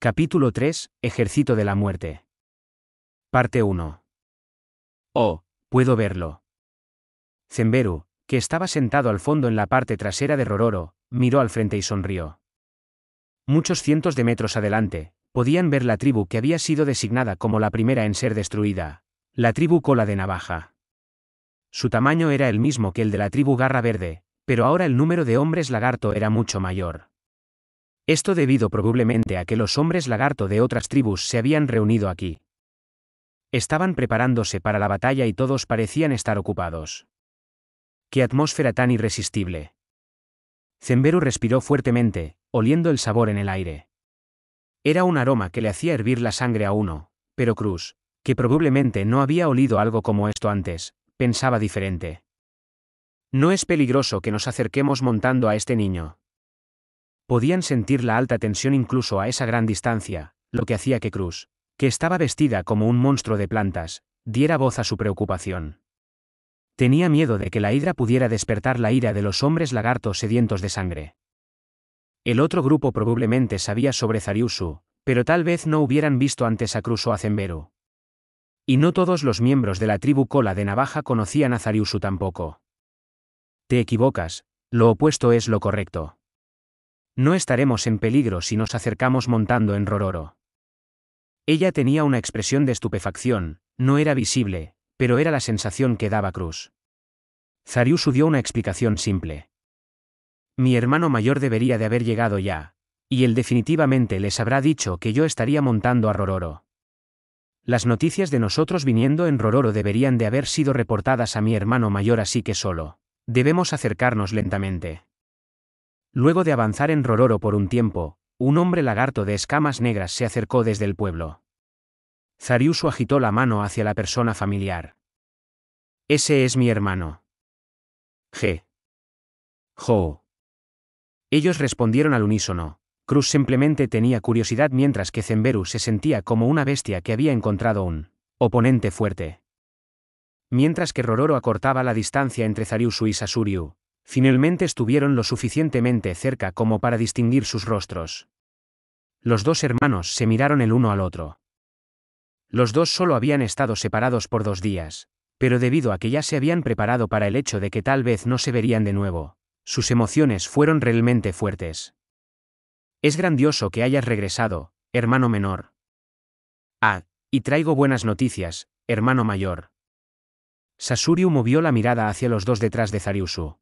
Capítulo 3, Ejército de la Muerte. Parte 1. Oh, puedo verlo. Zemberu, que estaba sentado al fondo en la parte trasera de Rororo, miró al frente y sonrió. Muchos cientos de metros adelante, podían ver la tribu que había sido designada como la primera en ser destruida, la tribu cola de navaja. Su tamaño era el mismo que el de la tribu garra verde, pero ahora el número de hombres lagarto era mucho mayor. Esto debido probablemente a que los hombres lagarto de otras tribus se habían reunido aquí. Estaban preparándose para la batalla y todos parecían estar ocupados. ¡Qué atmósfera tan irresistible! Zemberu respiró fuertemente, oliendo el sabor en el aire. Era un aroma que le hacía hervir la sangre a uno, pero Cruz, que probablemente no había olido algo como esto antes, pensaba diferente. No es peligroso que nos acerquemos montando a este niño. Podían sentir la alta tensión incluso a esa gran distancia, lo que hacía que Cruz, que estaba vestida como un monstruo de plantas, diera voz a su preocupación. Tenía miedo de que la hidra pudiera despertar la ira de los hombres lagartos sedientos de sangre. El otro grupo probablemente sabía sobre Zariusu, pero tal vez no hubieran visto antes a Cruz o a Zemberu. Y no todos los miembros de la tribu Cola de Navaja conocían a Zariusu tampoco. Te equivocas, lo opuesto es lo correcto. No estaremos en peligro si nos acercamos montando en Rororo. Ella tenía una expresión de estupefacción, no era visible, pero era la sensación que daba Cruz. Zarius dio una explicación simple. Mi hermano mayor debería de haber llegado ya, y él definitivamente les habrá dicho que yo estaría montando a Rororo. Las noticias de nosotros viniendo en Rororo deberían de haber sido reportadas a mi hermano mayor así que solo. Debemos acercarnos lentamente. Luego de avanzar en Rororo por un tiempo, un hombre lagarto de escamas negras se acercó desde el pueblo. Zariusu agitó la mano hacia la persona familiar. Ese es mi hermano. G. Jo. Ellos respondieron al unísono. Cruz simplemente tenía curiosidad mientras que Zemberu se sentía como una bestia que había encontrado un oponente fuerte. Mientras que Rororo acortaba la distancia entre Zariusu y Sasuryu, Finalmente estuvieron lo suficientemente cerca como para distinguir sus rostros. Los dos hermanos se miraron el uno al otro. Los dos solo habían estado separados por dos días, pero debido a que ya se habían preparado para el hecho de que tal vez no se verían de nuevo, sus emociones fueron realmente fuertes. Es grandioso que hayas regresado, hermano menor. Ah, y traigo buenas noticias, hermano mayor. Sasuriu movió la mirada hacia los dos detrás de Zariusu.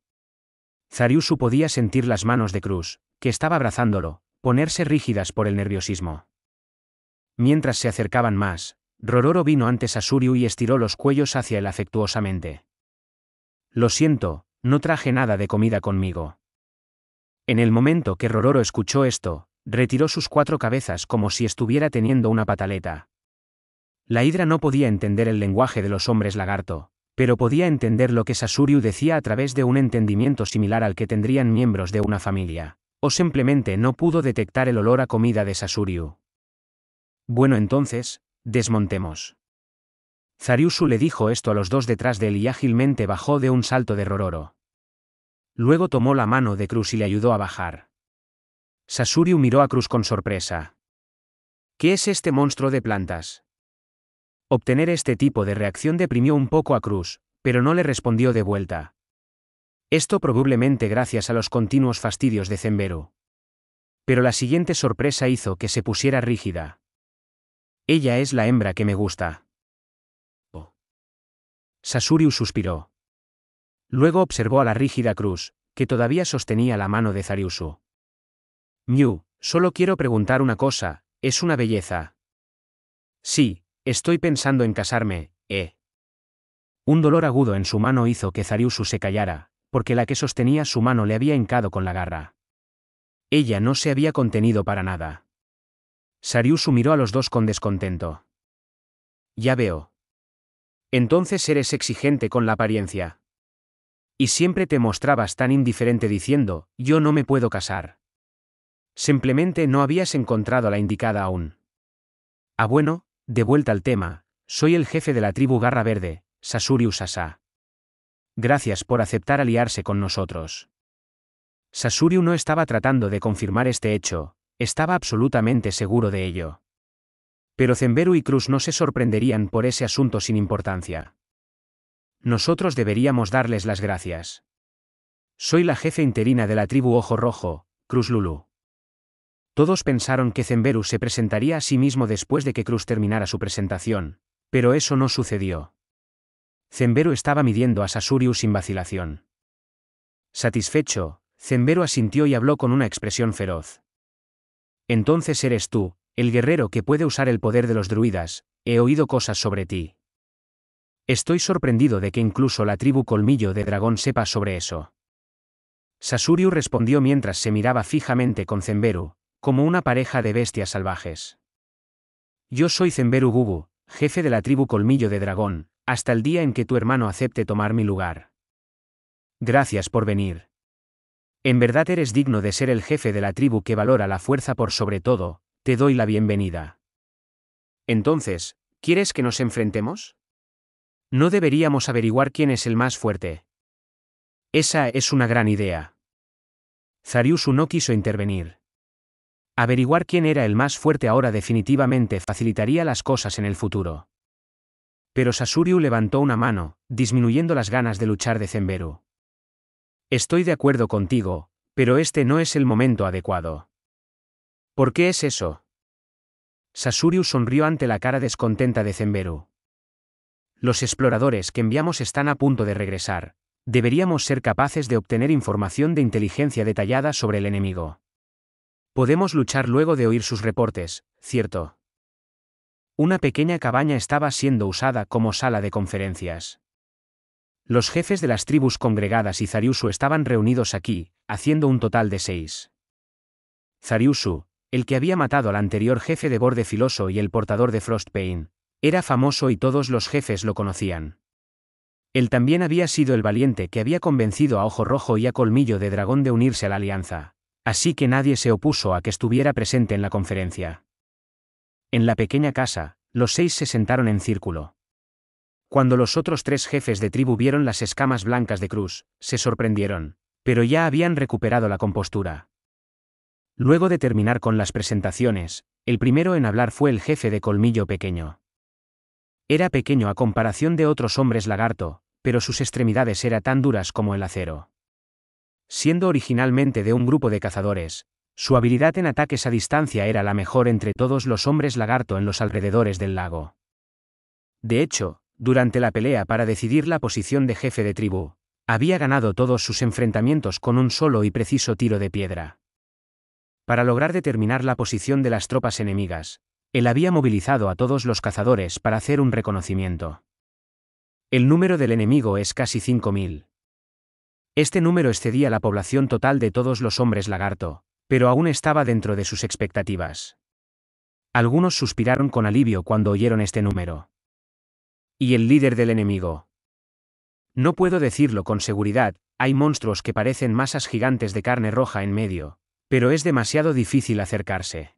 Zariusu podía sentir las manos de Cruz, que estaba abrazándolo, ponerse rígidas por el nerviosismo. Mientras se acercaban más, Rororo vino antes a Suryu y estiró los cuellos hacia él afectuosamente. Lo siento, no traje nada de comida conmigo. En el momento que Rororo escuchó esto, retiró sus cuatro cabezas como si estuviera teniendo una pataleta. La hidra no podía entender el lenguaje de los hombres lagarto, pero podía entender lo que Sasuryu decía a través de un entendimiento similar al que tendrían miembros de una familia, o simplemente no pudo detectar el olor a comida de Sasuryu. Bueno entonces, desmontemos. Zariusu le dijo esto a los dos detrás de él y ágilmente bajó de un salto de Rororo. Luego tomó la mano de Cruz y le ayudó a bajar. Sasuryu miró a Cruz con sorpresa. ¿Qué es este monstruo de plantas? Obtener este tipo de reacción deprimió un poco a Cruz, pero no le respondió de vuelta. Esto probablemente gracias a los continuos fastidios de Zembero. Pero la siguiente sorpresa hizo que se pusiera rígida. Ella es la hembra que me gusta. Oh. Sasuriu suspiró. Luego observó a la rígida Cruz, que todavía sostenía la mano de Zariusu. Mew, solo quiero preguntar una cosa, es una belleza. Sí, Estoy pensando en casarme, eh. Un dolor agudo en su mano hizo que Zariusu se callara, porque la que sostenía su mano le había hincado con la garra. Ella no se había contenido para nada. Sariusu miró a los dos con descontento. Ya veo. Entonces eres exigente con la apariencia. Y siempre te mostrabas tan indiferente diciendo, yo no me puedo casar. Simplemente no habías encontrado la indicada aún. Ah bueno, de vuelta al tema, soy el jefe de la tribu Garra Verde, Sasuriu Sasa. Gracias por aceptar aliarse con nosotros. Sasuriu no estaba tratando de confirmar este hecho, estaba absolutamente seguro de ello. Pero Zemberu y Cruz no se sorprenderían por ese asunto sin importancia. Nosotros deberíamos darles las gracias. Soy la jefe interina de la tribu Ojo Rojo, Cruz Lulu. Todos pensaron que Zemberu se presentaría a sí mismo después de que Cruz terminara su presentación, pero eso no sucedió. Zemberu estaba midiendo a Sasuriu sin vacilación. Satisfecho, Zemberu asintió y habló con una expresión feroz. Entonces eres tú, el guerrero que puede usar el poder de los druidas, he oído cosas sobre ti. Estoy sorprendido de que incluso la tribu Colmillo de Dragón sepa sobre eso. Sasuriu respondió mientras se miraba fijamente con Zemberu, como una pareja de bestias salvajes. Yo soy Zemberu Gugu, jefe de la tribu Colmillo de Dragón, hasta el día en que tu hermano acepte tomar mi lugar. Gracias por venir. En verdad eres digno de ser el jefe de la tribu que valora la fuerza por sobre todo, te doy la bienvenida. Entonces, ¿quieres que nos enfrentemos? No deberíamos averiguar quién es el más fuerte. Esa es una gran idea. Zariusu no quiso intervenir. Averiguar quién era el más fuerte ahora definitivamente facilitaría las cosas en el futuro. Pero Sasuryu levantó una mano, disminuyendo las ganas de luchar de Zemberu. Estoy de acuerdo contigo, pero este no es el momento adecuado. ¿Por qué es eso? Sasuryu sonrió ante la cara descontenta de Zemberu. Los exploradores que enviamos están a punto de regresar. Deberíamos ser capaces de obtener información de inteligencia detallada sobre el enemigo. Podemos luchar luego de oír sus reportes, cierto. Una pequeña cabaña estaba siendo usada como sala de conferencias. Los jefes de las tribus congregadas y Zariusu estaban reunidos aquí, haciendo un total de seis. Zariusu, el que había matado al anterior jefe de borde filoso y el portador de Frostpain, era famoso y todos los jefes lo conocían. Él también había sido el valiente que había convencido a Ojo Rojo y a Colmillo de Dragón de unirse a la alianza. Así que nadie se opuso a que estuviera presente en la conferencia. En la pequeña casa, los seis se sentaron en círculo. Cuando los otros tres jefes de tribu vieron las escamas blancas de Cruz, se sorprendieron, pero ya habían recuperado la compostura. Luego de terminar con las presentaciones, el primero en hablar fue el jefe de Colmillo Pequeño. Era pequeño a comparación de otros hombres lagarto, pero sus extremidades eran tan duras como el acero. Siendo originalmente de un grupo de cazadores, su habilidad en ataques a distancia era la mejor entre todos los hombres lagarto en los alrededores del lago. De hecho, durante la pelea para decidir la posición de jefe de tribu, había ganado todos sus enfrentamientos con un solo y preciso tiro de piedra. Para lograr determinar la posición de las tropas enemigas, él había movilizado a todos los cazadores para hacer un reconocimiento. El número del enemigo es casi 5.000. Este número excedía la población total de todos los hombres lagarto, pero aún estaba dentro de sus expectativas. Algunos suspiraron con alivio cuando oyeron este número. Y el líder del enemigo. No puedo decirlo con seguridad, hay monstruos que parecen masas gigantes de carne roja en medio, pero es demasiado difícil acercarse.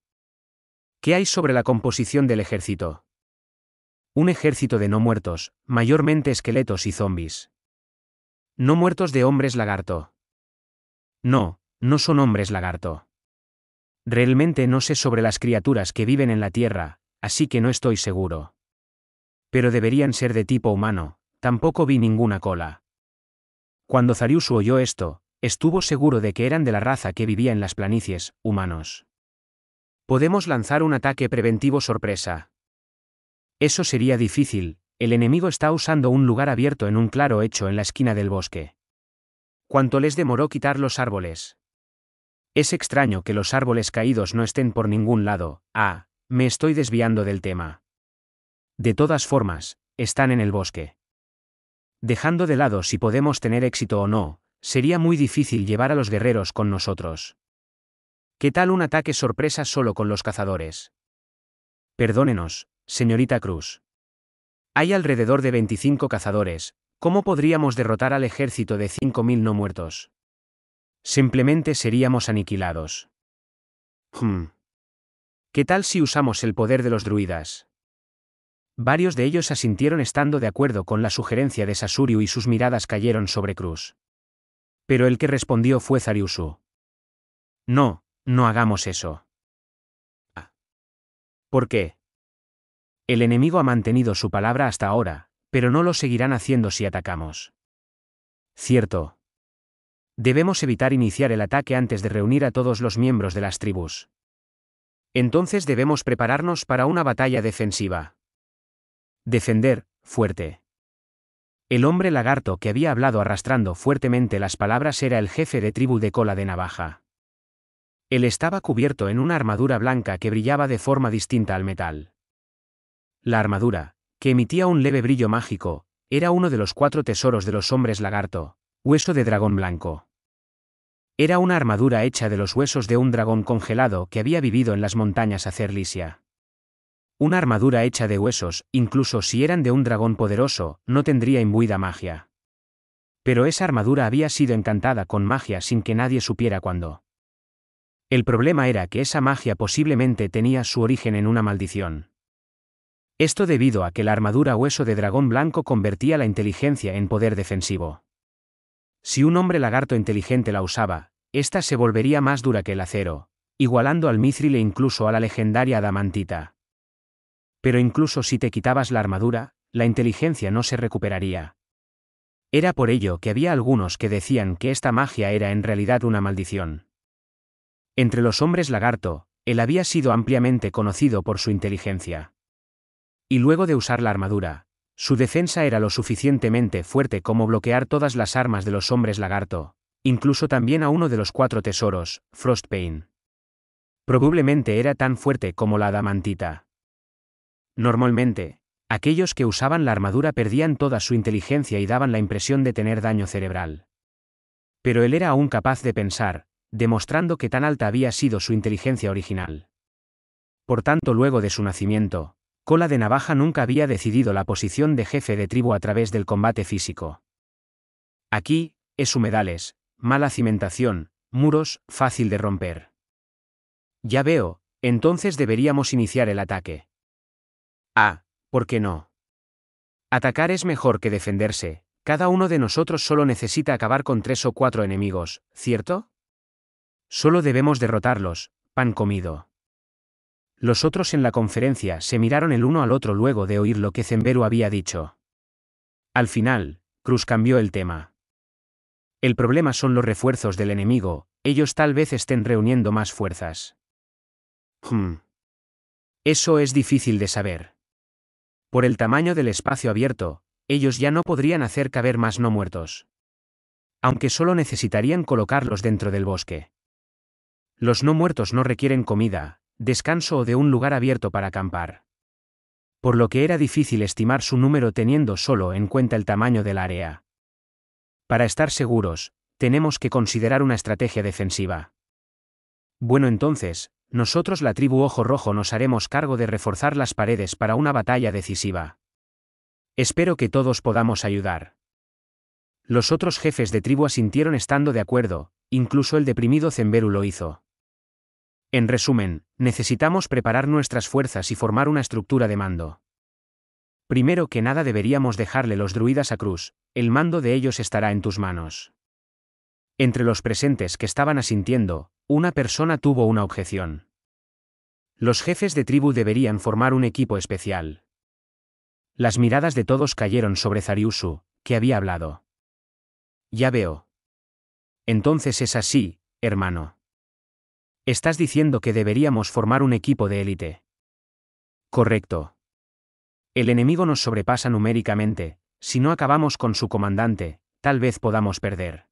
¿Qué hay sobre la composición del ejército? Un ejército de no muertos, mayormente esqueletos y zombis. No muertos de hombres lagarto. No, no son hombres lagarto. Realmente no sé sobre las criaturas que viven en la Tierra, así que no estoy seguro. Pero deberían ser de tipo humano, tampoco vi ninguna cola. Cuando Zariusu oyó esto, estuvo seguro de que eran de la raza que vivía en las planicies, humanos. Podemos lanzar un ataque preventivo sorpresa. Eso sería difícil, el enemigo está usando un lugar abierto en un claro hecho en la esquina del bosque. ¿Cuánto les demoró quitar los árboles? Es extraño que los árboles caídos no estén por ningún lado. Ah, me estoy desviando del tema. De todas formas, están en el bosque. Dejando de lado si podemos tener éxito o no, sería muy difícil llevar a los guerreros con nosotros. ¿Qué tal un ataque sorpresa solo con los cazadores? Perdónenos, señorita Cruz. Hay alrededor de 25 cazadores. ¿Cómo podríamos derrotar al ejército de 5.000 no muertos? Simplemente seríamos aniquilados. Hmm. ¿Qué tal si usamos el poder de los druidas? Varios de ellos asintieron estando de acuerdo con la sugerencia de Sasuryu y sus miradas cayeron sobre Cruz. Pero el que respondió fue Zariusu. No, no hagamos eso. Ah. ¿Por qué? El enemigo ha mantenido su palabra hasta ahora, pero no lo seguirán haciendo si atacamos. Cierto. Debemos evitar iniciar el ataque antes de reunir a todos los miembros de las tribus. Entonces debemos prepararnos para una batalla defensiva. Defender, fuerte. El hombre lagarto que había hablado arrastrando fuertemente las palabras era el jefe de tribu de cola de navaja. Él estaba cubierto en una armadura blanca que brillaba de forma distinta al metal. La armadura, que emitía un leve brillo mágico, era uno de los cuatro tesoros de los hombres lagarto, hueso de dragón blanco. Era una armadura hecha de los huesos de un dragón congelado que había vivido en las montañas a Cerlisia. Una armadura hecha de huesos, incluso si eran de un dragón poderoso, no tendría imbuida magia. Pero esa armadura había sido encantada con magia sin que nadie supiera cuándo. El problema era que esa magia posiblemente tenía su origen en una maldición. Esto debido a que la armadura hueso de dragón blanco convertía la inteligencia en poder defensivo. Si un hombre lagarto inteligente la usaba, ésta se volvería más dura que el acero, igualando al mithril e incluso a la legendaria adamantita. Pero incluso si te quitabas la armadura, la inteligencia no se recuperaría. Era por ello que había algunos que decían que esta magia era en realidad una maldición. Entre los hombres lagarto, él había sido ampliamente conocido por su inteligencia y luego de usar la armadura, su defensa era lo suficientemente fuerte como bloquear todas las armas de los hombres lagarto, incluso también a uno de los cuatro tesoros, Frostpain. Probablemente era tan fuerte como la adamantita. Normalmente, aquellos que usaban la armadura perdían toda su inteligencia y daban la impresión de tener daño cerebral. Pero él era aún capaz de pensar, demostrando que tan alta había sido su inteligencia original. Por tanto, luego de su nacimiento, Cola de Navaja nunca había decidido la posición de jefe de tribu a través del combate físico. Aquí, es humedales, mala cimentación, muros, fácil de romper. Ya veo, entonces deberíamos iniciar el ataque. Ah, ¿por qué no? Atacar es mejor que defenderse, cada uno de nosotros solo necesita acabar con tres o cuatro enemigos, ¿cierto? Solo debemos derrotarlos, pan comido. Los otros en la conferencia se miraron el uno al otro luego de oír lo que Zembero había dicho. Al final, Cruz cambió el tema. El problema son los refuerzos del enemigo, ellos tal vez estén reuniendo más fuerzas. Hmm. Eso es difícil de saber. Por el tamaño del espacio abierto, ellos ya no podrían hacer caber más no muertos. Aunque solo necesitarían colocarlos dentro del bosque. Los no muertos no requieren comida, descanso o de un lugar abierto para acampar. Por lo que era difícil estimar su número teniendo solo en cuenta el tamaño del área. Para estar seguros, tenemos que considerar una estrategia defensiva. Bueno entonces, nosotros la tribu Ojo Rojo nos haremos cargo de reforzar las paredes para una batalla decisiva. Espero que todos podamos ayudar. Los otros jefes de tribu asintieron estando de acuerdo, incluso el deprimido Zemberu lo hizo. En resumen, necesitamos preparar nuestras fuerzas y formar una estructura de mando. Primero que nada deberíamos dejarle los druidas a Cruz, el mando de ellos estará en tus manos. Entre los presentes que estaban asintiendo, una persona tuvo una objeción. Los jefes de tribu deberían formar un equipo especial. Las miradas de todos cayeron sobre Zariusu, que había hablado. Ya veo. Entonces es así, hermano. Estás diciendo que deberíamos formar un equipo de élite. Correcto. El enemigo nos sobrepasa numéricamente, si no acabamos con su comandante, tal vez podamos perder.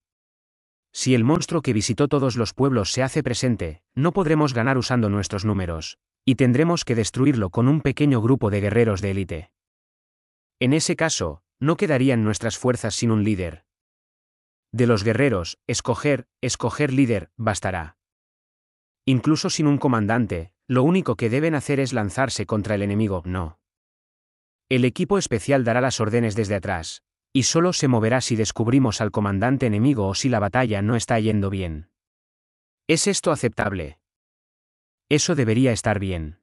Si el monstruo que visitó todos los pueblos se hace presente, no podremos ganar usando nuestros números, y tendremos que destruirlo con un pequeño grupo de guerreros de élite. En ese caso, no quedarían nuestras fuerzas sin un líder. De los guerreros, escoger, escoger líder, bastará. Incluso sin un comandante, lo único que deben hacer es lanzarse contra el enemigo, no. El equipo especial dará las órdenes desde atrás, y solo se moverá si descubrimos al comandante enemigo o si la batalla no está yendo bien. ¿Es esto aceptable? Eso debería estar bien.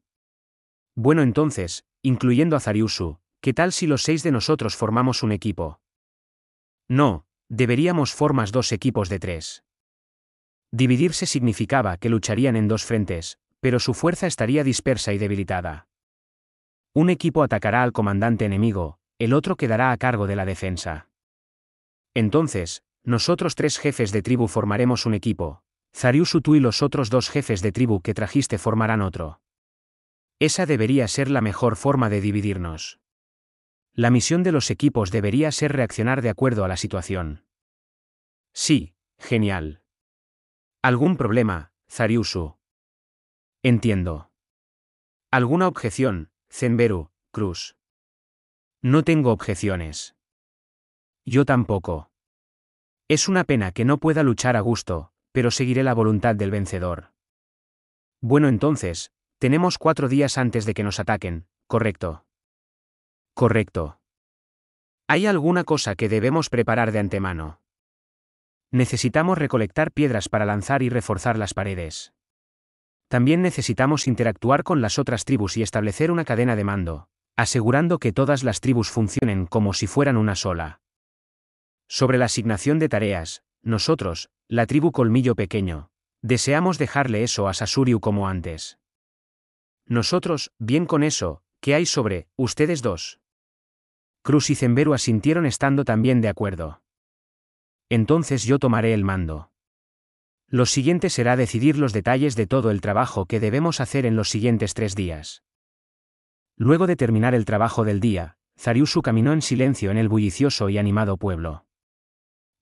Bueno entonces, incluyendo a Zariusu, ¿qué tal si los seis de nosotros formamos un equipo? No, deberíamos formar dos equipos de tres. Dividirse significaba que lucharían en dos frentes, pero su fuerza estaría dispersa y debilitada. Un equipo atacará al comandante enemigo, el otro quedará a cargo de la defensa. Entonces, nosotros tres jefes de tribu formaremos un equipo, Zariusu tú y los otros dos jefes de tribu que trajiste formarán otro. Esa debería ser la mejor forma de dividirnos. La misión de los equipos debería ser reaccionar de acuerdo a la situación. Sí, genial. ¿Algún problema, Zariusu? Entiendo. ¿Alguna objeción, Zenberu, Cruz? No tengo objeciones. Yo tampoco. Es una pena que no pueda luchar a gusto, pero seguiré la voluntad del vencedor. Bueno entonces, tenemos cuatro días antes de que nos ataquen, ¿correcto? Correcto. ¿Hay alguna cosa que debemos preparar de antemano? Necesitamos recolectar piedras para lanzar y reforzar las paredes. También necesitamos interactuar con las otras tribus y establecer una cadena de mando, asegurando que todas las tribus funcionen como si fueran una sola. Sobre la asignación de tareas, nosotros, la tribu Colmillo Pequeño, deseamos dejarle eso a Sasuriu como antes. Nosotros, bien con eso, ¿qué hay sobre ustedes dos? Cruz y Zemberu asintieron estando también de acuerdo entonces yo tomaré el mando. Lo siguiente será decidir los detalles de todo el trabajo que debemos hacer en los siguientes tres días. Luego de terminar el trabajo del día, Zariusu caminó en silencio en el bullicioso y animado pueblo.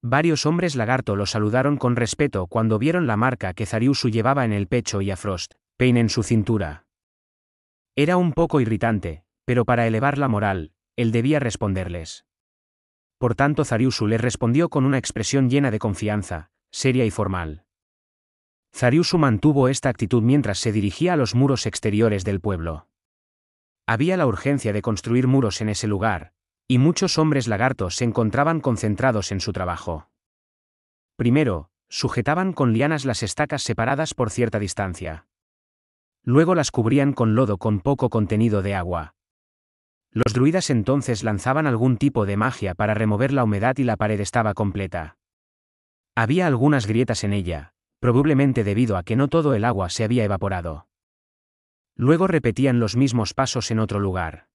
Varios hombres lagarto lo saludaron con respeto cuando vieron la marca que Zariusu llevaba en el pecho y a Frost, pein en su cintura. Era un poco irritante, pero para elevar la moral, él debía responderles. Por tanto, Zariusu le respondió con una expresión llena de confianza, seria y formal. Zariusu mantuvo esta actitud mientras se dirigía a los muros exteriores del pueblo. Había la urgencia de construir muros en ese lugar, y muchos hombres lagartos se encontraban concentrados en su trabajo. Primero, sujetaban con lianas las estacas separadas por cierta distancia. Luego las cubrían con lodo con poco contenido de agua, los druidas entonces lanzaban algún tipo de magia para remover la humedad y la pared estaba completa. Había algunas grietas en ella, probablemente debido a que no todo el agua se había evaporado. Luego repetían los mismos pasos en otro lugar.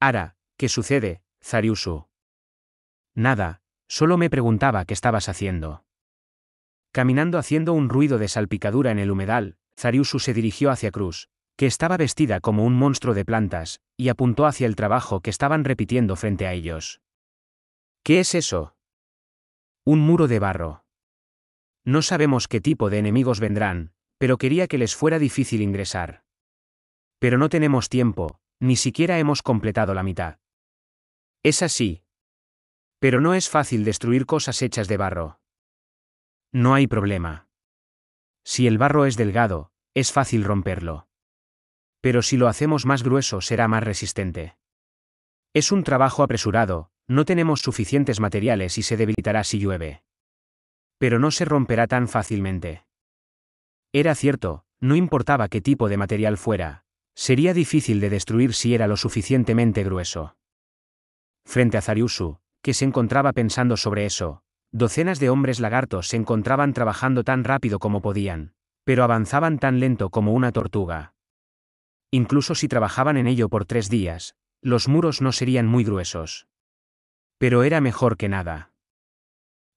Ara, ¿qué sucede, Zariusu? Nada, solo me preguntaba qué estabas haciendo. Caminando haciendo un ruido de salpicadura en el humedal, Zariusu se dirigió hacia Cruz, que estaba vestida como un monstruo de plantas, y apuntó hacia el trabajo que estaban repitiendo frente a ellos. ¿Qué es eso? Un muro de barro. No sabemos qué tipo de enemigos vendrán, pero quería que les fuera difícil ingresar. Pero no tenemos tiempo, ni siquiera hemos completado la mitad. Es así. Pero no es fácil destruir cosas hechas de barro. No hay problema. Si el barro es delgado, es fácil romperlo pero si lo hacemos más grueso será más resistente. Es un trabajo apresurado, no tenemos suficientes materiales y se debilitará si llueve. Pero no se romperá tan fácilmente. Era cierto, no importaba qué tipo de material fuera, sería difícil de destruir si era lo suficientemente grueso. Frente a Zariusu, que se encontraba pensando sobre eso, docenas de hombres lagartos se encontraban trabajando tan rápido como podían, pero avanzaban tan lento como una tortuga. Incluso si trabajaban en ello por tres días, los muros no serían muy gruesos. Pero era mejor que nada.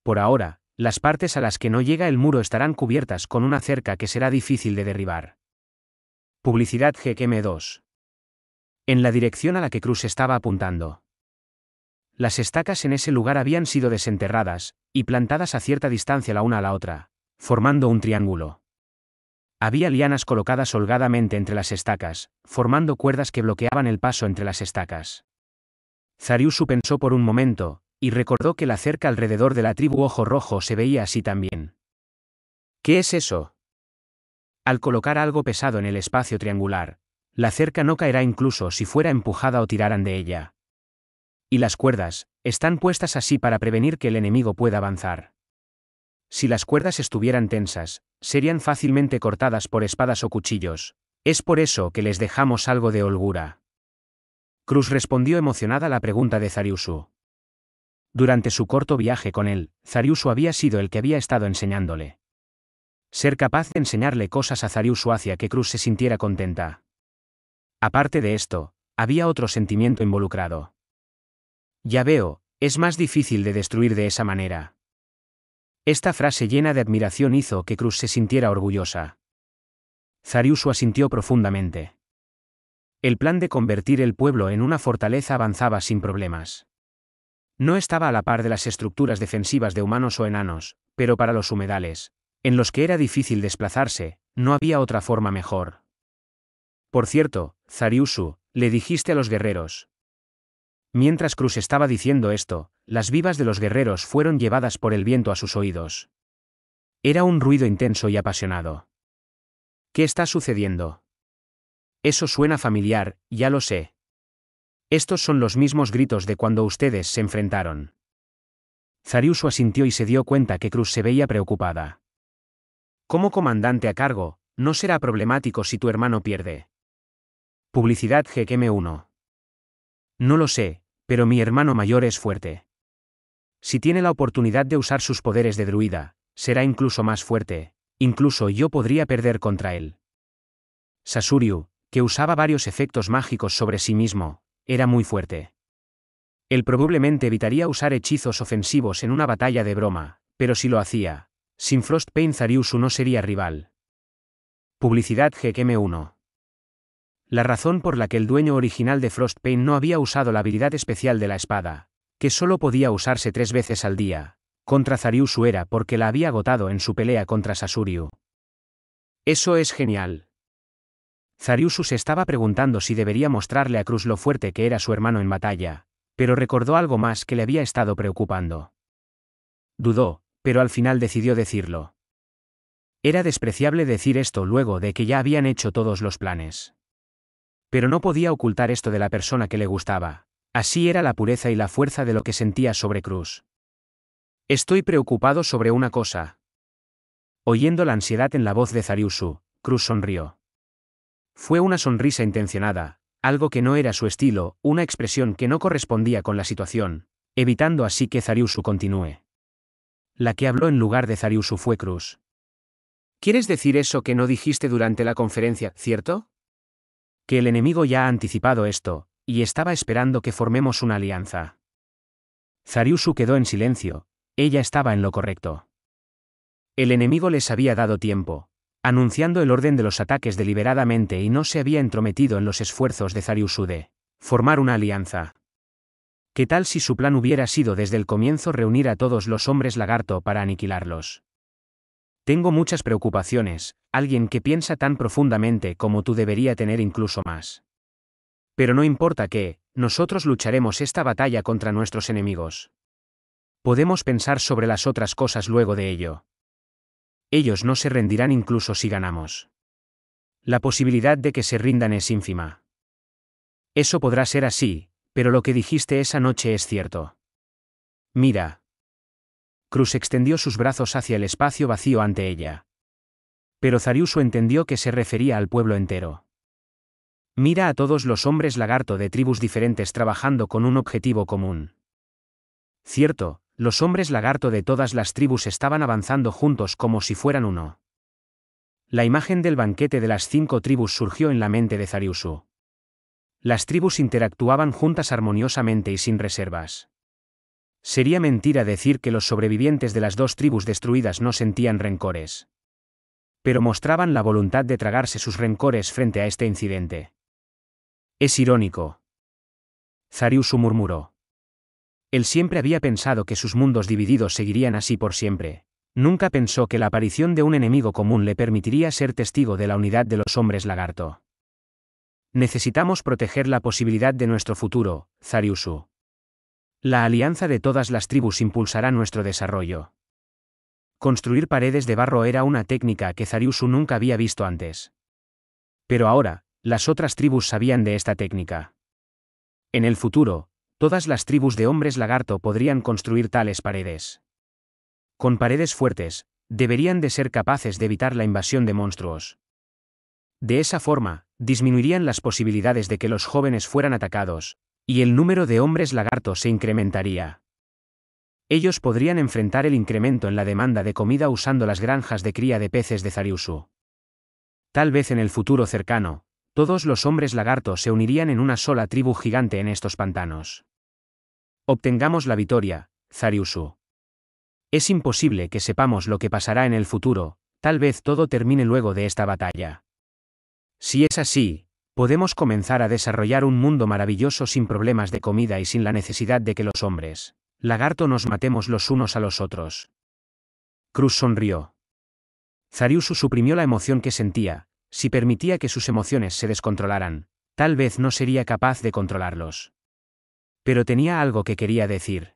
Por ahora, las partes a las que no llega el muro estarán cubiertas con una cerca que será difícil de derribar. Publicidad gqm 2 En la dirección a la que Cruz estaba apuntando. Las estacas en ese lugar habían sido desenterradas, y plantadas a cierta distancia la una a la otra, formando un triángulo. Había lianas colocadas holgadamente entre las estacas, formando cuerdas que bloqueaban el paso entre las estacas. Zariusu pensó por un momento, y recordó que la cerca alrededor de la tribu Ojo Rojo se veía así también. ¿Qué es eso? Al colocar algo pesado en el espacio triangular, la cerca no caerá incluso si fuera empujada o tiraran de ella. Y las cuerdas, están puestas así para prevenir que el enemigo pueda avanzar. Si las cuerdas estuvieran tensas, serían fácilmente cortadas por espadas o cuchillos. Es por eso que les dejamos algo de holgura. Cruz respondió emocionada a la pregunta de Zariusu. Durante su corto viaje con él, Zariusu había sido el que había estado enseñándole. Ser capaz de enseñarle cosas a Zariusu hacía que Cruz se sintiera contenta. Aparte de esto, había otro sentimiento involucrado. Ya veo, es más difícil de destruir de esa manera. Esta frase llena de admiración hizo que Cruz se sintiera orgullosa. Zariusu asintió profundamente. El plan de convertir el pueblo en una fortaleza avanzaba sin problemas. No estaba a la par de las estructuras defensivas de humanos o enanos, pero para los humedales, en los que era difícil desplazarse, no había otra forma mejor. Por cierto, Zariusu, le dijiste a los guerreros. Mientras Cruz estaba diciendo esto, las vivas de los guerreros fueron llevadas por el viento a sus oídos. Era un ruido intenso y apasionado. ¿Qué está sucediendo? Eso suena familiar, ya lo sé. Estos son los mismos gritos de cuando ustedes se enfrentaron. Zariusu asintió y se dio cuenta que Cruz se veía preocupada. Como comandante a cargo, no será problemático si tu hermano pierde. Publicidad gqm 1 No lo sé, pero mi hermano mayor es fuerte. Si tiene la oportunidad de usar sus poderes de druida, será incluso más fuerte, incluso yo podría perder contra él. Sasuryu, que usaba varios efectos mágicos sobre sí mismo, era muy fuerte. Él probablemente evitaría usar hechizos ofensivos en una batalla de broma, pero si lo hacía, sin Frostpain Zariusu no sería rival. Publicidad gqm 1 La razón por la que el dueño original de Frostpain no había usado la habilidad especial de la espada, que solo podía usarse tres veces al día, contra Zariusu era porque la había agotado en su pelea contra Sasuriu. Eso es genial. Zariusu se estaba preguntando si debería mostrarle a Cruz lo fuerte que era su hermano en batalla, pero recordó algo más que le había estado preocupando. Dudó, pero al final decidió decirlo. Era despreciable decir esto luego de que ya habían hecho todos los planes. Pero no podía ocultar esto de la persona que le gustaba, Así era la pureza y la fuerza de lo que sentía sobre Cruz. Estoy preocupado sobre una cosa. Oyendo la ansiedad en la voz de Zariusu, Cruz sonrió. Fue una sonrisa intencionada, algo que no era su estilo, una expresión que no correspondía con la situación, evitando así que Zariusu continúe. La que habló en lugar de Zariusu fue Cruz. ¿Quieres decir eso que no dijiste durante la conferencia, cierto? Que el enemigo ya ha anticipado esto, y estaba esperando que formemos una alianza. Zariusu quedó en silencio, ella estaba en lo correcto. El enemigo les había dado tiempo, anunciando el orden de los ataques deliberadamente y no se había entrometido en los esfuerzos de Zariusu de formar una alianza. ¿Qué tal si su plan hubiera sido desde el comienzo reunir a todos los hombres lagarto para aniquilarlos? Tengo muchas preocupaciones, alguien que piensa tan profundamente como tú debería tener incluso más. Pero no importa qué, nosotros lucharemos esta batalla contra nuestros enemigos. Podemos pensar sobre las otras cosas luego de ello. Ellos no se rendirán incluso si ganamos. La posibilidad de que se rindan es ínfima. Eso podrá ser así, pero lo que dijiste esa noche es cierto. Mira. Cruz extendió sus brazos hacia el espacio vacío ante ella. Pero Zariuso entendió que se refería al pueblo entero. Mira a todos los hombres lagarto de tribus diferentes trabajando con un objetivo común. Cierto, los hombres lagarto de todas las tribus estaban avanzando juntos como si fueran uno. La imagen del banquete de las cinco tribus surgió en la mente de Zariusu. Las tribus interactuaban juntas armoniosamente y sin reservas. Sería mentira decir que los sobrevivientes de las dos tribus destruidas no sentían rencores. Pero mostraban la voluntad de tragarse sus rencores frente a este incidente. Es irónico. Zariusu murmuró. Él siempre había pensado que sus mundos divididos seguirían así por siempre. Nunca pensó que la aparición de un enemigo común le permitiría ser testigo de la unidad de los hombres lagarto. Necesitamos proteger la posibilidad de nuestro futuro, Zariusu. La alianza de todas las tribus impulsará nuestro desarrollo. Construir paredes de barro era una técnica que Zariusu nunca había visto antes. Pero ahora, las otras tribus sabían de esta técnica. En el futuro, todas las tribus de hombres lagarto podrían construir tales paredes. Con paredes fuertes, deberían de ser capaces de evitar la invasión de monstruos. De esa forma, disminuirían las posibilidades de que los jóvenes fueran atacados, y el número de hombres lagarto se incrementaría. Ellos podrían enfrentar el incremento en la demanda de comida usando las granjas de cría de peces de Zariusu. Tal vez en el futuro cercano, todos los hombres lagartos se unirían en una sola tribu gigante en estos pantanos. Obtengamos la victoria, Zariusu. Es imposible que sepamos lo que pasará en el futuro, tal vez todo termine luego de esta batalla. Si es así, podemos comenzar a desarrollar un mundo maravilloso sin problemas de comida y sin la necesidad de que los hombres, lagarto, nos matemos los unos a los otros. Cruz sonrió. Zariusu suprimió la emoción que sentía, si permitía que sus emociones se descontrolaran, tal vez no sería capaz de controlarlos. Pero tenía algo que quería decir.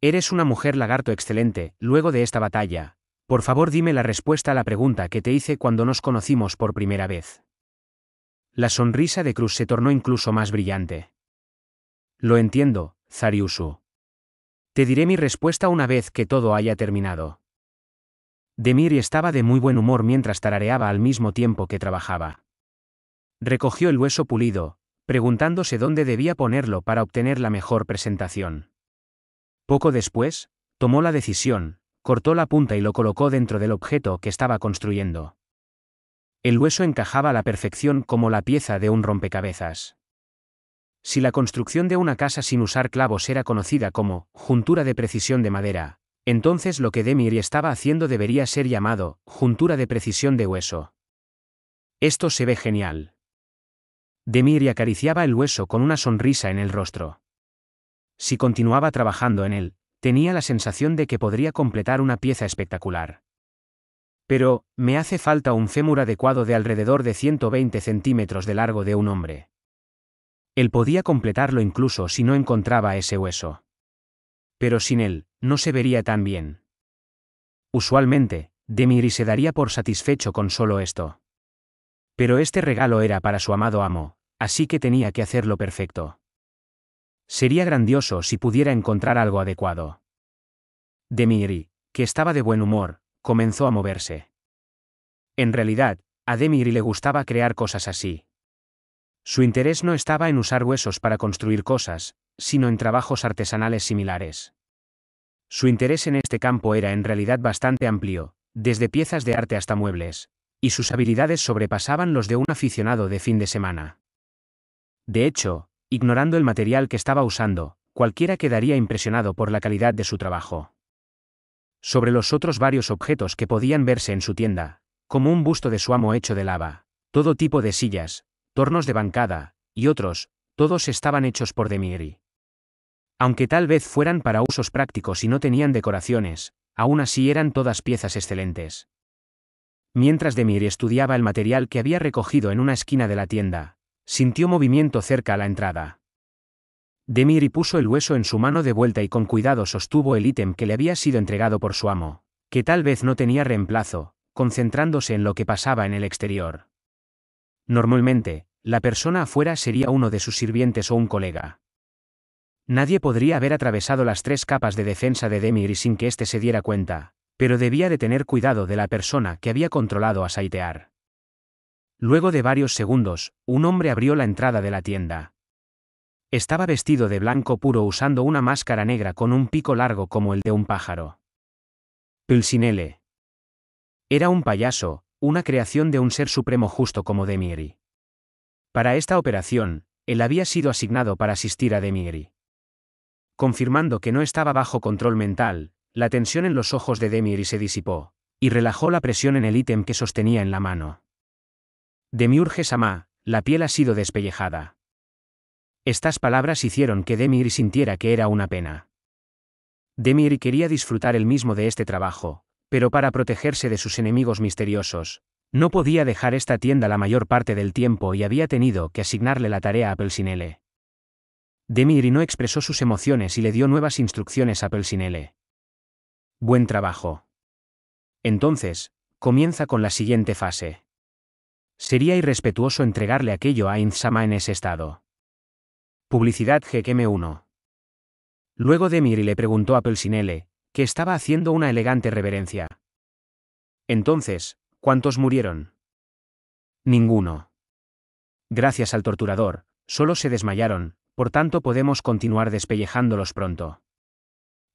Eres una mujer lagarto excelente, luego de esta batalla. Por favor dime la respuesta a la pregunta que te hice cuando nos conocimos por primera vez. La sonrisa de Cruz se tornó incluso más brillante. Lo entiendo, Zariusu. Te diré mi respuesta una vez que todo haya terminado. Demir estaba de muy buen humor mientras tarareaba al mismo tiempo que trabajaba. Recogió el hueso pulido, preguntándose dónde debía ponerlo para obtener la mejor presentación. Poco después, tomó la decisión, cortó la punta y lo colocó dentro del objeto que estaba construyendo. El hueso encajaba a la perfección como la pieza de un rompecabezas. Si la construcción de una casa sin usar clavos era conocida como juntura de precisión de madera, entonces lo que Demir estaba haciendo debería ser llamado, juntura de precisión de hueso. Esto se ve genial. Demir acariciaba el hueso con una sonrisa en el rostro. Si continuaba trabajando en él, tenía la sensación de que podría completar una pieza espectacular. Pero, me hace falta un fémur adecuado de alrededor de 120 centímetros de largo de un hombre. Él podía completarlo incluso si no encontraba ese hueso pero sin él, no se vería tan bien. Usualmente, Demiri se daría por satisfecho con solo esto. Pero este regalo era para su amado amo, así que tenía que hacerlo perfecto. Sería grandioso si pudiera encontrar algo adecuado. Demiri, que estaba de buen humor, comenzó a moverse. En realidad, a Demiri le gustaba crear cosas así. Su interés no estaba en usar huesos para construir cosas, sino en trabajos artesanales similares. Su interés en este campo era en realidad bastante amplio, desde piezas de arte hasta muebles, y sus habilidades sobrepasaban los de un aficionado de fin de semana. De hecho, ignorando el material que estaba usando, cualquiera quedaría impresionado por la calidad de su trabajo. Sobre los otros varios objetos que podían verse en su tienda, como un busto de su amo hecho de lava, todo tipo de sillas, tornos de bancada, y otros, todos estaban hechos por Demieri. Aunque tal vez fueran para usos prácticos y no tenían decoraciones, aún así eran todas piezas excelentes. Mientras Demir estudiaba el material que había recogido en una esquina de la tienda, sintió movimiento cerca a la entrada. Demir puso el hueso en su mano de vuelta y con cuidado sostuvo el ítem que le había sido entregado por su amo, que tal vez no tenía reemplazo, concentrándose en lo que pasaba en el exterior. Normalmente, la persona afuera sería uno de sus sirvientes o un colega. Nadie podría haber atravesado las tres capas de defensa de Demir sin que éste se diera cuenta, pero debía de tener cuidado de la persona que había controlado a Saitear. Luego de varios segundos, un hombre abrió la entrada de la tienda. Estaba vestido de blanco puro usando una máscara negra con un pico largo como el de un pájaro. Pulsinele. Era un payaso, una creación de un ser supremo justo como Demiri. Para esta operación, él había sido asignado para asistir a Demiri. Confirmando que no estaba bajo control mental, la tensión en los ojos de Demir se disipó, y relajó la presión en el ítem que sostenía en la mano. Demiurge Sama, la piel ha sido despellejada. Estas palabras hicieron que Demir sintiera que era una pena. Demir quería disfrutar el mismo de este trabajo, pero para protegerse de sus enemigos misteriosos, no podía dejar esta tienda la mayor parte del tiempo y había tenido que asignarle la tarea a Pelsinele. Demir no expresó sus emociones y le dio nuevas instrucciones a Pelsinele. Buen trabajo. Entonces, comienza con la siguiente fase. Sería irrespetuoso entregarle aquello a Inzama en ese estado. Publicidad gqm 1 Luego Demiri le preguntó a Pelsinele, que estaba haciendo una elegante reverencia. Entonces, ¿cuántos murieron? Ninguno. Gracias al torturador, solo se desmayaron, por tanto podemos continuar despellejándolos pronto.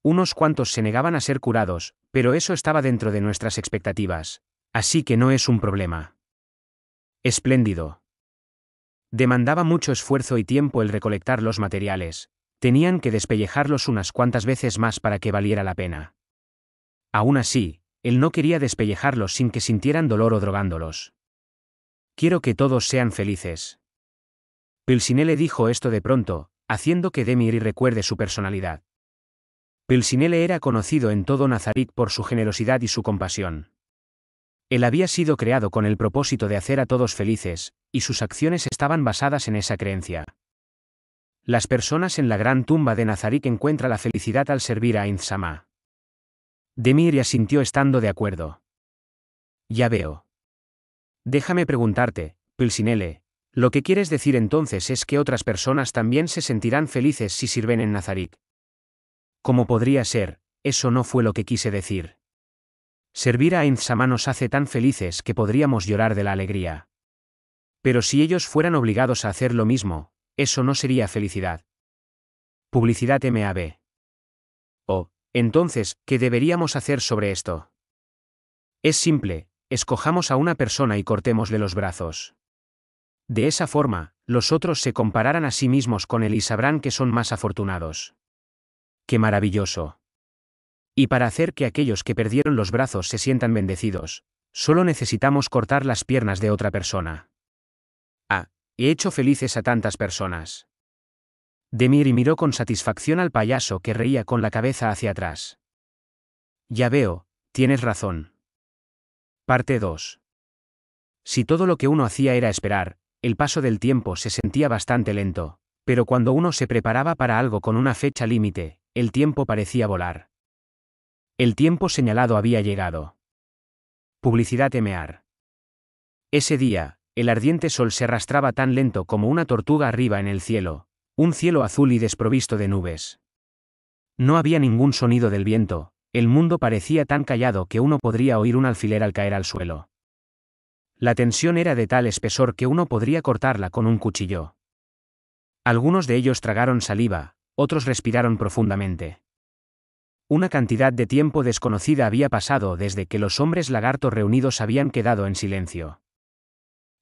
Unos cuantos se negaban a ser curados, pero eso estaba dentro de nuestras expectativas, así que no es un problema. Espléndido. Demandaba mucho esfuerzo y tiempo el recolectar los materiales, tenían que despellejarlos unas cuantas veces más para que valiera la pena. Aún así, él no quería despellejarlos sin que sintieran dolor o drogándolos. Quiero que todos sean felices. Pilsinele dijo esto de pronto, haciendo que Demir recuerde su personalidad. Pilsinele era conocido en todo Nazarik por su generosidad y su compasión. Él había sido creado con el propósito de hacer a todos felices, y sus acciones estaban basadas en esa creencia. Las personas en la gran tumba de Nazaret encuentran la felicidad al servir a Inzama. Demir asintió estando de acuerdo. Ya veo. Déjame preguntarte, Pilsinele. Lo que quieres decir entonces es que otras personas también se sentirán felices si sirven en Nazarí. Como podría ser, eso no fue lo que quise decir. Servir a inzama nos hace tan felices que podríamos llorar de la alegría. Pero si ellos fueran obligados a hacer lo mismo, eso no sería felicidad. Publicidad MAB. Oh, entonces, ¿qué deberíamos hacer sobre esto? Es simple, escojamos a una persona y cortémosle los brazos. De esa forma, los otros se compararán a sí mismos con él y sabrán que son más afortunados. ¡Qué maravilloso! Y para hacer que aquellos que perdieron los brazos se sientan bendecidos, solo necesitamos cortar las piernas de otra persona. Ah, he hecho felices a tantas personas. Demir miró con satisfacción al payaso que reía con la cabeza hacia atrás. Ya veo, tienes razón. Parte 2. Si todo lo que uno hacía era esperar, el paso del tiempo se sentía bastante lento, pero cuando uno se preparaba para algo con una fecha límite, el tiempo parecía volar. El tiempo señalado había llegado. Publicidad Emear. Ese día, el ardiente sol se arrastraba tan lento como una tortuga arriba en el cielo, un cielo azul y desprovisto de nubes. No había ningún sonido del viento, el mundo parecía tan callado que uno podría oír un alfiler al caer al suelo. La tensión era de tal espesor que uno podría cortarla con un cuchillo. Algunos de ellos tragaron saliva, otros respiraron profundamente. Una cantidad de tiempo desconocida había pasado desde que los hombres lagartos reunidos habían quedado en silencio.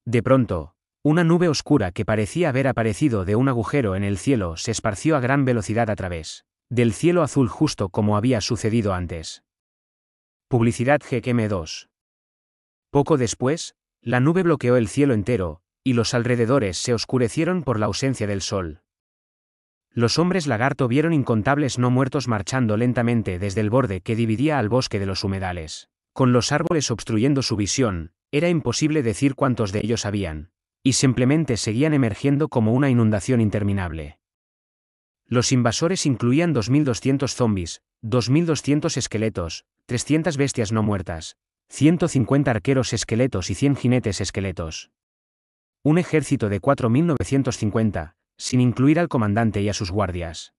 De pronto, una nube oscura que parecía haber aparecido de un agujero en el cielo se esparció a gran velocidad a través del cielo azul justo como había sucedido antes. Publicidad gqm 2 Poco después, la nube bloqueó el cielo entero, y los alrededores se oscurecieron por la ausencia del sol. Los hombres lagarto vieron incontables no muertos marchando lentamente desde el borde que dividía al bosque de los humedales. Con los árboles obstruyendo su visión, era imposible decir cuántos de ellos habían, y simplemente seguían emergiendo como una inundación interminable. Los invasores incluían 2.200 zombis, 2.200 esqueletos, 300 bestias no muertas, 150 arqueros esqueletos y 100 jinetes esqueletos. Un ejército de 4.950, sin incluir al comandante y a sus guardias.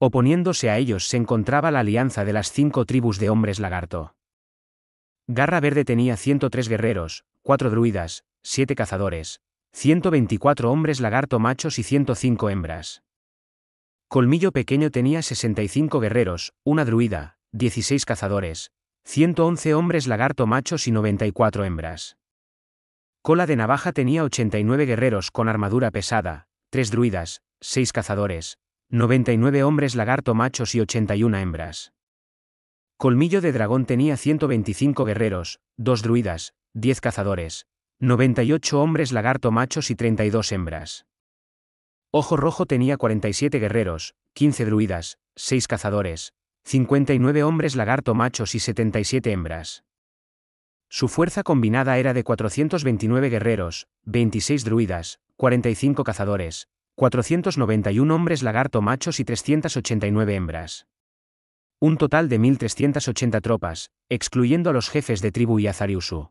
Oponiéndose a ellos se encontraba la alianza de las cinco tribus de hombres lagarto. Garra Verde tenía 103 guerreros, 4 druidas, 7 cazadores, 124 hombres lagarto machos y 105 hembras. Colmillo Pequeño tenía 65 guerreros, una druida, 16 cazadores, 111 hombres lagarto machos y 94 hembras. Cola de Navaja tenía 89 guerreros con armadura pesada, 3 druidas, 6 cazadores, 99 hombres lagarto machos y 81 hembras. Colmillo de Dragón tenía 125 guerreros, 2 druidas, 10 cazadores, 98 hombres lagarto machos y 32 hembras. Ojo Rojo tenía 47 guerreros, 15 druidas, 6 cazadores, 59 hombres lagarto machos y 77 hembras. Su fuerza combinada era de 429 guerreros, 26 druidas, 45 cazadores, 491 hombres lagarto machos y 389 hembras. Un total de 1.380 tropas, excluyendo a los jefes de tribu y Azariusu.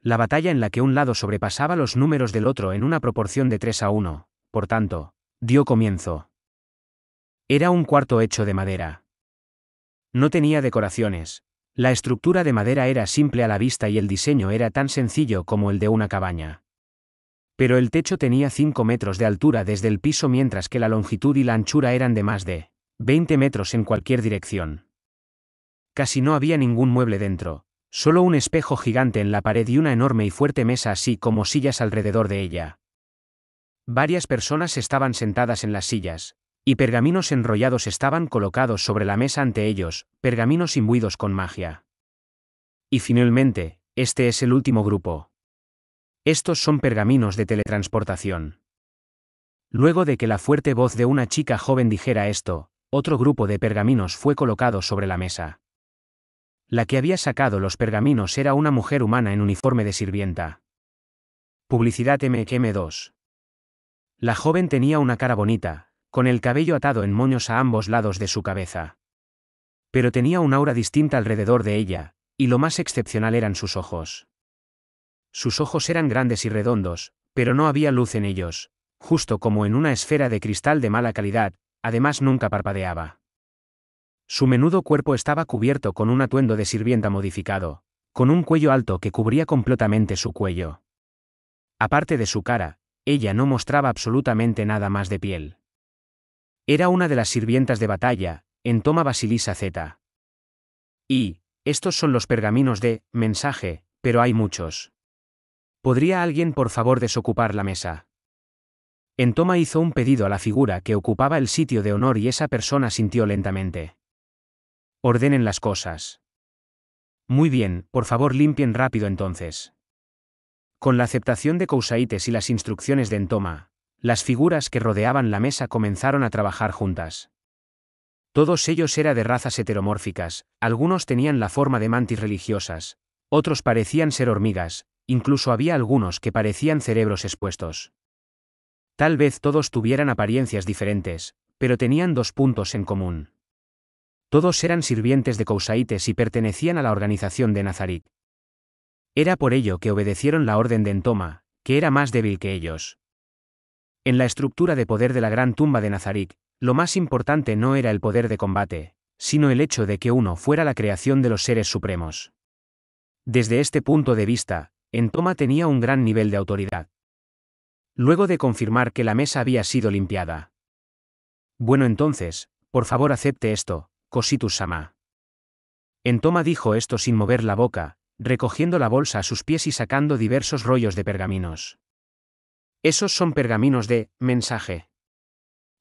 La batalla en la que un lado sobrepasaba los números del otro en una proporción de 3 a 1, por tanto, dio comienzo. Era un cuarto hecho de madera. No tenía decoraciones. La estructura de madera era simple a la vista y el diseño era tan sencillo como el de una cabaña. Pero el techo tenía 5 metros de altura desde el piso mientras que la longitud y la anchura eran de más de 20 metros en cualquier dirección. Casi no había ningún mueble dentro, solo un espejo gigante en la pared y una enorme y fuerte mesa así como sillas alrededor de ella. Varias personas estaban sentadas en las sillas, y pergaminos enrollados estaban colocados sobre la mesa ante ellos, pergaminos imbuidos con magia. Y finalmente, este es el último grupo. Estos son pergaminos de teletransportación. Luego de que la fuerte voz de una chica joven dijera esto, otro grupo de pergaminos fue colocado sobre la mesa. La que había sacado los pergaminos era una mujer humana en uniforme de sirvienta. Publicidad MQM2. La joven tenía una cara bonita, con el cabello atado en moños a ambos lados de su cabeza. Pero tenía un aura distinta alrededor de ella, y lo más excepcional eran sus ojos. Sus ojos eran grandes y redondos, pero no había luz en ellos, justo como en una esfera de cristal de mala calidad, además nunca parpadeaba. Su menudo cuerpo estaba cubierto con un atuendo de sirvienta modificado, con un cuello alto que cubría completamente su cuello. Aparte de su cara, ella no mostraba absolutamente nada más de piel. Era una de las sirvientas de batalla, Entoma Basilisa Z. Y, estos son los pergaminos de, mensaje, pero hay muchos. ¿Podría alguien por favor desocupar la mesa? Entoma hizo un pedido a la figura que ocupaba el sitio de honor y esa persona sintió lentamente. Ordenen las cosas. Muy bien, por favor limpien rápido entonces. Con la aceptación de Cousaites y las instrucciones de Entoma, las figuras que rodeaban la mesa comenzaron a trabajar juntas. Todos ellos eran de razas heteromórficas, algunos tenían la forma de mantis religiosas, otros parecían ser hormigas, incluso había algunos que parecían cerebros expuestos. Tal vez todos tuvieran apariencias diferentes, pero tenían dos puntos en común. Todos eran sirvientes de Cousaites y pertenecían a la organización de Nazarit. Era por ello que obedecieron la orden de Entoma, que era más débil que ellos. En la estructura de poder de la gran tumba de Nazarick, lo más importante no era el poder de combate, sino el hecho de que uno fuera la creación de los seres supremos. Desde este punto de vista, Entoma tenía un gran nivel de autoridad. Luego de confirmar que la mesa había sido limpiada. Bueno entonces, por favor acepte esto, Cositus Sama. Entoma dijo esto sin mover la boca, recogiendo la bolsa a sus pies y sacando diversos rollos de pergaminos. Esos son pergaminos de mensaje.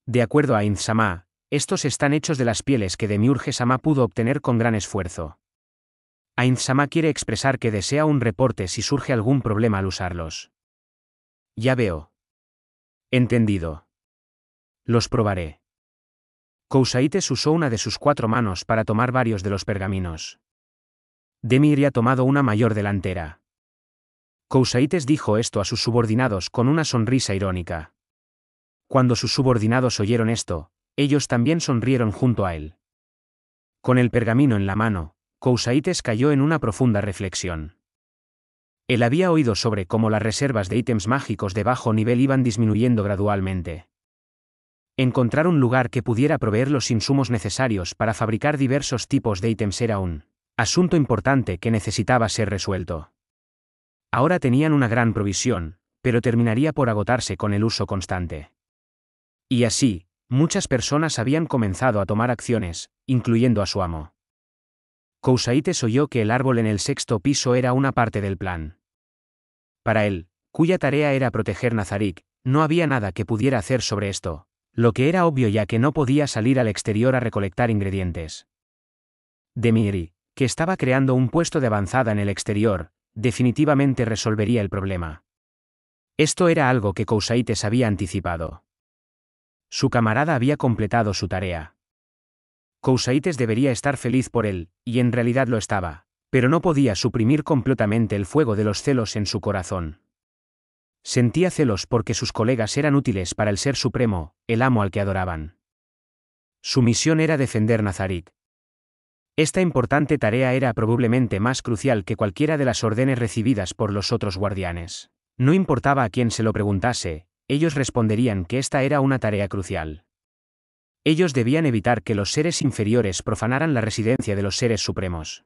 De acuerdo a Inzama, estos están hechos de las pieles que Demiurge Sama pudo obtener con gran esfuerzo. Sama quiere expresar que desea un reporte si surge algún problema al usarlos. Ya veo. Entendido. Los probaré. Kousaites usó una de sus cuatro manos para tomar varios de los pergaminos. Demiria ha tomado una mayor delantera. Cousaites dijo esto a sus subordinados con una sonrisa irónica. Cuando sus subordinados oyeron esto, ellos también sonrieron junto a él. Con el pergamino en la mano, Cousaites cayó en una profunda reflexión. Él había oído sobre cómo las reservas de ítems mágicos de bajo nivel iban disminuyendo gradualmente. Encontrar un lugar que pudiera proveer los insumos necesarios para fabricar diversos tipos de ítems era un asunto importante que necesitaba ser resuelto. Ahora tenían una gran provisión, pero terminaría por agotarse con el uso constante. Y así, muchas personas habían comenzado a tomar acciones, incluyendo a su amo. Kousaites oyó que el árbol en el sexto piso era una parte del plan. Para él, cuya tarea era proteger Nazarick, no había nada que pudiera hacer sobre esto, lo que era obvio ya que no podía salir al exterior a recolectar ingredientes. Demiri, que estaba creando un puesto de avanzada en el exterior, definitivamente resolvería el problema. Esto era algo que Cousaites había anticipado. Su camarada había completado su tarea. Cousaites debería estar feliz por él, y en realidad lo estaba, pero no podía suprimir completamente el fuego de los celos en su corazón. Sentía celos porque sus colegas eran útiles para el Ser Supremo, el amo al que adoraban. Su misión era defender Nazarit, esta importante tarea era probablemente más crucial que cualquiera de las órdenes recibidas por los otros guardianes. No importaba a quién se lo preguntase, ellos responderían que esta era una tarea crucial. Ellos debían evitar que los seres inferiores profanaran la residencia de los seres supremos.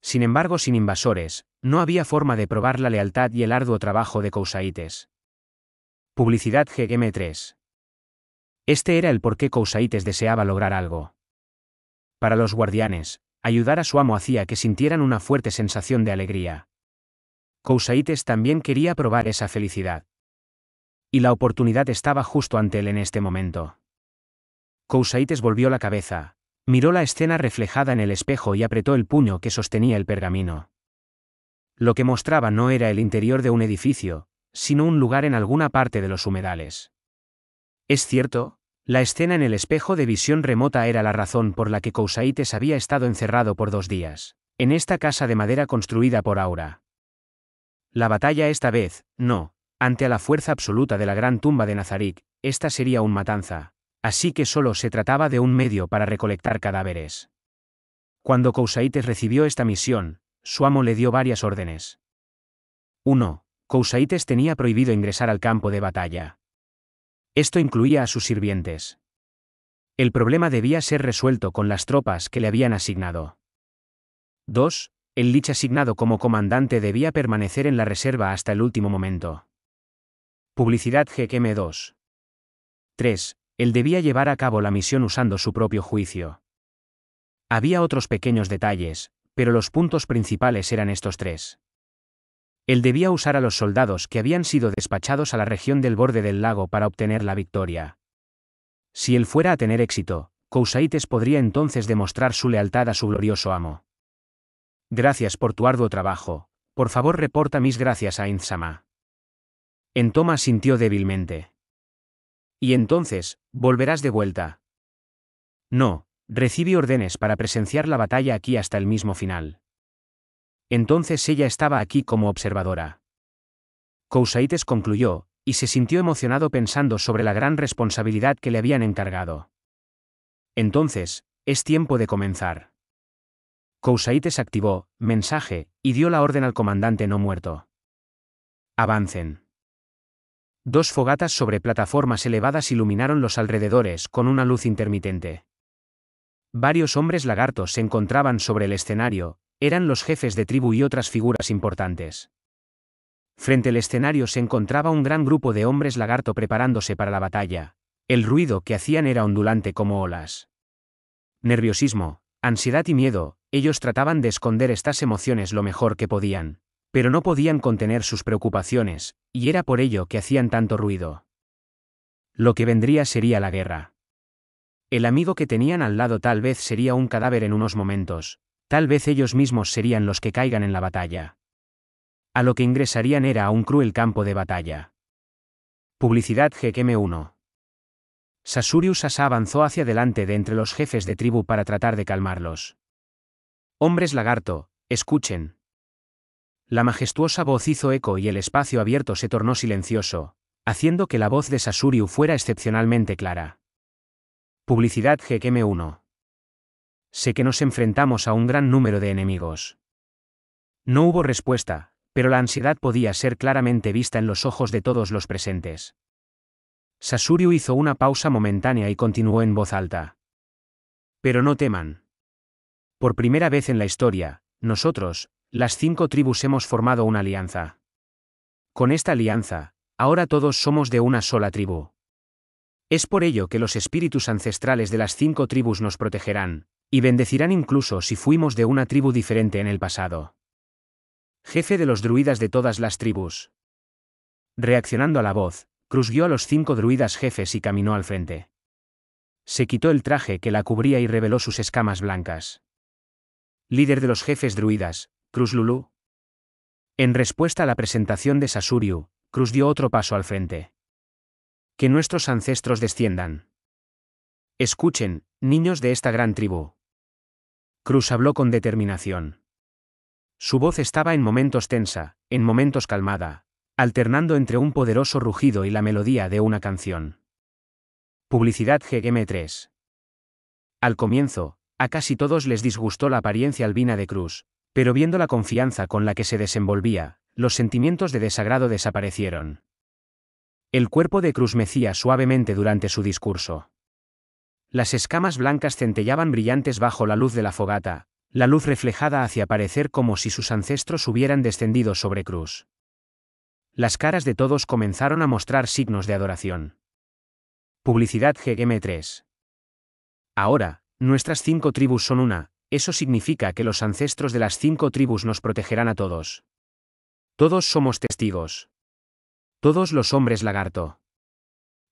Sin embargo, sin invasores, no había forma de probar la lealtad y el arduo trabajo de Cousaites. Publicidad GM3. Este era el por qué Cousaites deseaba lograr algo. Para los guardianes, ayudar a su amo hacía que sintieran una fuerte sensación de alegría. Cousaites también quería probar esa felicidad. Y la oportunidad estaba justo ante él en este momento. Cousaites volvió la cabeza, miró la escena reflejada en el espejo y apretó el puño que sostenía el pergamino. Lo que mostraba no era el interior de un edificio, sino un lugar en alguna parte de los humedales. Es cierto, la escena en el espejo de visión remota era la razón por la que Cousaites había estado encerrado por dos días, en esta casa de madera construida por Aura. La batalla esta vez, no, ante la fuerza absoluta de la gran tumba de Nazarick, esta sería un matanza, así que solo se trataba de un medio para recolectar cadáveres. Cuando Cousaites recibió esta misión, su amo le dio varias órdenes. 1. Cousaites tenía prohibido ingresar al campo de batalla. Esto incluía a sus sirvientes. El problema debía ser resuelto con las tropas que le habían asignado. 2. El Lich asignado como comandante debía permanecer en la reserva hasta el último momento. Publicidad GQM 2 3. Él debía llevar a cabo la misión usando su propio juicio. Había otros pequeños detalles, pero los puntos principales eran estos tres. Él debía usar a los soldados que habían sido despachados a la región del borde del lago para obtener la victoria. Si él fuera a tener éxito, Cousaites podría entonces demostrar su lealtad a su glorioso amo. Gracias por tu arduo trabajo, por favor reporta mis gracias a Inzama. En sintió débilmente. Y entonces, volverás de vuelta. No, recibe órdenes para presenciar la batalla aquí hasta el mismo final. Entonces ella estaba aquí como observadora. Cousaites concluyó, y se sintió emocionado pensando sobre la gran responsabilidad que le habían encargado. Entonces, es tiempo de comenzar. Cousaites activó, mensaje, y dio la orden al comandante no muerto. Avancen. Dos fogatas sobre plataformas elevadas iluminaron los alrededores con una luz intermitente. Varios hombres lagartos se encontraban sobre el escenario, eran los jefes de tribu y otras figuras importantes. Frente al escenario se encontraba un gran grupo de hombres lagarto preparándose para la batalla. El ruido que hacían era ondulante como olas. Nerviosismo, ansiedad y miedo, ellos trataban de esconder estas emociones lo mejor que podían, pero no podían contener sus preocupaciones, y era por ello que hacían tanto ruido. Lo que vendría sería la guerra. El amigo que tenían al lado tal vez sería un cadáver en unos momentos, tal vez ellos mismos serían los que caigan en la batalla. A lo que ingresarían era a un cruel campo de batalla. Publicidad gqm 1 Sasurius Asa avanzó hacia delante de entre los jefes de tribu para tratar de calmarlos. Hombres lagarto, escuchen. La majestuosa voz hizo eco y el espacio abierto se tornó silencioso, haciendo que la voz de Sasuriu fuera excepcionalmente clara. Publicidad gqm 1 sé que nos enfrentamos a un gran número de enemigos. No hubo respuesta, pero la ansiedad podía ser claramente vista en los ojos de todos los presentes. Sasurio hizo una pausa momentánea y continuó en voz alta. Pero no teman. Por primera vez en la historia, nosotros, las cinco tribus hemos formado una alianza. Con esta alianza, ahora todos somos de una sola tribu. Es por ello que los espíritus ancestrales de las cinco tribus nos protegerán, y bendecirán incluso si fuimos de una tribu diferente en el pasado. Jefe de los druidas de todas las tribus. Reaccionando a la voz, Cruz guió a los cinco druidas jefes y caminó al frente. Se quitó el traje que la cubría y reveló sus escamas blancas. Líder de los jefes druidas, Cruz Lulú. En respuesta a la presentación de Sasuryu, Cruz dio otro paso al frente. Que nuestros ancestros desciendan. Escuchen, niños de esta gran tribu. Cruz habló con determinación. Su voz estaba en momentos tensa, en momentos calmada, alternando entre un poderoso rugido y la melodía de una canción. Publicidad GM3. Al comienzo, a casi todos les disgustó la apariencia albina de Cruz, pero viendo la confianza con la que se desenvolvía, los sentimientos de desagrado desaparecieron. El cuerpo de Cruz mecía suavemente durante su discurso. Las escamas blancas centellaban brillantes bajo la luz de la fogata, la luz reflejada hacia parecer como si sus ancestros hubieran descendido sobre cruz. Las caras de todos comenzaron a mostrar signos de adoración. Publicidad ggm 3 Ahora, nuestras cinco tribus son una, eso significa que los ancestros de las cinco tribus nos protegerán a todos. Todos somos testigos. Todos los hombres lagarto.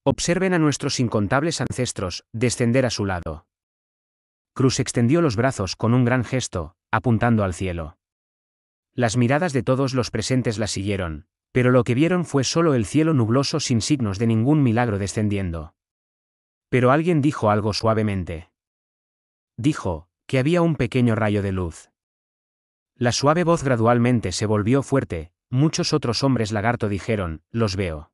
Observen a nuestros incontables ancestros descender a su lado. Cruz extendió los brazos con un gran gesto, apuntando al cielo. Las miradas de todos los presentes la siguieron, pero lo que vieron fue solo el cielo nubloso sin signos de ningún milagro descendiendo. Pero alguien dijo algo suavemente. Dijo, que había un pequeño rayo de luz. La suave voz gradualmente se volvió fuerte, muchos otros hombres lagarto dijeron, los veo.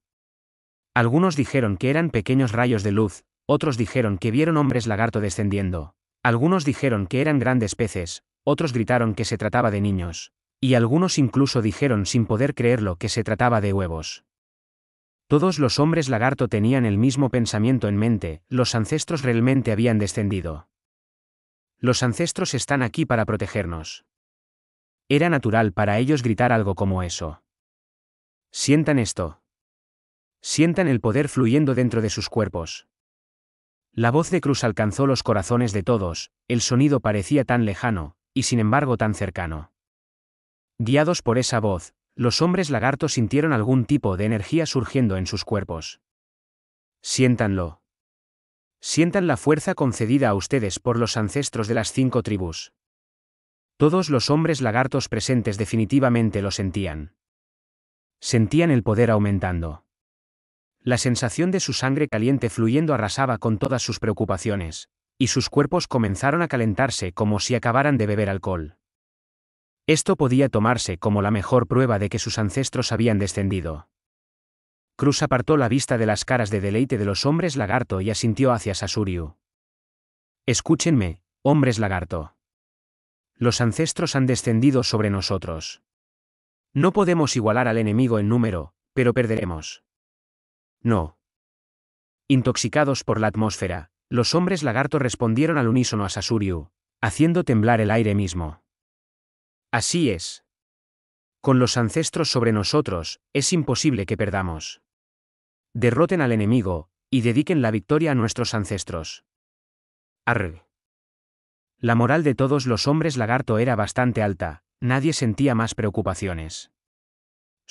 Algunos dijeron que eran pequeños rayos de luz, otros dijeron que vieron hombres lagarto descendiendo. Algunos dijeron que eran grandes peces, otros gritaron que se trataba de niños. Y algunos incluso dijeron sin poder creerlo que se trataba de huevos. Todos los hombres lagarto tenían el mismo pensamiento en mente, los ancestros realmente habían descendido. Los ancestros están aquí para protegernos. Era natural para ellos gritar algo como eso. Sientan esto sientan el poder fluyendo dentro de sus cuerpos. La voz de Cruz alcanzó los corazones de todos, el sonido parecía tan lejano, y sin embargo tan cercano. Guiados por esa voz, los hombres lagartos sintieron algún tipo de energía surgiendo en sus cuerpos. Siéntanlo. Sientan la fuerza concedida a ustedes por los ancestros de las cinco tribus. Todos los hombres lagartos presentes definitivamente lo sentían. Sentían el poder aumentando. La sensación de su sangre caliente fluyendo arrasaba con todas sus preocupaciones, y sus cuerpos comenzaron a calentarse como si acabaran de beber alcohol. Esto podía tomarse como la mejor prueba de que sus ancestros habían descendido. Cruz apartó la vista de las caras de deleite de los hombres lagarto y asintió hacia Sasuryu. Escúchenme, hombres lagarto. Los ancestros han descendido sobre nosotros. No podemos igualar al enemigo en número, pero perderemos. No. Intoxicados por la atmósfera, los hombres lagarto respondieron al unísono a Sasuryu, haciendo temblar el aire mismo. Así es. Con los ancestros sobre nosotros, es imposible que perdamos. Derroten al enemigo, y dediquen la victoria a nuestros ancestros. Arr. La moral de todos los hombres lagarto era bastante alta, nadie sentía más preocupaciones.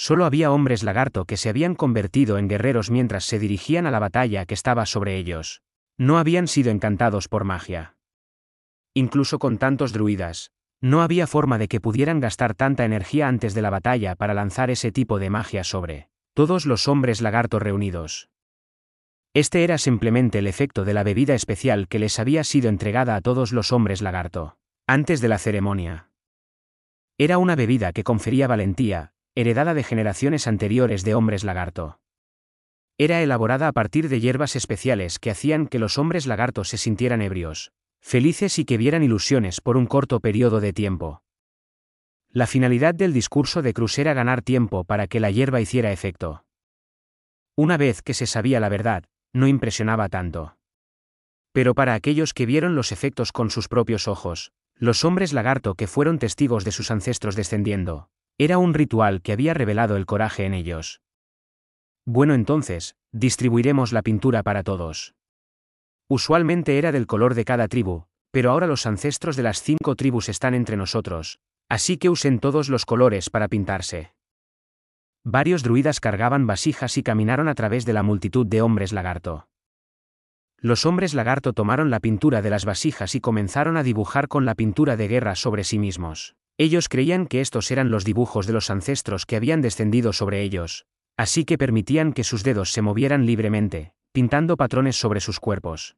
Solo había hombres lagarto que se habían convertido en guerreros mientras se dirigían a la batalla que estaba sobre ellos. No habían sido encantados por magia. Incluso con tantos druidas, no había forma de que pudieran gastar tanta energía antes de la batalla para lanzar ese tipo de magia sobre todos los hombres lagarto reunidos. Este era simplemente el efecto de la bebida especial que les había sido entregada a todos los hombres lagarto, antes de la ceremonia. Era una bebida que confería valentía, heredada de generaciones anteriores de hombres lagarto. Era elaborada a partir de hierbas especiales que hacían que los hombres lagartos se sintieran ebrios, felices y que vieran ilusiones por un corto periodo de tiempo. La finalidad del discurso de Cruz era ganar tiempo para que la hierba hiciera efecto. Una vez que se sabía la verdad, no impresionaba tanto. Pero para aquellos que vieron los efectos con sus propios ojos, los hombres lagarto que fueron testigos de sus ancestros descendiendo, era un ritual que había revelado el coraje en ellos. Bueno entonces, distribuiremos la pintura para todos. Usualmente era del color de cada tribu, pero ahora los ancestros de las cinco tribus están entre nosotros, así que usen todos los colores para pintarse. Varios druidas cargaban vasijas y caminaron a través de la multitud de hombres lagarto. Los hombres lagarto tomaron la pintura de las vasijas y comenzaron a dibujar con la pintura de guerra sobre sí mismos. Ellos creían que estos eran los dibujos de los ancestros que habían descendido sobre ellos, así que permitían que sus dedos se movieran libremente, pintando patrones sobre sus cuerpos.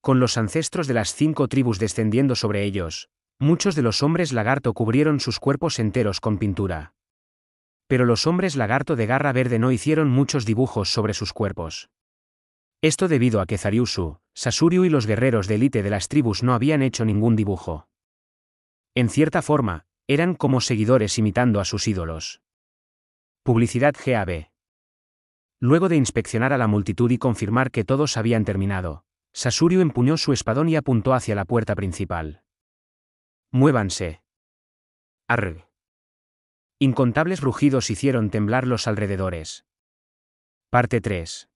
Con los ancestros de las cinco tribus descendiendo sobre ellos, muchos de los hombres lagarto cubrieron sus cuerpos enteros con pintura. Pero los hombres lagarto de garra verde no hicieron muchos dibujos sobre sus cuerpos. Esto debido a que Zariusu, Sasuriu y los guerreros de élite de las tribus no habían hecho ningún dibujo. En cierta forma, eran como seguidores imitando a sus ídolos. Publicidad GAB. Luego de inspeccionar a la multitud y confirmar que todos habían terminado, Sasurio empuñó su espadón y apuntó hacia la puerta principal. Muévanse. ¡Arg! Incontables rugidos hicieron temblar los alrededores. Parte 3.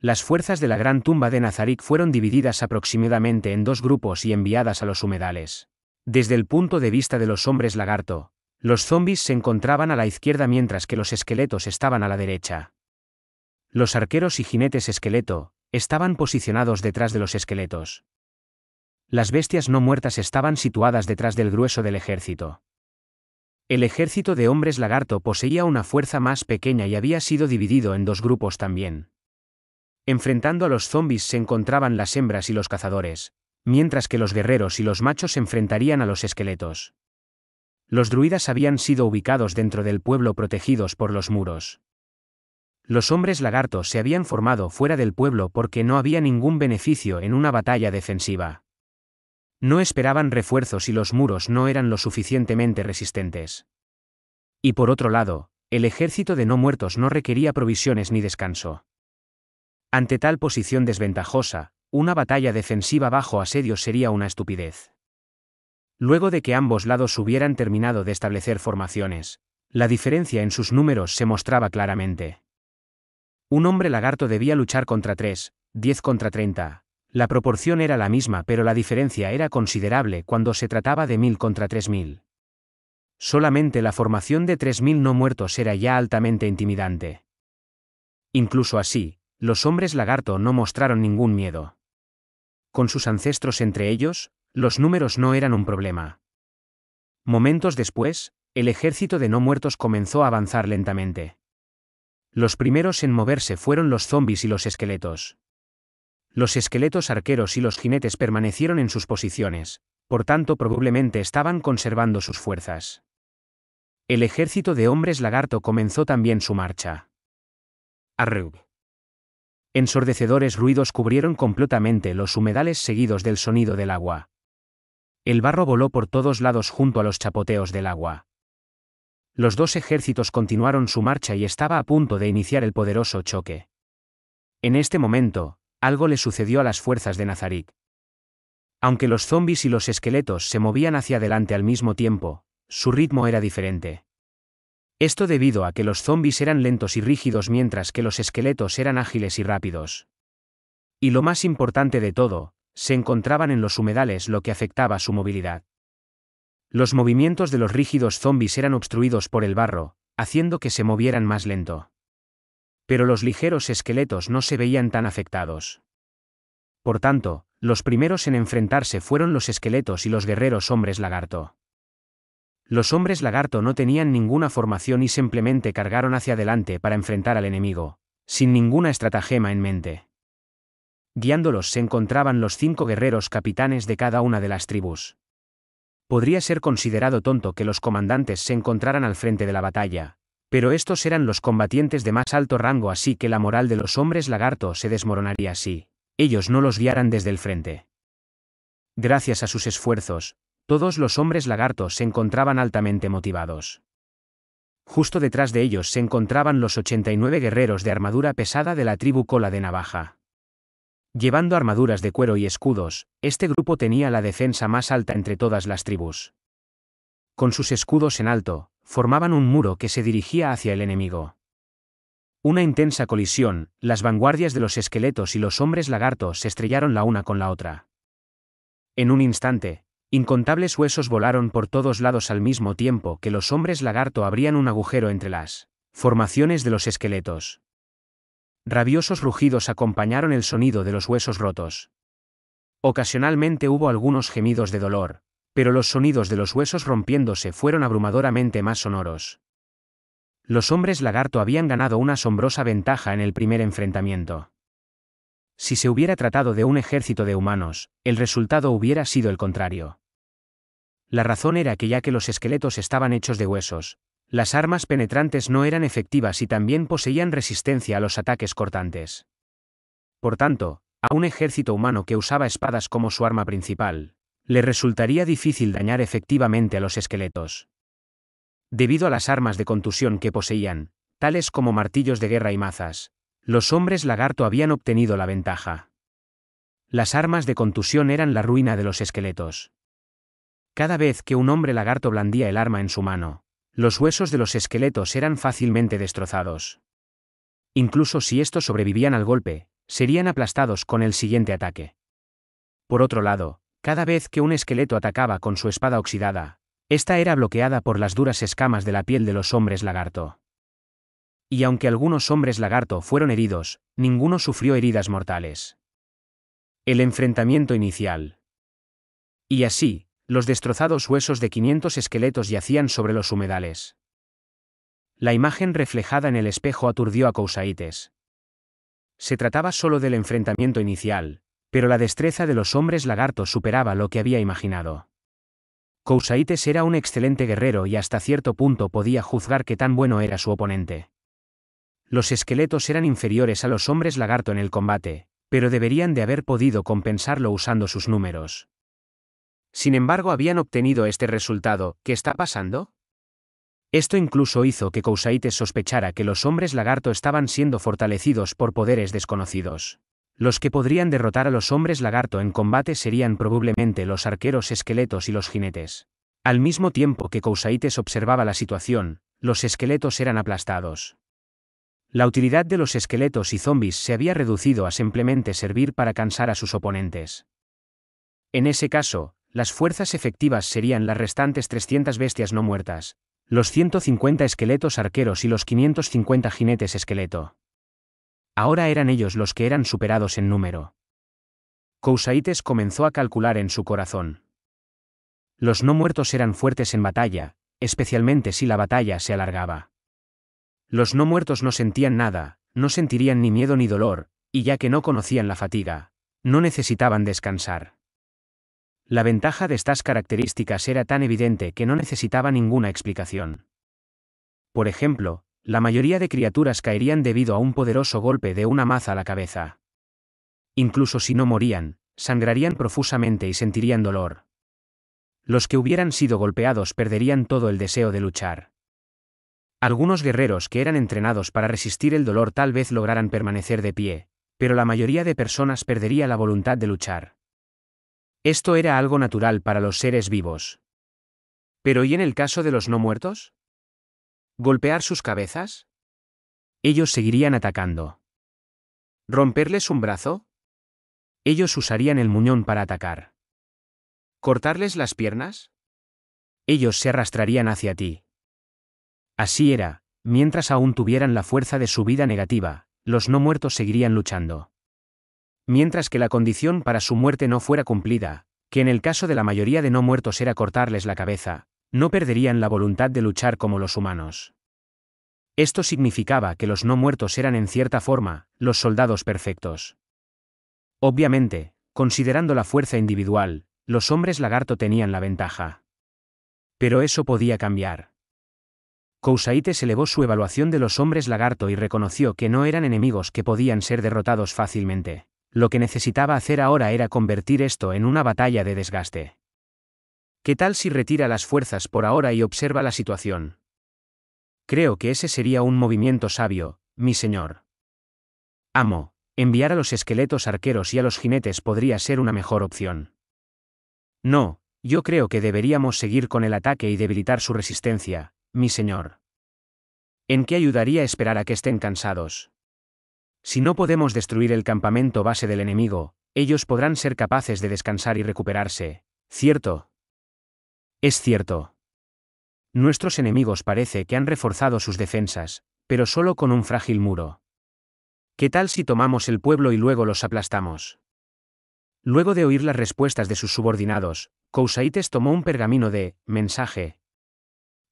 Las fuerzas de la gran tumba de Nazarick fueron divididas aproximadamente en dos grupos y enviadas a los humedales. Desde el punto de vista de los hombres lagarto, los zombis se encontraban a la izquierda mientras que los esqueletos estaban a la derecha. Los arqueros y jinetes esqueleto estaban posicionados detrás de los esqueletos. Las bestias no muertas estaban situadas detrás del grueso del ejército. El ejército de hombres lagarto poseía una fuerza más pequeña y había sido dividido en dos grupos también. Enfrentando a los zombis se encontraban las hembras y los cazadores, mientras que los guerreros y los machos se enfrentarían a los esqueletos. Los druidas habían sido ubicados dentro del pueblo protegidos por los muros. Los hombres lagartos se habían formado fuera del pueblo porque no había ningún beneficio en una batalla defensiva. No esperaban refuerzos y los muros no eran lo suficientemente resistentes. Y por otro lado, el ejército de no muertos no requería provisiones ni descanso. Ante tal posición desventajosa, una batalla defensiva bajo asedio sería una estupidez. Luego de que ambos lados hubieran terminado de establecer formaciones, la diferencia en sus números se mostraba claramente. Un hombre lagarto debía luchar contra tres, diez contra 30. La proporción era la misma, pero la diferencia era considerable cuando se trataba de 1000 contra 3000. Solamente la formación de 3000 no muertos era ya altamente intimidante. Incluso así, los hombres lagarto no mostraron ningún miedo con sus ancestros entre ellos, los números no eran un problema. Momentos después, el ejército de no muertos comenzó a avanzar lentamente. Los primeros en moverse fueron los zombis y los esqueletos. Los esqueletos arqueros y los jinetes permanecieron en sus posiciones, por tanto probablemente estaban conservando sus fuerzas. El ejército de hombres lagarto comenzó también su marcha. Arrug. Ensordecedores ruidos cubrieron completamente los humedales seguidos del sonido del agua. El barro voló por todos lados junto a los chapoteos del agua. Los dos ejércitos continuaron su marcha y estaba a punto de iniciar el poderoso choque. En este momento, algo le sucedió a las fuerzas de Nazarick. Aunque los zombis y los esqueletos se movían hacia adelante al mismo tiempo, su ritmo era diferente. Esto debido a que los zombies eran lentos y rígidos mientras que los esqueletos eran ágiles y rápidos. Y lo más importante de todo, se encontraban en los humedales lo que afectaba su movilidad. Los movimientos de los rígidos zombis eran obstruidos por el barro, haciendo que se movieran más lento. Pero los ligeros esqueletos no se veían tan afectados. Por tanto, los primeros en enfrentarse fueron los esqueletos y los guerreros hombres lagarto. Los hombres lagarto no tenían ninguna formación y simplemente cargaron hacia adelante para enfrentar al enemigo, sin ninguna estratagema en mente. Guiándolos se encontraban los cinco guerreros capitanes de cada una de las tribus. Podría ser considerado tonto que los comandantes se encontraran al frente de la batalla, pero estos eran los combatientes de más alto rango así que la moral de los hombres lagarto se desmoronaría así ellos no los guiaran desde el frente. Gracias a sus esfuerzos, todos los hombres lagartos se encontraban altamente motivados. Justo detrás de ellos se encontraban los 89 guerreros de armadura pesada de la tribu Cola de Navaja. Llevando armaduras de cuero y escudos, este grupo tenía la defensa más alta entre todas las tribus. Con sus escudos en alto, formaban un muro que se dirigía hacia el enemigo. Una intensa colisión, las vanguardias de los esqueletos y los hombres lagartos se estrellaron la una con la otra. En un instante, Incontables huesos volaron por todos lados al mismo tiempo que los hombres lagarto abrían un agujero entre las formaciones de los esqueletos. Rabiosos rugidos acompañaron el sonido de los huesos rotos. Ocasionalmente hubo algunos gemidos de dolor, pero los sonidos de los huesos rompiéndose fueron abrumadoramente más sonoros. Los hombres lagarto habían ganado una asombrosa ventaja en el primer enfrentamiento. Si se hubiera tratado de un ejército de humanos, el resultado hubiera sido el contrario. La razón era que ya que los esqueletos estaban hechos de huesos, las armas penetrantes no eran efectivas y también poseían resistencia a los ataques cortantes. Por tanto, a un ejército humano que usaba espadas como su arma principal, le resultaría difícil dañar efectivamente a los esqueletos. Debido a las armas de contusión que poseían, tales como martillos de guerra y mazas, los hombres lagarto habían obtenido la ventaja. Las armas de contusión eran la ruina de los esqueletos. Cada vez que un hombre lagarto blandía el arma en su mano, los huesos de los esqueletos eran fácilmente destrozados. Incluso si estos sobrevivían al golpe, serían aplastados con el siguiente ataque. Por otro lado, cada vez que un esqueleto atacaba con su espada oxidada, esta era bloqueada por las duras escamas de la piel de los hombres lagarto. Y aunque algunos hombres lagarto fueron heridos, ninguno sufrió heridas mortales. El enfrentamiento inicial. Y así, los destrozados huesos de 500 esqueletos yacían sobre los humedales. La imagen reflejada en el espejo aturdió a Cousaites. Se trataba solo del enfrentamiento inicial, pero la destreza de los hombres lagartos superaba lo que había imaginado. Cousaites era un excelente guerrero y hasta cierto punto podía juzgar que tan bueno era su oponente. Los esqueletos eran inferiores a los hombres lagarto en el combate, pero deberían de haber podido compensarlo usando sus números. Sin embargo, habían obtenido este resultado. ¿Qué está pasando? Esto incluso hizo que Cousaites sospechara que los hombres lagarto estaban siendo fortalecidos por poderes desconocidos. Los que podrían derrotar a los hombres lagarto en combate serían probablemente los arqueros esqueletos y los jinetes. Al mismo tiempo que Cousaites observaba la situación, los esqueletos eran aplastados. La utilidad de los esqueletos y zombies se había reducido a simplemente servir para cansar a sus oponentes. En ese caso, las fuerzas efectivas serían las restantes 300 bestias no muertas, los 150 esqueletos arqueros y los 550 jinetes esqueleto. Ahora eran ellos los que eran superados en número. Cousaites comenzó a calcular en su corazón. Los no muertos eran fuertes en batalla, especialmente si la batalla se alargaba. Los no muertos no sentían nada, no sentirían ni miedo ni dolor, y ya que no conocían la fatiga, no necesitaban descansar. La ventaja de estas características era tan evidente que no necesitaba ninguna explicación. Por ejemplo, la mayoría de criaturas caerían debido a un poderoso golpe de una maza a la cabeza. Incluso si no morían, sangrarían profusamente y sentirían dolor. Los que hubieran sido golpeados perderían todo el deseo de luchar. Algunos guerreros que eran entrenados para resistir el dolor tal vez lograran permanecer de pie, pero la mayoría de personas perdería la voluntad de luchar. Esto era algo natural para los seres vivos. Pero ¿y en el caso de los no muertos? ¿Golpear sus cabezas? Ellos seguirían atacando. ¿Romperles un brazo? Ellos usarían el muñón para atacar. ¿Cortarles las piernas? Ellos se arrastrarían hacia ti. Así era, mientras aún tuvieran la fuerza de su vida negativa, los no muertos seguirían luchando mientras que la condición para su muerte no fuera cumplida, que en el caso de la mayoría de no muertos era cortarles la cabeza, no perderían la voluntad de luchar como los humanos. Esto significaba que los no muertos eran en cierta forma, los soldados perfectos. Obviamente, considerando la fuerza individual, los hombres lagarto tenían la ventaja. Pero eso podía cambiar. se elevó su evaluación de los hombres lagarto y reconoció que no eran enemigos que podían ser derrotados fácilmente. Lo que necesitaba hacer ahora era convertir esto en una batalla de desgaste. ¿Qué tal si retira las fuerzas por ahora y observa la situación? Creo que ese sería un movimiento sabio, mi señor. Amo, enviar a los esqueletos arqueros y a los jinetes podría ser una mejor opción. No, yo creo que deberíamos seguir con el ataque y debilitar su resistencia, mi señor. ¿En qué ayudaría esperar a que estén cansados? Si no podemos destruir el campamento base del enemigo, ellos podrán ser capaces de descansar y recuperarse, ¿cierto? Es cierto. Nuestros enemigos parece que han reforzado sus defensas, pero solo con un frágil muro. ¿Qué tal si tomamos el pueblo y luego los aplastamos? Luego de oír las respuestas de sus subordinados, Cousaites tomó un pergamino de mensaje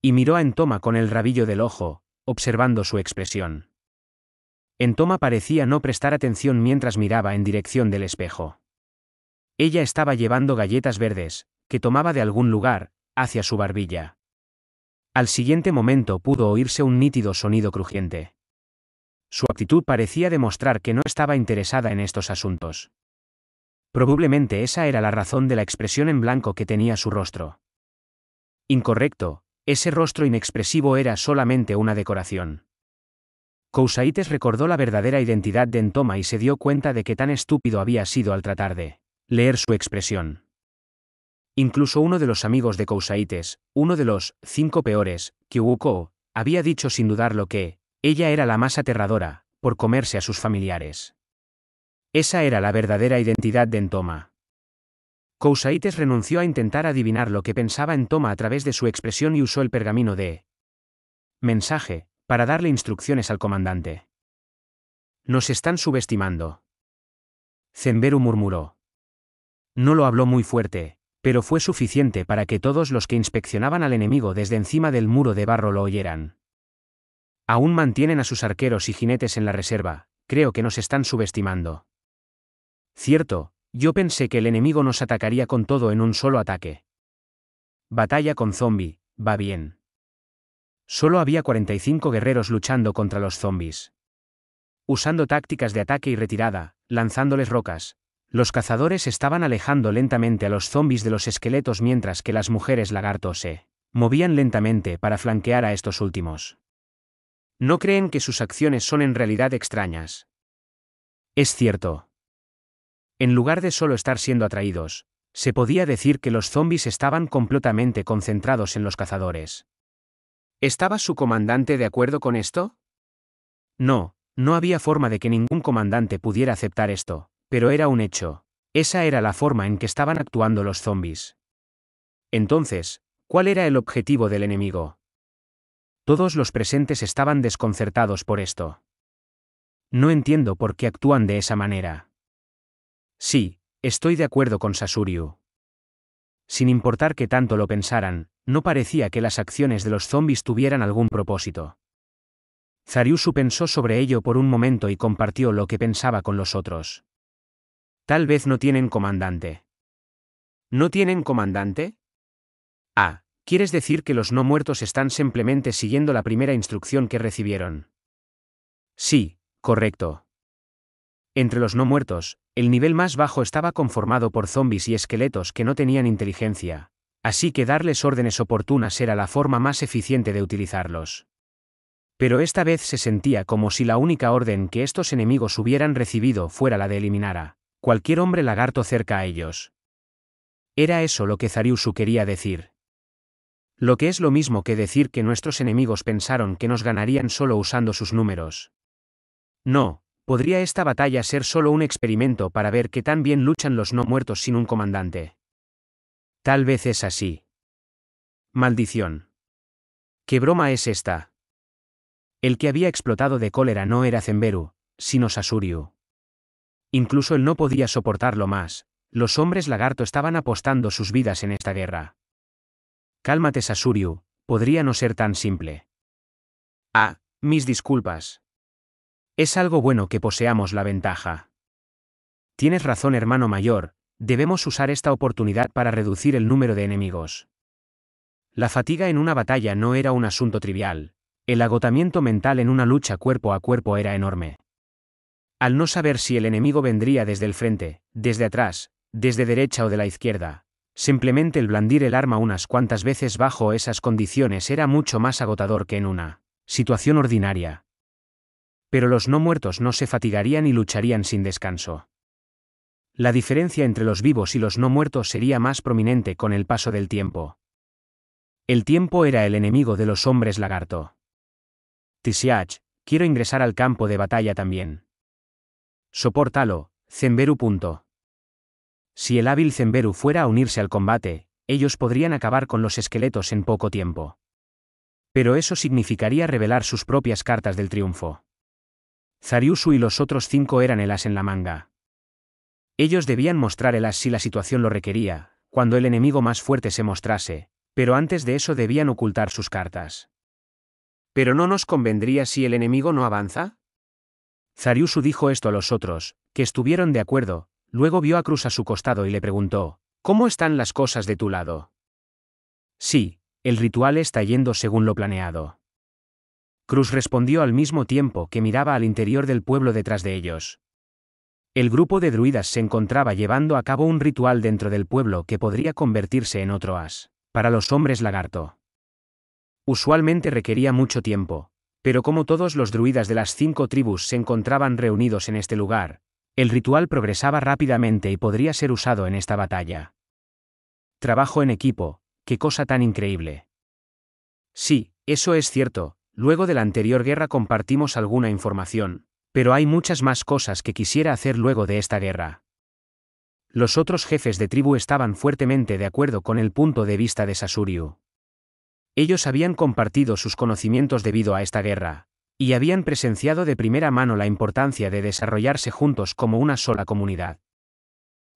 y miró a Entoma con el rabillo del ojo, observando su expresión. En Toma parecía no prestar atención mientras miraba en dirección del espejo. Ella estaba llevando galletas verdes, que tomaba de algún lugar, hacia su barbilla. Al siguiente momento pudo oírse un nítido sonido crujiente. Su actitud parecía demostrar que no estaba interesada en estos asuntos. Probablemente esa era la razón de la expresión en blanco que tenía su rostro. Incorrecto, ese rostro inexpresivo era solamente una decoración. Cousaites recordó la verdadera identidad de Entoma y se dio cuenta de que tan estúpido había sido al tratar de leer su expresión. Incluso uno de los amigos de Cousaites, uno de los cinco peores, Kyuko, había dicho sin dudar lo que ella era la más aterradora, por comerse a sus familiares. Esa era la verdadera identidad de Entoma. Cousaites renunció a intentar adivinar lo que pensaba Entoma a través de su expresión y usó el pergamino de mensaje, para darle instrucciones al comandante. Nos están subestimando. Zemberu murmuró. No lo habló muy fuerte, pero fue suficiente para que todos los que inspeccionaban al enemigo desde encima del muro de barro lo oyeran. Aún mantienen a sus arqueros y jinetes en la reserva, creo que nos están subestimando. Cierto, yo pensé que el enemigo nos atacaría con todo en un solo ataque. Batalla con zombie, va bien. Solo había 45 guerreros luchando contra los zombies. Usando tácticas de ataque y retirada, lanzándoles rocas, los cazadores estaban alejando lentamente a los zombies de los esqueletos mientras que las mujeres lagartos se movían lentamente para flanquear a estos últimos. No creen que sus acciones son en realidad extrañas. Es cierto. En lugar de solo estar siendo atraídos, se podía decir que los zombies estaban completamente concentrados en los cazadores. ¿Estaba su comandante de acuerdo con esto? No, no había forma de que ningún comandante pudiera aceptar esto, pero era un hecho. Esa era la forma en que estaban actuando los zombies. Entonces, ¿cuál era el objetivo del enemigo? Todos los presentes estaban desconcertados por esto. No entiendo por qué actúan de esa manera. Sí, estoy de acuerdo con Sasuryu. Sin importar que tanto lo pensaran, no parecía que las acciones de los zombies tuvieran algún propósito. Zaryusu pensó sobre ello por un momento y compartió lo que pensaba con los otros. Tal vez no tienen comandante. ¿No tienen comandante? Ah, ¿quieres decir que los no muertos están simplemente siguiendo la primera instrucción que recibieron? Sí, correcto. Entre los no muertos, el nivel más bajo estaba conformado por zombis y esqueletos que no tenían inteligencia, así que darles órdenes oportunas era la forma más eficiente de utilizarlos. Pero esta vez se sentía como si la única orden que estos enemigos hubieran recibido fuera la de eliminar a cualquier hombre lagarto cerca a ellos. Era eso lo que Zariusu quería decir. Lo que es lo mismo que decir que nuestros enemigos pensaron que nos ganarían solo usando sus números. No, podría esta batalla ser solo un experimento para ver qué tan bien luchan los no muertos sin un comandante. Tal vez es así. Maldición. ¿Qué broma es esta? El que había explotado de cólera no era Zemberu, sino Sasuriu. Incluso él no podía soportarlo más, los hombres lagarto estaban apostando sus vidas en esta guerra. Cálmate Sasuriu, podría no ser tan simple. Ah, mis disculpas. Es algo bueno que poseamos la ventaja. Tienes razón hermano mayor, Debemos usar esta oportunidad para reducir el número de enemigos. La fatiga en una batalla no era un asunto trivial. El agotamiento mental en una lucha cuerpo a cuerpo era enorme. Al no saber si el enemigo vendría desde el frente, desde atrás, desde derecha o de la izquierda, simplemente el blandir el arma unas cuantas veces bajo esas condiciones era mucho más agotador que en una situación ordinaria. Pero los no muertos no se fatigarían y lucharían sin descanso la diferencia entre los vivos y los no muertos sería más prominente con el paso del tiempo. El tiempo era el enemigo de los hombres lagarto. Tisiach, quiero ingresar al campo de batalla también. Sopórtalo, Zemberu. Si el hábil Zemberu fuera a unirse al combate, ellos podrían acabar con los esqueletos en poco tiempo. Pero eso significaría revelar sus propias cartas del triunfo. Zariusu y los otros cinco eran el as en la manga. Ellos debían mostrar el si la situación lo requería, cuando el enemigo más fuerte se mostrase, pero antes de eso debían ocultar sus cartas. ¿Pero no nos convendría si el enemigo no avanza? Zariusu dijo esto a los otros, que estuvieron de acuerdo, luego vio a Cruz a su costado y le preguntó, ¿Cómo están las cosas de tu lado? Sí, el ritual está yendo según lo planeado. Cruz respondió al mismo tiempo que miraba al interior del pueblo detrás de ellos. El grupo de druidas se encontraba llevando a cabo un ritual dentro del pueblo que podría convertirse en otro as, para los hombres lagarto. Usualmente requería mucho tiempo, pero como todos los druidas de las cinco tribus se encontraban reunidos en este lugar, el ritual progresaba rápidamente y podría ser usado en esta batalla. Trabajo en equipo, qué cosa tan increíble. Sí, eso es cierto, luego de la anterior guerra compartimos alguna información, pero hay muchas más cosas que quisiera hacer luego de esta guerra. Los otros jefes de tribu estaban fuertemente de acuerdo con el punto de vista de Sasuryu. Ellos habían compartido sus conocimientos debido a esta guerra, y habían presenciado de primera mano la importancia de desarrollarse juntos como una sola comunidad.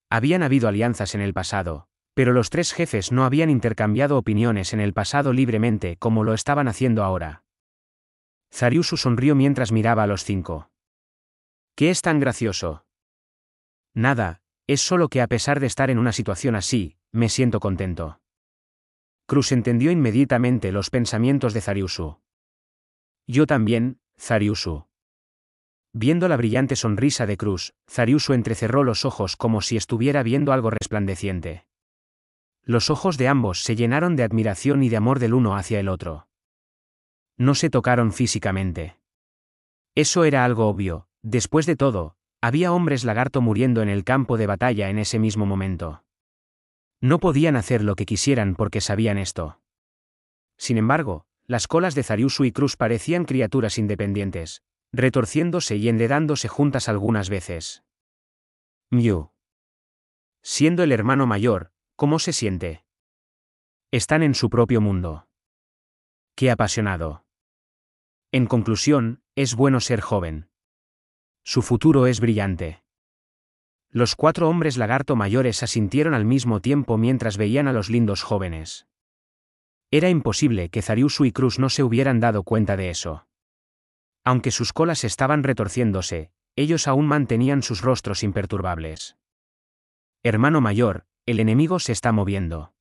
Habían habido alianzas en el pasado, pero los tres jefes no habían intercambiado opiniones en el pasado libremente como lo estaban haciendo ahora. Zariusu sonrió mientras miraba a los cinco. ¿Qué es tan gracioso? Nada, es solo que a pesar de estar en una situación así, me siento contento. Cruz entendió inmediatamente los pensamientos de Zariusu. Yo también, Zariusu. Viendo la brillante sonrisa de Cruz, Zariusu entrecerró los ojos como si estuviera viendo algo resplandeciente. Los ojos de ambos se llenaron de admiración y de amor del uno hacia el otro. No se tocaron físicamente. Eso era algo obvio, Después de todo, había hombres lagarto muriendo en el campo de batalla en ese mismo momento. No podían hacer lo que quisieran porque sabían esto. Sin embargo, las colas de Zariusu y Cruz parecían criaturas independientes, retorciéndose y enredándose juntas algunas veces. Mew. Siendo el hermano mayor, ¿cómo se siente? Están en su propio mundo. Qué apasionado. En conclusión, es bueno ser joven. Su futuro es brillante. Los cuatro hombres lagarto mayores asintieron al mismo tiempo mientras veían a los lindos jóvenes. Era imposible que Zariusu y Cruz no se hubieran dado cuenta de eso. Aunque sus colas estaban retorciéndose, ellos aún mantenían sus rostros imperturbables. Hermano mayor, el enemigo se está moviendo.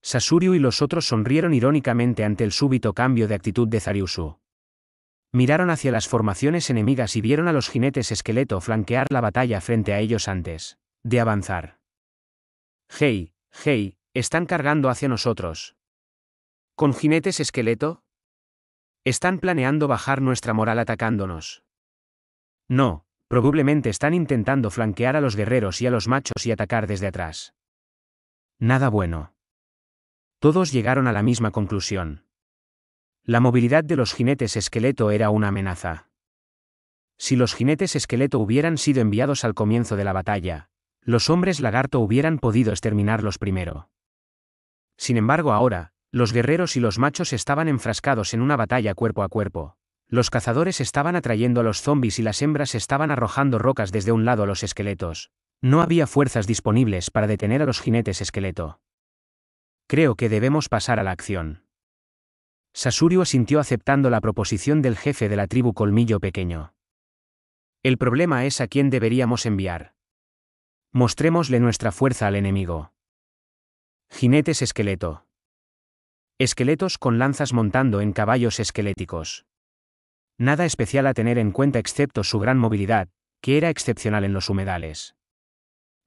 Sasuriu y los otros sonrieron irónicamente ante el súbito cambio de actitud de Zariusu. Miraron hacia las formaciones enemigas y vieron a los jinetes esqueleto flanquear la batalla frente a ellos antes de avanzar. Hey, hey, están cargando hacia nosotros. ¿Con jinetes esqueleto? Están planeando bajar nuestra moral atacándonos. No, probablemente están intentando flanquear a los guerreros y a los machos y atacar desde atrás. Nada bueno. Todos llegaron a la misma conclusión. La movilidad de los jinetes esqueleto era una amenaza. Si los jinetes esqueleto hubieran sido enviados al comienzo de la batalla, los hombres lagarto hubieran podido exterminarlos primero. Sin embargo, ahora, los guerreros y los machos estaban enfrascados en una batalla cuerpo a cuerpo. Los cazadores estaban atrayendo a los zombis y las hembras estaban arrojando rocas desde un lado a los esqueletos. No había fuerzas disponibles para detener a los jinetes esqueleto. Creo que debemos pasar a la acción. Sasurio sintió aceptando la proposición del jefe de la tribu Colmillo Pequeño. El problema es a quién deberíamos enviar. Mostrémosle nuestra fuerza al enemigo. Jinetes esqueleto. Esqueletos con lanzas montando en caballos esqueléticos. Nada especial a tener en cuenta excepto su gran movilidad, que era excepcional en los humedales.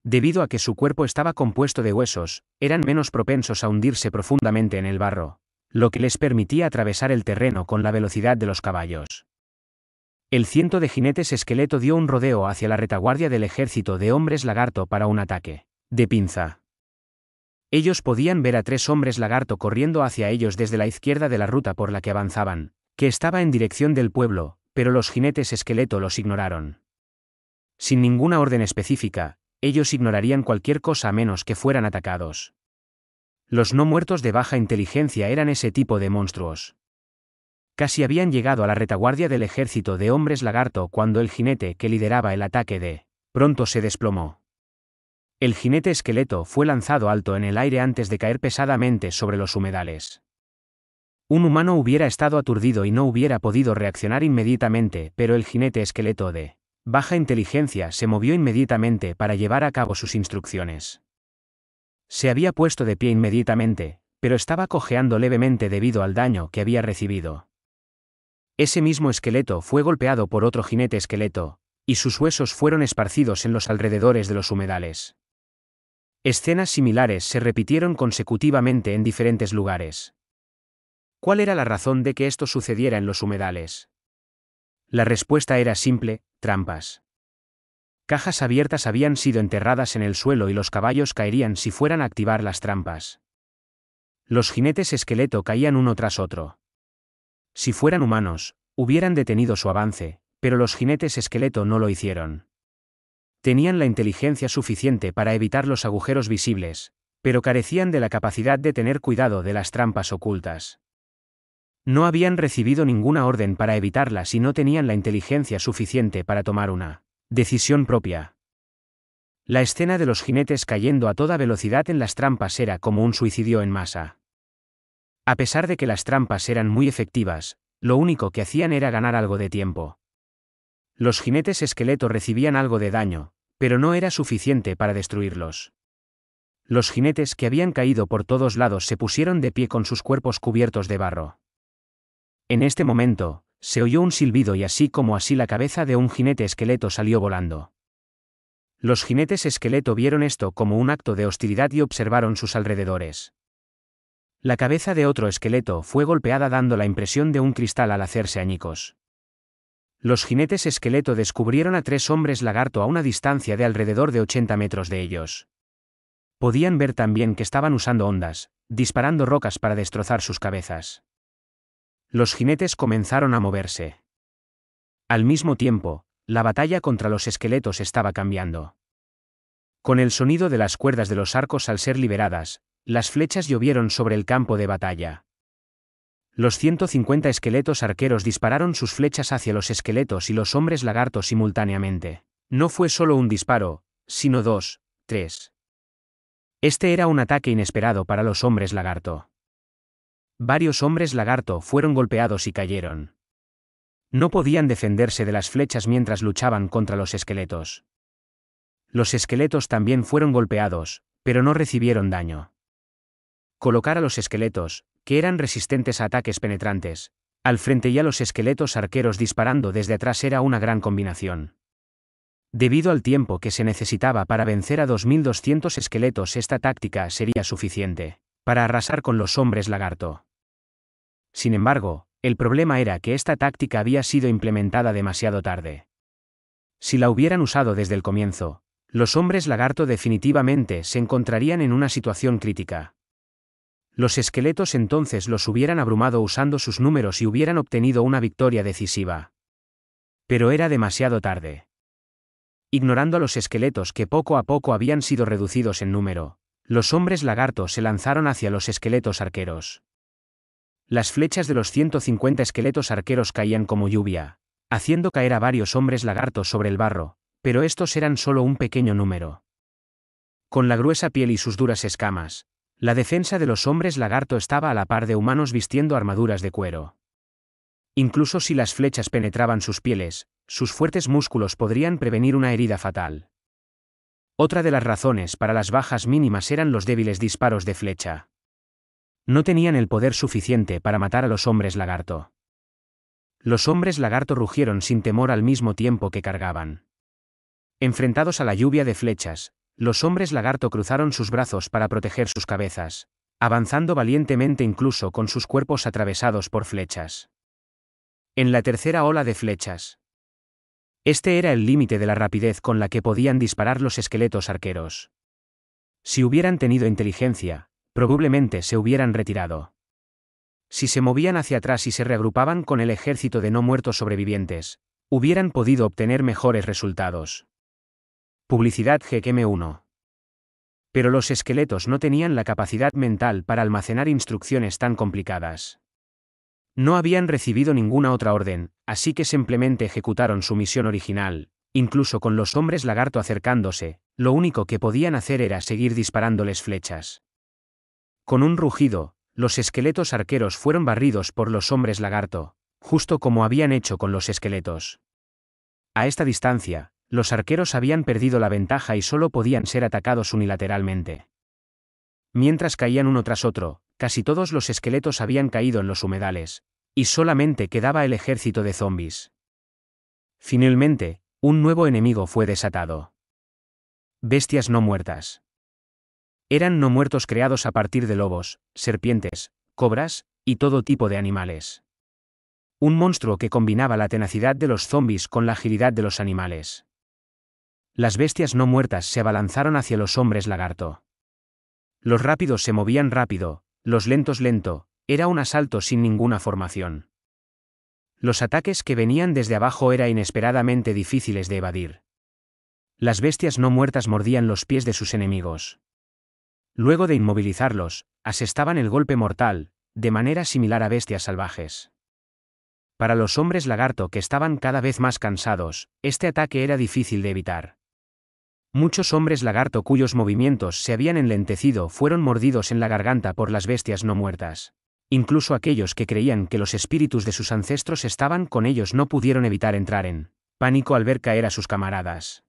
Debido a que su cuerpo estaba compuesto de huesos, eran menos propensos a hundirse profundamente en el barro lo que les permitía atravesar el terreno con la velocidad de los caballos. El ciento de jinetes esqueleto dio un rodeo hacia la retaguardia del ejército de hombres lagarto para un ataque, de pinza. Ellos podían ver a tres hombres lagarto corriendo hacia ellos desde la izquierda de la ruta por la que avanzaban, que estaba en dirección del pueblo, pero los jinetes esqueleto los ignoraron. Sin ninguna orden específica, ellos ignorarían cualquier cosa a menos que fueran atacados. Los no muertos de baja inteligencia eran ese tipo de monstruos. Casi habían llegado a la retaguardia del ejército de hombres lagarto cuando el jinete que lideraba el ataque de pronto se desplomó. El jinete esqueleto fue lanzado alto en el aire antes de caer pesadamente sobre los humedales. Un humano hubiera estado aturdido y no hubiera podido reaccionar inmediatamente, pero el jinete esqueleto de baja inteligencia se movió inmediatamente para llevar a cabo sus instrucciones. Se había puesto de pie inmediatamente, pero estaba cojeando levemente debido al daño que había recibido. Ese mismo esqueleto fue golpeado por otro jinete esqueleto, y sus huesos fueron esparcidos en los alrededores de los humedales. Escenas similares se repitieron consecutivamente en diferentes lugares. ¿Cuál era la razón de que esto sucediera en los humedales? La respuesta era simple, trampas cajas abiertas habían sido enterradas en el suelo y los caballos caerían si fueran a activar las trampas. Los jinetes esqueleto caían uno tras otro. Si fueran humanos, hubieran detenido su avance, pero los jinetes esqueleto no lo hicieron. Tenían la inteligencia suficiente para evitar los agujeros visibles, pero carecían de la capacidad de tener cuidado de las trampas ocultas. No habían recibido ninguna orden para evitarlas y no tenían la inteligencia suficiente para tomar una. Decisión propia. La escena de los jinetes cayendo a toda velocidad en las trampas era como un suicidio en masa. A pesar de que las trampas eran muy efectivas, lo único que hacían era ganar algo de tiempo. Los jinetes esqueleto recibían algo de daño, pero no era suficiente para destruirlos. Los jinetes que habían caído por todos lados se pusieron de pie con sus cuerpos cubiertos de barro. En este momento, se oyó un silbido y así como así la cabeza de un jinete esqueleto salió volando. Los jinetes esqueleto vieron esto como un acto de hostilidad y observaron sus alrededores. La cabeza de otro esqueleto fue golpeada dando la impresión de un cristal al hacerse añicos. Los jinetes esqueleto descubrieron a tres hombres lagarto a una distancia de alrededor de 80 metros de ellos. Podían ver también que estaban usando ondas, disparando rocas para destrozar sus cabezas. Los jinetes comenzaron a moverse. Al mismo tiempo, la batalla contra los esqueletos estaba cambiando. Con el sonido de las cuerdas de los arcos al ser liberadas, las flechas llovieron sobre el campo de batalla. Los 150 esqueletos arqueros dispararon sus flechas hacia los esqueletos y los hombres lagartos simultáneamente. No fue solo un disparo, sino dos, tres. Este era un ataque inesperado para los hombres lagarto. Varios hombres lagarto fueron golpeados y cayeron. No podían defenderse de las flechas mientras luchaban contra los esqueletos. Los esqueletos también fueron golpeados, pero no recibieron daño. Colocar a los esqueletos, que eran resistentes a ataques penetrantes, al frente y a los esqueletos arqueros disparando desde atrás era una gran combinación. Debido al tiempo que se necesitaba para vencer a 2.200 esqueletos esta táctica sería suficiente, para arrasar con los hombres lagarto. Sin embargo, el problema era que esta táctica había sido implementada demasiado tarde. Si la hubieran usado desde el comienzo, los hombres lagarto definitivamente se encontrarían en una situación crítica. Los esqueletos entonces los hubieran abrumado usando sus números y hubieran obtenido una victoria decisiva. Pero era demasiado tarde. Ignorando a los esqueletos que poco a poco habían sido reducidos en número, los hombres lagarto se lanzaron hacia los esqueletos arqueros. Las flechas de los 150 esqueletos arqueros caían como lluvia, haciendo caer a varios hombres lagartos sobre el barro, pero estos eran solo un pequeño número. Con la gruesa piel y sus duras escamas, la defensa de los hombres lagarto estaba a la par de humanos vistiendo armaduras de cuero. Incluso si las flechas penetraban sus pieles, sus fuertes músculos podrían prevenir una herida fatal. Otra de las razones para las bajas mínimas eran los débiles disparos de flecha. No tenían el poder suficiente para matar a los hombres lagarto. Los hombres lagarto rugieron sin temor al mismo tiempo que cargaban. Enfrentados a la lluvia de flechas, los hombres lagarto cruzaron sus brazos para proteger sus cabezas, avanzando valientemente incluso con sus cuerpos atravesados por flechas. En la tercera ola de flechas. Este era el límite de la rapidez con la que podían disparar los esqueletos arqueros. Si hubieran tenido inteligencia, probablemente se hubieran retirado. Si se movían hacia atrás y se reagrupaban con el ejército de no muertos sobrevivientes, hubieran podido obtener mejores resultados. Publicidad gqm 1 Pero los esqueletos no tenían la capacidad mental para almacenar instrucciones tan complicadas. No habían recibido ninguna otra orden, así que simplemente ejecutaron su misión original, incluso con los hombres lagarto acercándose, lo único que podían hacer era seguir disparándoles flechas. Con un rugido, los esqueletos arqueros fueron barridos por los hombres lagarto, justo como habían hecho con los esqueletos. A esta distancia, los arqueros habían perdido la ventaja y solo podían ser atacados unilateralmente. Mientras caían uno tras otro, casi todos los esqueletos habían caído en los humedales, y solamente quedaba el ejército de zombis. Finalmente, un nuevo enemigo fue desatado. Bestias no muertas. Eran no muertos creados a partir de lobos, serpientes, cobras, y todo tipo de animales. Un monstruo que combinaba la tenacidad de los zombies con la agilidad de los animales. Las bestias no muertas se abalanzaron hacia los hombres lagarto. Los rápidos se movían rápido, los lentos lento, era un asalto sin ninguna formación. Los ataques que venían desde abajo eran inesperadamente difíciles de evadir. Las bestias no muertas mordían los pies de sus enemigos. Luego de inmovilizarlos, asestaban el golpe mortal, de manera similar a bestias salvajes. Para los hombres lagarto que estaban cada vez más cansados, este ataque era difícil de evitar. Muchos hombres lagarto cuyos movimientos se habían enlentecido fueron mordidos en la garganta por las bestias no muertas. Incluso aquellos que creían que los espíritus de sus ancestros estaban con ellos no pudieron evitar entrar en pánico al ver caer a sus camaradas.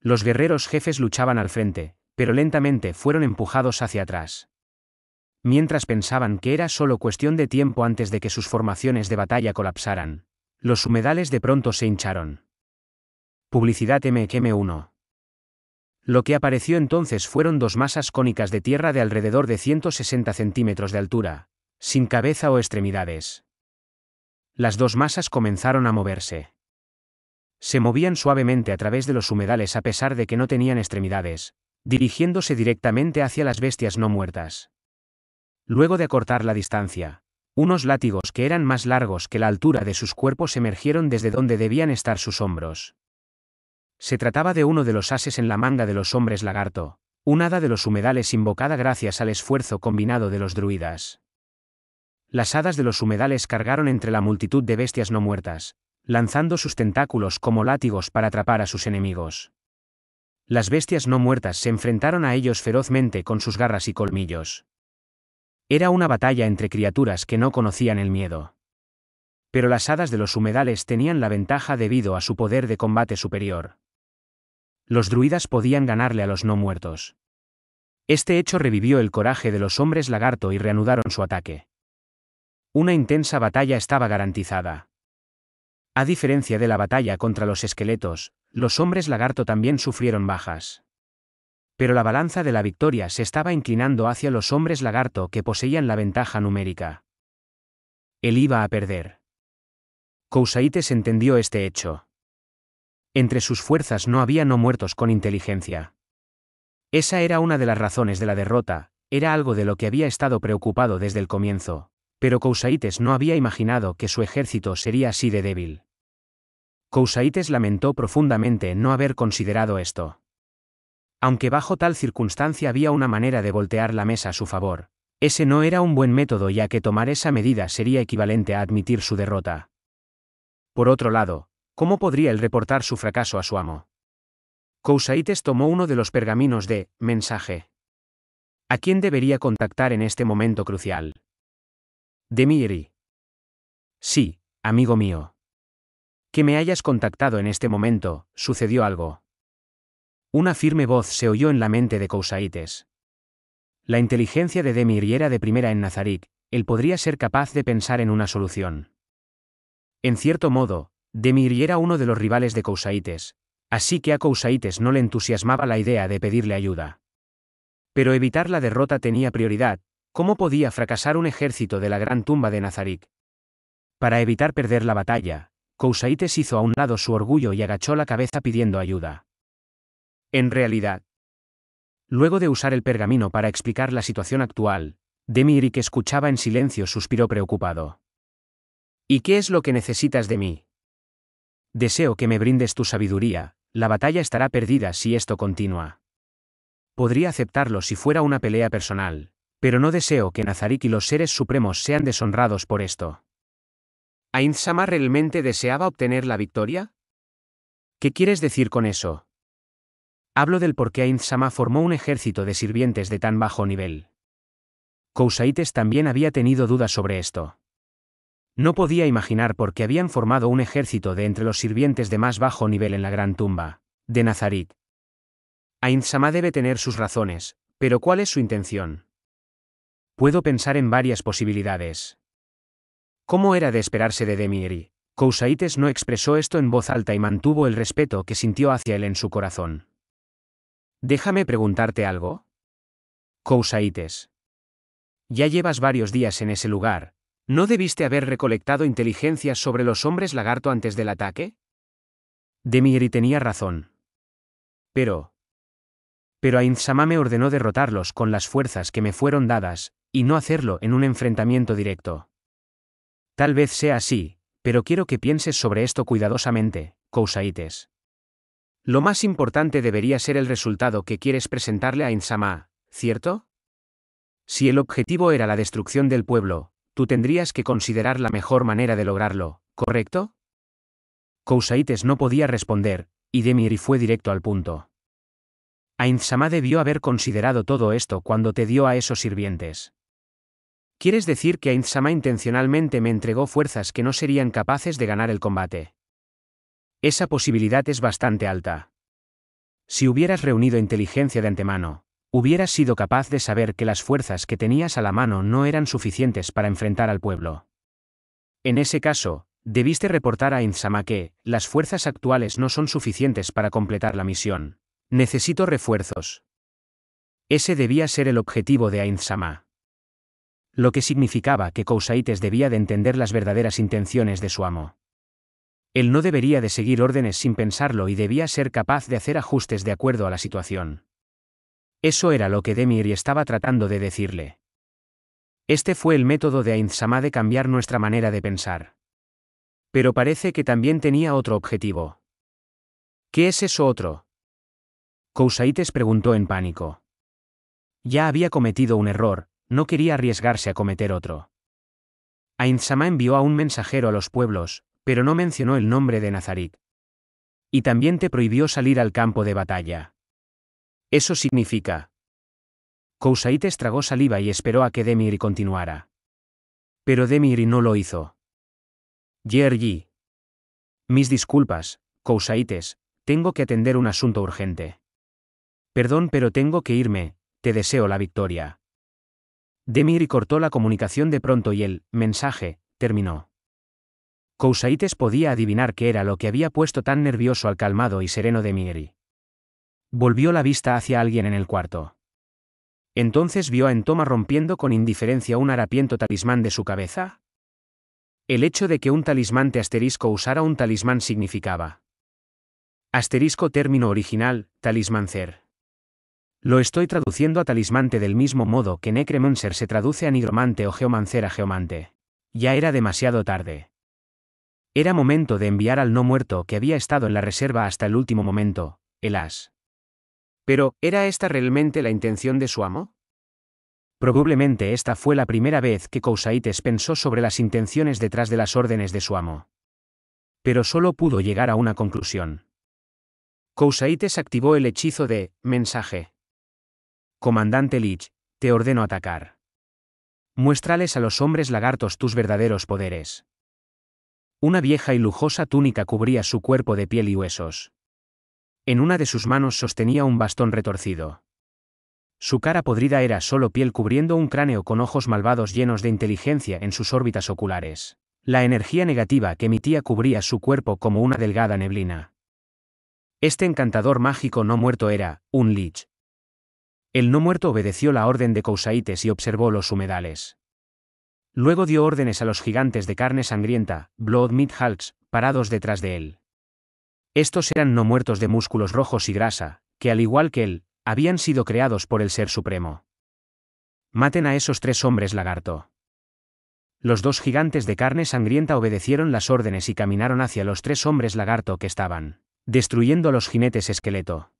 Los guerreros jefes luchaban al frente, pero lentamente fueron empujados hacia atrás. Mientras pensaban que era solo cuestión de tiempo antes de que sus formaciones de batalla colapsaran, los humedales de pronto se hincharon. Publicidad MQM 1 Lo que apareció entonces fueron dos masas cónicas de tierra de alrededor de 160 centímetros de altura, sin cabeza o extremidades. Las dos masas comenzaron a moverse. Se movían suavemente a través de los humedales a pesar de que no tenían extremidades, dirigiéndose directamente hacia las bestias no muertas. Luego de acortar la distancia, unos látigos que eran más largos que la altura de sus cuerpos emergieron desde donde debían estar sus hombros. Se trataba de uno de los ases en la manga de los hombres lagarto, una hada de los humedales invocada gracias al esfuerzo combinado de los druidas. Las hadas de los humedales cargaron entre la multitud de bestias no muertas, lanzando sus tentáculos como látigos para atrapar a sus enemigos las bestias no muertas se enfrentaron a ellos ferozmente con sus garras y colmillos. Era una batalla entre criaturas que no conocían el miedo. Pero las hadas de los humedales tenían la ventaja debido a su poder de combate superior. Los druidas podían ganarle a los no muertos. Este hecho revivió el coraje de los hombres lagarto y reanudaron su ataque. Una intensa batalla estaba garantizada. A diferencia de la batalla contra los esqueletos, los hombres lagarto también sufrieron bajas. Pero la balanza de la victoria se estaba inclinando hacia los hombres lagarto que poseían la ventaja numérica. Él iba a perder. Cousaites entendió este hecho. Entre sus fuerzas no había no muertos con inteligencia. Esa era una de las razones de la derrota, era algo de lo que había estado preocupado desde el comienzo, pero Cousaites no había imaginado que su ejército sería así de débil. Cousaites lamentó profundamente no haber considerado esto. Aunque bajo tal circunstancia había una manera de voltear la mesa a su favor, ese no era un buen método ya que tomar esa medida sería equivalente a admitir su derrota. Por otro lado, ¿cómo podría él reportar su fracaso a su amo? Cousaites tomó uno de los pergaminos de mensaje. ¿A quién debería contactar en este momento crucial? Demiri. Sí, amigo mío. Que me hayas contactado en este momento, sucedió algo. Una firme voz se oyó en la mente de Cousaites. La inteligencia de Demir y era de primera en Nazarick, él podría ser capaz de pensar en una solución. En cierto modo, Demir era uno de los rivales de Cousaites, así que a Cousaites no le entusiasmaba la idea de pedirle ayuda. Pero evitar la derrota tenía prioridad, ¿cómo podía fracasar un ejército de la gran tumba de Nazarik? Para evitar perder la batalla, Kousaites hizo a un lado su orgullo y agachó la cabeza pidiendo ayuda. En realidad. Luego de usar el pergamino para explicar la situación actual, que escuchaba en silencio suspiró preocupado. ¿Y qué es lo que necesitas de mí? Deseo que me brindes tu sabiduría, la batalla estará perdida si esto continúa. Podría aceptarlo si fuera una pelea personal, pero no deseo que Nazarik y los seres supremos sean deshonrados por esto. ¿Ainz-Sama realmente deseaba obtener la victoria? ¿Qué quieres decir con eso? Hablo del por qué Ainz-Sama formó un ejército de sirvientes de tan bajo nivel. Kousaites también había tenido dudas sobre esto. No podía imaginar por qué habían formado un ejército de entre los sirvientes de más bajo nivel en la gran tumba, de Nazarit. Ainz-Sama debe tener sus razones, pero ¿cuál es su intención? Puedo pensar en varias posibilidades. ¿Cómo era de esperarse de Demieri, Cousaites no expresó esto en voz alta y mantuvo el respeto que sintió hacia él en su corazón. Déjame preguntarte algo. Cousaites. Ya llevas varios días en ese lugar. ¿No debiste haber recolectado inteligencias sobre los hombres lagarto antes del ataque? Demieri tenía razón. Pero... Pero Ainzama me ordenó derrotarlos con las fuerzas que me fueron dadas, y no hacerlo en un enfrentamiento directo. Tal vez sea así, pero quiero que pienses sobre esto cuidadosamente, Cousaites. Lo más importante debería ser el resultado que quieres presentarle a Insama, ¿cierto? Si el objetivo era la destrucción del pueblo, tú tendrías que considerar la mejor manera de lograrlo, ¿correcto? Cousaites no podía responder, y Demiri fue directo al punto. Insama debió haber considerado todo esto cuando te dio a esos sirvientes. ¿Quieres decir que Ainzama intencionalmente me entregó fuerzas que no serían capaces de ganar el combate? Esa posibilidad es bastante alta. Si hubieras reunido inteligencia de antemano, hubieras sido capaz de saber que las fuerzas que tenías a la mano no eran suficientes para enfrentar al pueblo. En ese caso, debiste reportar a Inzama que, las fuerzas actuales no son suficientes para completar la misión. Necesito refuerzos. Ese debía ser el objetivo de Ainzama lo que significaba que Cousaites debía de entender las verdaderas intenciones de su amo. Él no debería de seguir órdenes sin pensarlo y debía ser capaz de hacer ajustes de acuerdo a la situación. Eso era lo que Demir estaba tratando de decirle. Este fue el método de Ainzama de cambiar nuestra manera de pensar. Pero parece que también tenía otro objetivo. ¿Qué es eso otro? Cousaites preguntó en pánico. Ya había cometido un error, no quería arriesgarse a cometer otro. Ainzama envió a un mensajero a los pueblos, pero no mencionó el nombre de Nazarit. Y también te prohibió salir al campo de batalla. Eso significa. Kousait estragó saliva y esperó a que Demir continuara. Pero Demir no lo hizo. Yergi. Mis disculpas, Kousaites, tengo que atender un asunto urgente. Perdón, pero tengo que irme, te deseo la victoria. Demir cortó la comunicación de pronto y el mensaje terminó. Cousaites podía adivinar qué era lo que había puesto tan nervioso al calmado y sereno Demiri. Volvió la vista hacia alguien en el cuarto. Entonces vio a Entoma rompiendo con indiferencia un harapiento talismán de su cabeza. El hecho de que un talismán asterisco usara un talismán significaba. Asterisco término original, talismancer. Lo estoy traduciendo a talismante del mismo modo que necromancer se traduce a nigromante o geomancer a geomante. Ya era demasiado tarde. Era momento de enviar al no muerto que había estado en la reserva hasta el último momento, el as. Pero, ¿era esta realmente la intención de su amo? Probablemente esta fue la primera vez que Cousaites pensó sobre las intenciones detrás de las órdenes de su amo. Pero solo pudo llegar a una conclusión. Cousaites activó el hechizo de mensaje Comandante Lich, te ordeno atacar. Muéstrales a los hombres lagartos tus verdaderos poderes. Una vieja y lujosa túnica cubría su cuerpo de piel y huesos. En una de sus manos sostenía un bastón retorcido. Su cara podrida era solo piel cubriendo un cráneo con ojos malvados llenos de inteligencia en sus órbitas oculares. La energía negativa que emitía cubría su cuerpo como una delgada neblina. Este encantador mágico no muerto era, un lich, el no muerto obedeció la orden de Cousaites y observó los humedales. Luego dio órdenes a los gigantes de carne sangrienta, Blood Meat Hulks, parados detrás de él. Estos eran no muertos de músculos rojos y grasa, que al igual que él, habían sido creados por el Ser Supremo. Maten a esos tres hombres lagarto. Los dos gigantes de carne sangrienta obedecieron las órdenes y caminaron hacia los tres hombres lagarto que estaban, destruyendo a los jinetes esqueleto.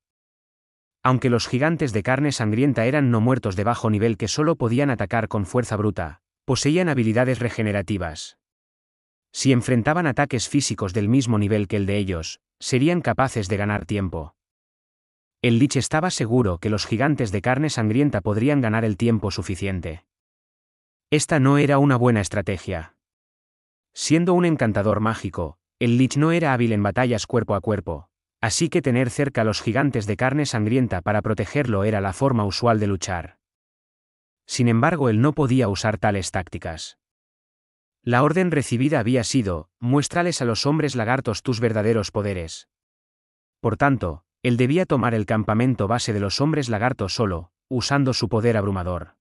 Aunque los gigantes de carne sangrienta eran no muertos de bajo nivel que solo podían atacar con fuerza bruta, poseían habilidades regenerativas. Si enfrentaban ataques físicos del mismo nivel que el de ellos, serían capaces de ganar tiempo. El Lich estaba seguro que los gigantes de carne sangrienta podrían ganar el tiempo suficiente. Esta no era una buena estrategia. Siendo un encantador mágico, el Lich no era hábil en batallas cuerpo a cuerpo, Así que tener cerca a los gigantes de carne sangrienta para protegerlo era la forma usual de luchar. Sin embargo, él no podía usar tales tácticas. La orden recibida había sido, muéstrales a los hombres lagartos tus verdaderos poderes. Por tanto, él debía tomar el campamento base de los hombres lagartos solo, usando su poder abrumador.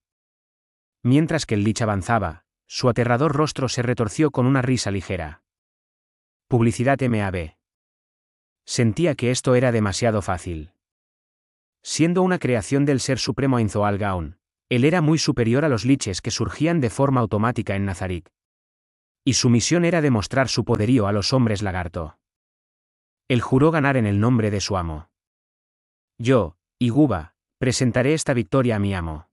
Mientras que el Lich avanzaba, su aterrador rostro se retorció con una risa ligera. Publicidad MAB. Sentía que esto era demasiado fácil. Siendo una creación del Ser Supremo en Gaon, él era muy superior a los liches que surgían de forma automática en Nazarick. Y su misión era demostrar su poderío a los hombres lagarto. Él juró ganar en el nombre de su amo. Yo, Iguba, presentaré esta victoria a mi amo.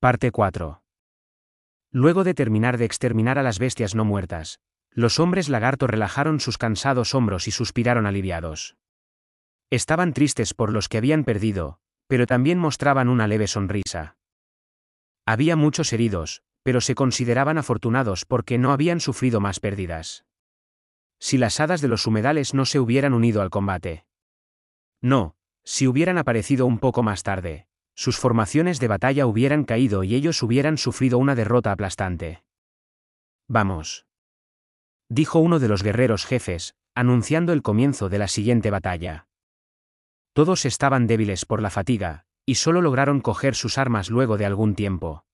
Parte 4. Luego de terminar de exterminar a las bestias no muertas, los hombres lagarto relajaron sus cansados hombros y suspiraron aliviados. Estaban tristes por los que habían perdido, pero también mostraban una leve sonrisa. Había muchos heridos, pero se consideraban afortunados porque no habían sufrido más pérdidas. Si las hadas de los humedales no se hubieran unido al combate. No, si hubieran aparecido un poco más tarde, sus formaciones de batalla hubieran caído y ellos hubieran sufrido una derrota aplastante. Vamos dijo uno de los guerreros jefes, anunciando el comienzo de la siguiente batalla. Todos estaban débiles por la fatiga, y solo lograron coger sus armas luego de algún tiempo.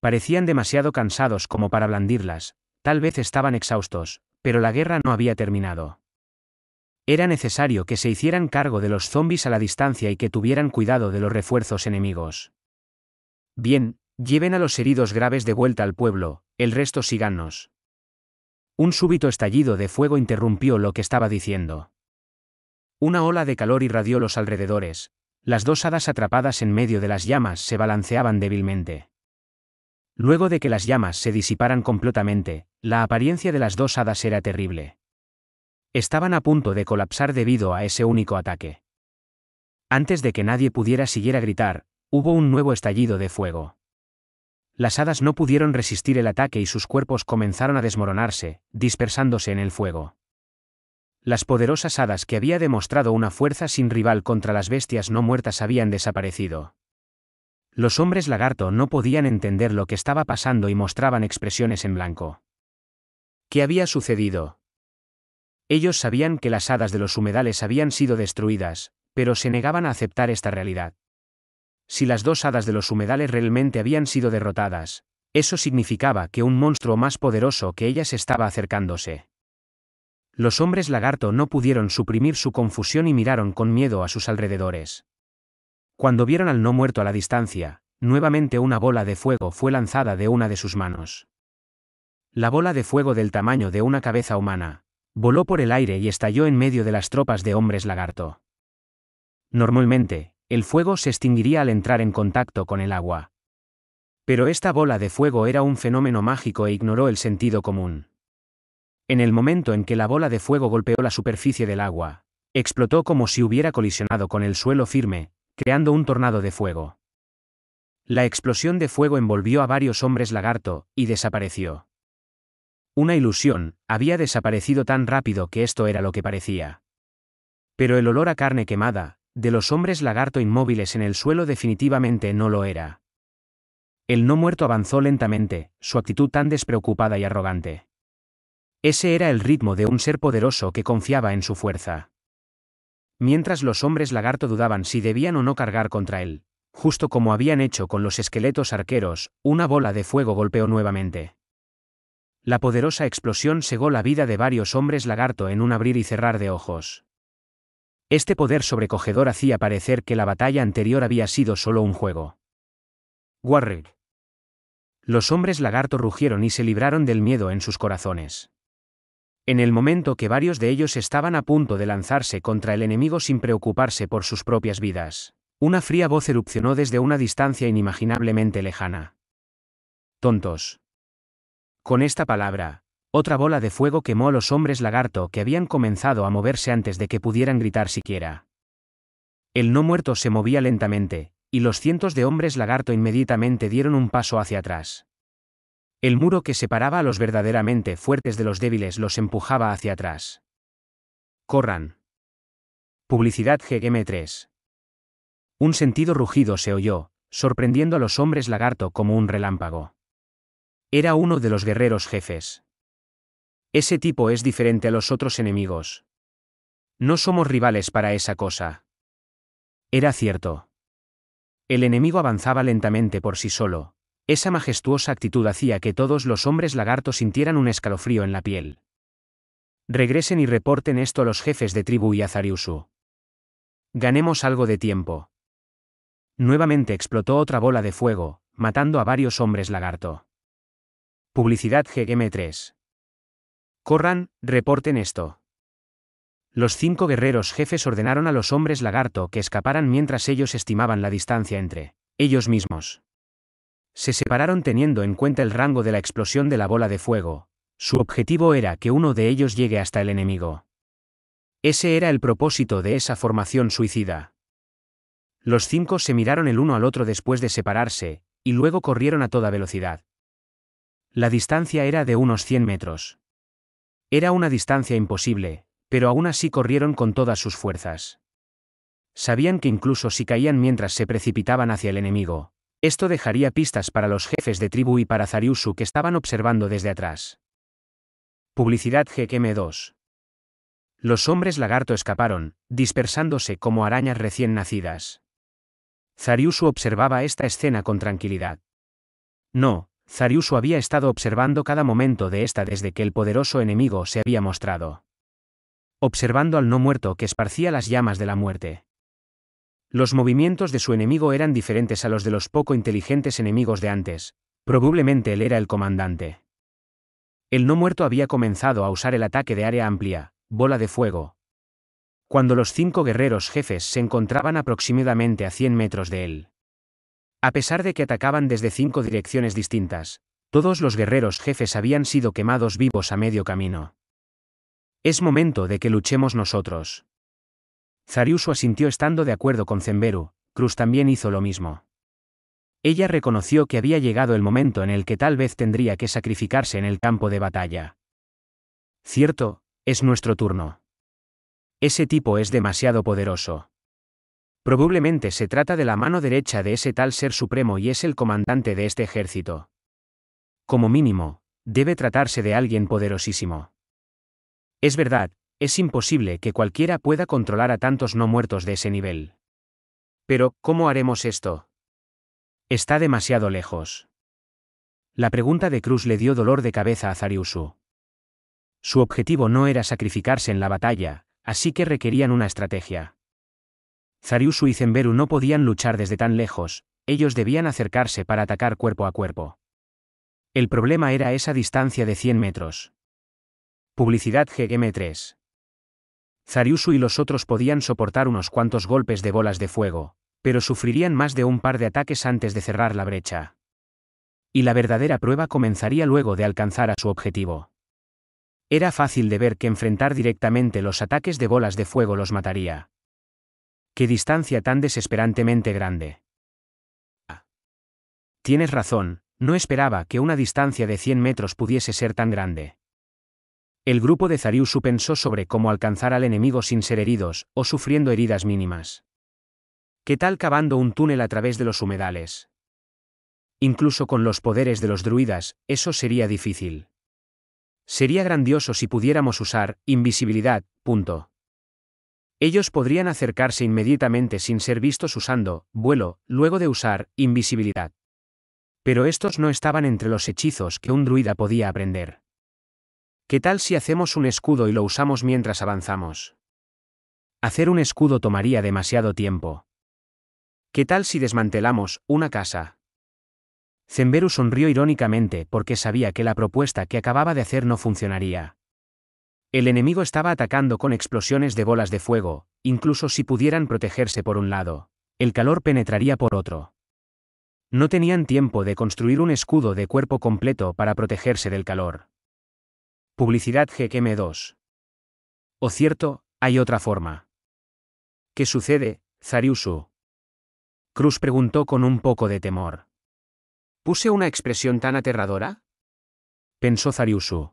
Parecían demasiado cansados como para blandirlas, tal vez estaban exhaustos, pero la guerra no había terminado. Era necesario que se hicieran cargo de los zombis a la distancia y que tuvieran cuidado de los refuerzos enemigos. Bien, lleven a los heridos graves de vuelta al pueblo, el resto siganos. Un súbito estallido de fuego interrumpió lo que estaba diciendo. Una ola de calor irradió los alrededores, las dos hadas atrapadas en medio de las llamas se balanceaban débilmente. Luego de que las llamas se disiparan completamente, la apariencia de las dos hadas era terrible. Estaban a punto de colapsar debido a ese único ataque. Antes de que nadie pudiera siguiera gritar, hubo un nuevo estallido de fuego. Las hadas no pudieron resistir el ataque y sus cuerpos comenzaron a desmoronarse, dispersándose en el fuego. Las poderosas hadas que había demostrado una fuerza sin rival contra las bestias no muertas habían desaparecido. Los hombres lagarto no podían entender lo que estaba pasando y mostraban expresiones en blanco. ¿Qué había sucedido? Ellos sabían que las hadas de los humedales habían sido destruidas, pero se negaban a aceptar esta realidad si las dos hadas de los humedales realmente habían sido derrotadas, eso significaba que un monstruo más poderoso que ellas estaba acercándose. Los hombres lagarto no pudieron suprimir su confusión y miraron con miedo a sus alrededores. Cuando vieron al no muerto a la distancia, nuevamente una bola de fuego fue lanzada de una de sus manos. La bola de fuego del tamaño de una cabeza humana, voló por el aire y estalló en medio de las tropas de hombres lagarto. Normalmente, el fuego se extinguiría al entrar en contacto con el agua. Pero esta bola de fuego era un fenómeno mágico e ignoró el sentido común. En el momento en que la bola de fuego golpeó la superficie del agua, explotó como si hubiera colisionado con el suelo firme, creando un tornado de fuego. La explosión de fuego envolvió a varios hombres lagarto, y desapareció. Una ilusión, había desaparecido tan rápido que esto era lo que parecía. Pero el olor a carne quemada, de los hombres lagarto inmóviles en el suelo definitivamente no lo era. El no muerto avanzó lentamente, su actitud tan despreocupada y arrogante. Ese era el ritmo de un ser poderoso que confiaba en su fuerza. Mientras los hombres lagarto dudaban si debían o no cargar contra él, justo como habían hecho con los esqueletos arqueros, una bola de fuego golpeó nuevamente. La poderosa explosión cegó la vida de varios hombres lagarto en un abrir y cerrar de ojos. Este poder sobrecogedor hacía parecer que la batalla anterior había sido solo un juego. Warwick. Los hombres lagarto rugieron y se libraron del miedo en sus corazones. En el momento que varios de ellos estaban a punto de lanzarse contra el enemigo sin preocuparse por sus propias vidas, una fría voz erupcionó desde una distancia inimaginablemente lejana. Tontos. Con esta palabra, otra bola de fuego quemó a los hombres lagarto que habían comenzado a moverse antes de que pudieran gritar siquiera. El no muerto se movía lentamente, y los cientos de hombres lagarto inmediatamente dieron un paso hacia atrás. El muro que separaba a los verdaderamente fuertes de los débiles los empujaba hacia atrás. Corran. Publicidad GM3. Un sentido rugido se oyó, sorprendiendo a los hombres lagarto como un relámpago. Era uno de los guerreros jefes. Ese tipo es diferente a los otros enemigos. No somos rivales para esa cosa. Era cierto. El enemigo avanzaba lentamente por sí solo. Esa majestuosa actitud hacía que todos los hombres lagarto sintieran un escalofrío en la piel. Regresen y reporten esto a los jefes de tribu y a Zariusu. Ganemos algo de tiempo. Nuevamente explotó otra bola de fuego, matando a varios hombres lagarto. Publicidad GM3. Corran, reporten esto. Los cinco guerreros jefes ordenaron a los hombres lagarto que escaparan mientras ellos estimaban la distancia entre ellos mismos. Se separaron teniendo en cuenta el rango de la explosión de la bola de fuego. Su objetivo era que uno de ellos llegue hasta el enemigo. Ese era el propósito de esa formación suicida. Los cinco se miraron el uno al otro después de separarse, y luego corrieron a toda velocidad. La distancia era de unos 100 metros. Era una distancia imposible, pero aún así corrieron con todas sus fuerzas. Sabían que incluso si caían mientras se precipitaban hacia el enemigo, esto dejaría pistas para los jefes de tribu y para Zariusu que estaban observando desde atrás. Publicidad gqm 2 Los hombres lagarto escaparon, dispersándose como arañas recién nacidas. Zariusu observaba esta escena con tranquilidad. No, Zariusu había estado observando cada momento de esta desde que el poderoso enemigo se había mostrado. Observando al no muerto que esparcía las llamas de la muerte. Los movimientos de su enemigo eran diferentes a los de los poco inteligentes enemigos de antes, probablemente él era el comandante. El no muerto había comenzado a usar el ataque de área amplia, bola de fuego. Cuando los cinco guerreros jefes se encontraban aproximadamente a 100 metros de él. A pesar de que atacaban desde cinco direcciones distintas, todos los guerreros jefes habían sido quemados vivos a medio camino. Es momento de que luchemos nosotros. Zariusu asintió estando de acuerdo con Zemberu, Cruz también hizo lo mismo. Ella reconoció que había llegado el momento en el que tal vez tendría que sacrificarse en el campo de batalla. Cierto, es nuestro turno. Ese tipo es demasiado poderoso. Probablemente se trata de la mano derecha de ese tal ser supremo y es el comandante de este ejército. Como mínimo, debe tratarse de alguien poderosísimo. Es verdad, es imposible que cualquiera pueda controlar a tantos no muertos de ese nivel. Pero, ¿cómo haremos esto? Está demasiado lejos. La pregunta de Cruz le dio dolor de cabeza a Zariusu. Su objetivo no era sacrificarse en la batalla, así que requerían una estrategia. Zariusu y Zemberu no podían luchar desde tan lejos, ellos debían acercarse para atacar cuerpo a cuerpo. El problema era esa distancia de 100 metros. Publicidad GM3. Zariusu y los otros podían soportar unos cuantos golpes de bolas de fuego, pero sufrirían más de un par de ataques antes de cerrar la brecha. Y la verdadera prueba comenzaría luego de alcanzar a su objetivo. Era fácil de ver que enfrentar directamente los ataques de bolas de fuego los mataría, Qué distancia tan desesperantemente grande. Ah. Tienes razón, no esperaba que una distancia de 100 metros pudiese ser tan grande. El grupo de Zariusu pensó sobre cómo alcanzar al enemigo sin ser heridos o sufriendo heridas mínimas. ¿Qué tal cavando un túnel a través de los humedales? Incluso con los poderes de los druidas, eso sería difícil. Sería grandioso si pudiéramos usar invisibilidad, punto. Ellos podrían acercarse inmediatamente sin ser vistos usando, vuelo, luego de usar, invisibilidad. Pero estos no estaban entre los hechizos que un druida podía aprender. ¿Qué tal si hacemos un escudo y lo usamos mientras avanzamos? Hacer un escudo tomaría demasiado tiempo. ¿Qué tal si desmantelamos una casa? Zemberu sonrió irónicamente porque sabía que la propuesta que acababa de hacer no funcionaría. El enemigo estaba atacando con explosiones de bolas de fuego, incluso si pudieran protegerse por un lado, el calor penetraría por otro. No tenían tiempo de construir un escudo de cuerpo completo para protegerse del calor. Publicidad gqm 2 O cierto, hay otra forma. ¿Qué sucede, Zariusu? Cruz preguntó con un poco de temor. ¿Puse una expresión tan aterradora? Pensó Zariusu.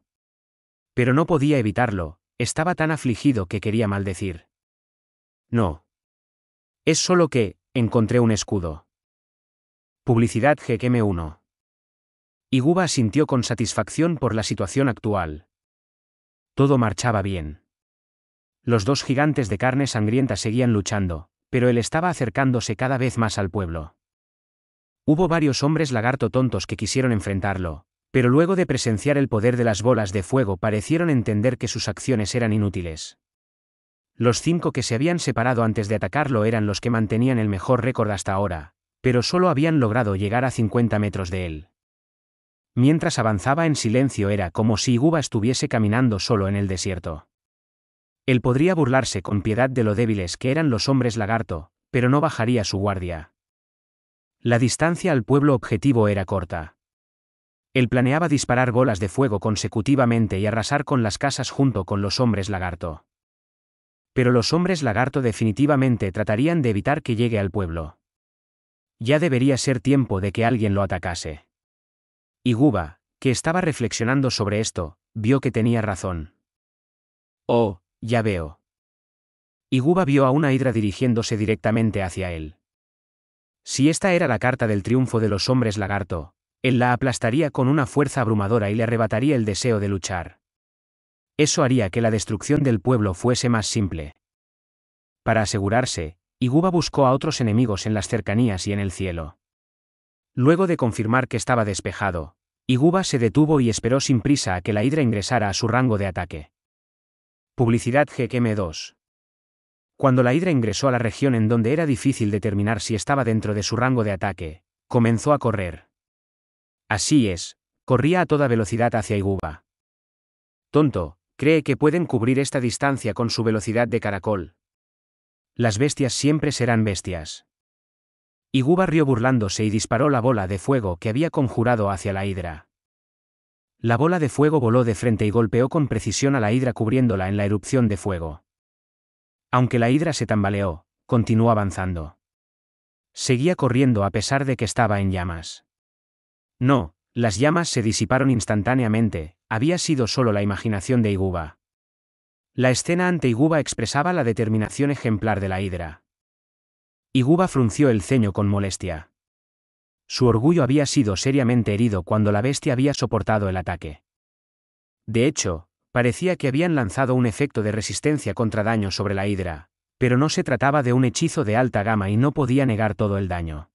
Pero no podía evitarlo, estaba tan afligido que quería maldecir. No. Es solo que, encontré un escudo. Publicidad gqm 1 Guba sintió con satisfacción por la situación actual. Todo marchaba bien. Los dos gigantes de carne sangrienta seguían luchando, pero él estaba acercándose cada vez más al pueblo. Hubo varios hombres lagarto tontos que quisieron enfrentarlo, pero luego de presenciar el poder de las bolas de fuego parecieron entender que sus acciones eran inútiles. Los cinco que se habían separado antes de atacarlo eran los que mantenían el mejor récord hasta ahora, pero solo habían logrado llegar a 50 metros de él. Mientras avanzaba en silencio era como si Iguba estuviese caminando solo en el desierto. Él podría burlarse con piedad de lo débiles que eran los hombres lagarto, pero no bajaría su guardia. La distancia al pueblo objetivo era corta. Él planeaba disparar bolas de fuego consecutivamente y arrasar con las casas junto con los hombres lagarto. Pero los hombres lagarto definitivamente tratarían de evitar que llegue al pueblo. Ya debería ser tiempo de que alguien lo atacase. Y Guba, que estaba reflexionando sobre esto, vio que tenía razón. Oh, ya veo. Y Guba vio a una hidra dirigiéndose directamente hacia él. Si esta era la carta del triunfo de los hombres lagarto, él la aplastaría con una fuerza abrumadora y le arrebataría el deseo de luchar. Eso haría que la destrucción del pueblo fuese más simple. Para asegurarse, Iguba buscó a otros enemigos en las cercanías y en el cielo. Luego de confirmar que estaba despejado, Iguba se detuvo y esperó sin prisa a que la hidra ingresara a su rango de ataque. Publicidad gqm 2 Cuando la hidra ingresó a la región en donde era difícil determinar si estaba dentro de su rango de ataque, comenzó a correr. Así es, corría a toda velocidad hacia Iguba. Tonto, cree que pueden cubrir esta distancia con su velocidad de caracol. Las bestias siempre serán bestias. Iguba rió burlándose y disparó la bola de fuego que había conjurado hacia la hidra. La bola de fuego voló de frente y golpeó con precisión a la hidra cubriéndola en la erupción de fuego. Aunque la hidra se tambaleó, continuó avanzando. Seguía corriendo a pesar de que estaba en llamas. No, las llamas se disiparon instantáneamente, había sido solo la imaginación de Iguba. La escena ante Iguba expresaba la determinación ejemplar de la hidra. Iguba frunció el ceño con molestia. Su orgullo había sido seriamente herido cuando la bestia había soportado el ataque. De hecho, parecía que habían lanzado un efecto de resistencia contra daño sobre la hidra, pero no se trataba de un hechizo de alta gama y no podía negar todo el daño.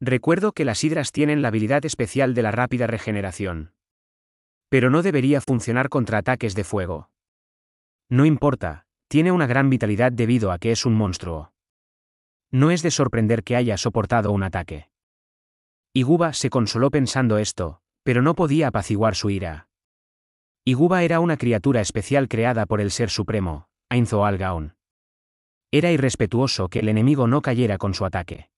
Recuerdo que las hidras tienen la habilidad especial de la rápida regeneración. Pero no debería funcionar contra ataques de fuego. No importa, tiene una gran vitalidad debido a que es un monstruo. No es de sorprender que haya soportado un ataque. Iguba se consoló pensando esto, pero no podía apaciguar su ira. Iguba era una criatura especial creada por el Ser Supremo, Ainzo Algaon. Era irrespetuoso que el enemigo no cayera con su ataque.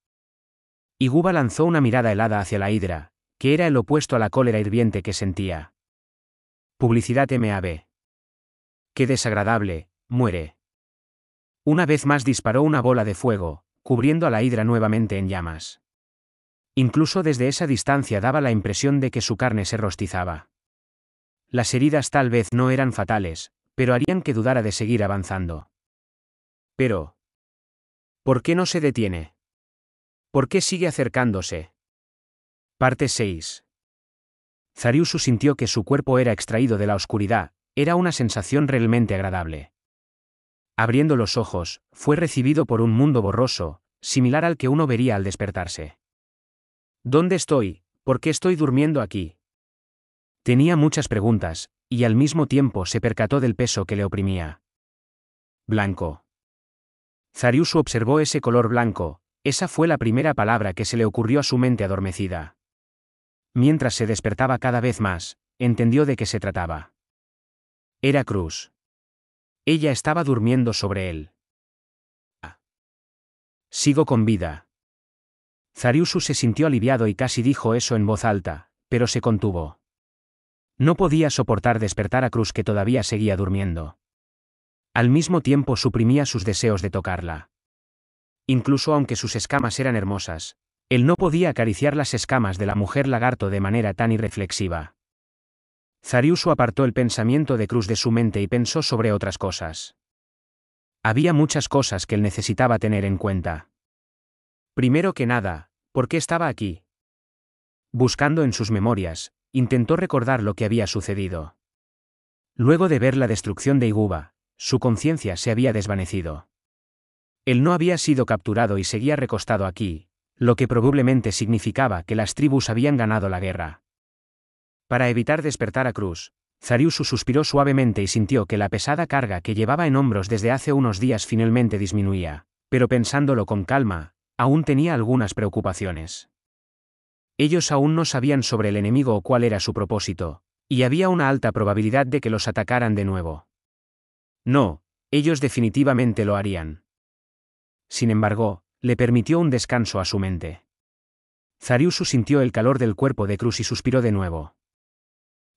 Y Guba lanzó una mirada helada hacia la hidra, que era el opuesto a la cólera hirviente que sentía. Publicidad MAB. Qué desagradable, muere. Una vez más disparó una bola de fuego, cubriendo a la hidra nuevamente en llamas. Incluso desde esa distancia daba la impresión de que su carne se rostizaba. Las heridas tal vez no eran fatales, pero harían que dudara de seguir avanzando. Pero... ¿Por qué no se detiene? ¿Por qué sigue acercándose? Parte 6. Zariusu sintió que su cuerpo era extraído de la oscuridad, era una sensación realmente agradable. Abriendo los ojos, fue recibido por un mundo borroso, similar al que uno vería al despertarse. ¿Dónde estoy? ¿Por qué estoy durmiendo aquí? Tenía muchas preguntas, y al mismo tiempo se percató del peso que le oprimía. Blanco. Zariusu observó ese color blanco, esa fue la primera palabra que se le ocurrió a su mente adormecida. Mientras se despertaba cada vez más, entendió de qué se trataba. Era Cruz. Ella estaba durmiendo sobre él. Ah. Sigo con vida. Zariusu se sintió aliviado y casi dijo eso en voz alta, pero se contuvo. No podía soportar despertar a Cruz que todavía seguía durmiendo. Al mismo tiempo suprimía sus deseos de tocarla incluso aunque sus escamas eran hermosas, él no podía acariciar las escamas de la mujer lagarto de manera tan irreflexiva. Zariusu apartó el pensamiento de Cruz de su mente y pensó sobre otras cosas. Había muchas cosas que él necesitaba tener en cuenta. Primero que nada, ¿por qué estaba aquí? Buscando en sus memorias, intentó recordar lo que había sucedido. Luego de ver la destrucción de Iguba, su conciencia se había desvanecido. Él no había sido capturado y seguía recostado aquí, lo que probablemente significaba que las tribus habían ganado la guerra. Para evitar despertar a Cruz, Zariusu suspiró suavemente y sintió que la pesada carga que llevaba en hombros desde hace unos días finalmente disminuía, pero pensándolo con calma, aún tenía algunas preocupaciones. Ellos aún no sabían sobre el enemigo o cuál era su propósito, y había una alta probabilidad de que los atacaran de nuevo. No, ellos definitivamente lo harían sin embargo, le permitió un descanso a su mente. Zariusu sintió el calor del cuerpo de Cruz y suspiró de nuevo.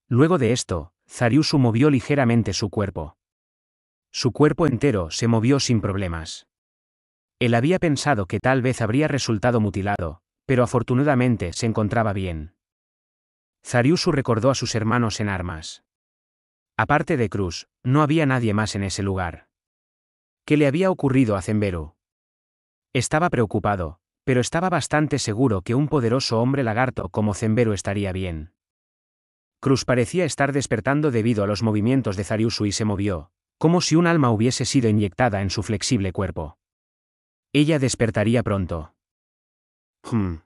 Luego de esto, Zariusu movió ligeramente su cuerpo. Su cuerpo entero se movió sin problemas. Él había pensado que tal vez habría resultado mutilado, pero afortunadamente se encontraba bien. Zariusu recordó a sus hermanos en armas. Aparte de Cruz, no había nadie más en ese lugar. ¿Qué le había ocurrido a Zemberu? Estaba preocupado, pero estaba bastante seguro que un poderoso hombre lagarto como Zembero estaría bien. Cruz parecía estar despertando debido a los movimientos de Zariusu y se movió, como si un alma hubiese sido inyectada en su flexible cuerpo. Ella despertaría pronto. Hmm.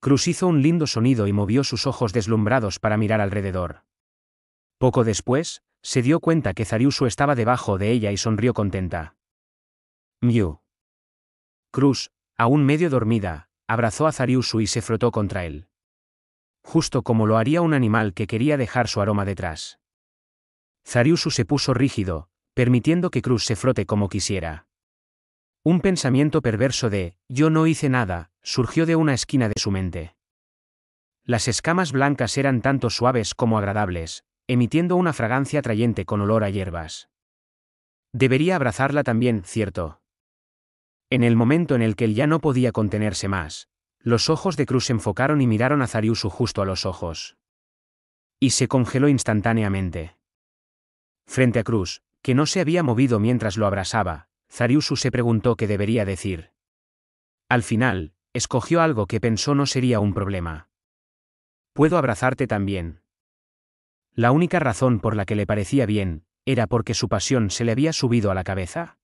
Cruz hizo un lindo sonido y movió sus ojos deslumbrados para mirar alrededor. Poco después, se dio cuenta que Zariusu estaba debajo de ella y sonrió contenta. Miu. Cruz, aún medio dormida, abrazó a Zariusu y se frotó contra él. Justo como lo haría un animal que quería dejar su aroma detrás. Zariusu se puso rígido, permitiendo que Cruz se frote como quisiera. Un pensamiento perverso de, yo no hice nada, surgió de una esquina de su mente. Las escamas blancas eran tanto suaves como agradables, emitiendo una fragancia atrayente con olor a hierbas. Debería abrazarla también, cierto. En el momento en el que él ya no podía contenerse más, los ojos de Cruz se enfocaron y miraron a Zariusu justo a los ojos. Y se congeló instantáneamente. Frente a Cruz, que no se había movido mientras lo abrazaba, Zariusu se preguntó qué debería decir. Al final, escogió algo que pensó no sería un problema. Puedo abrazarte también. La única razón por la que le parecía bien, era porque su pasión se le había subido a la cabeza.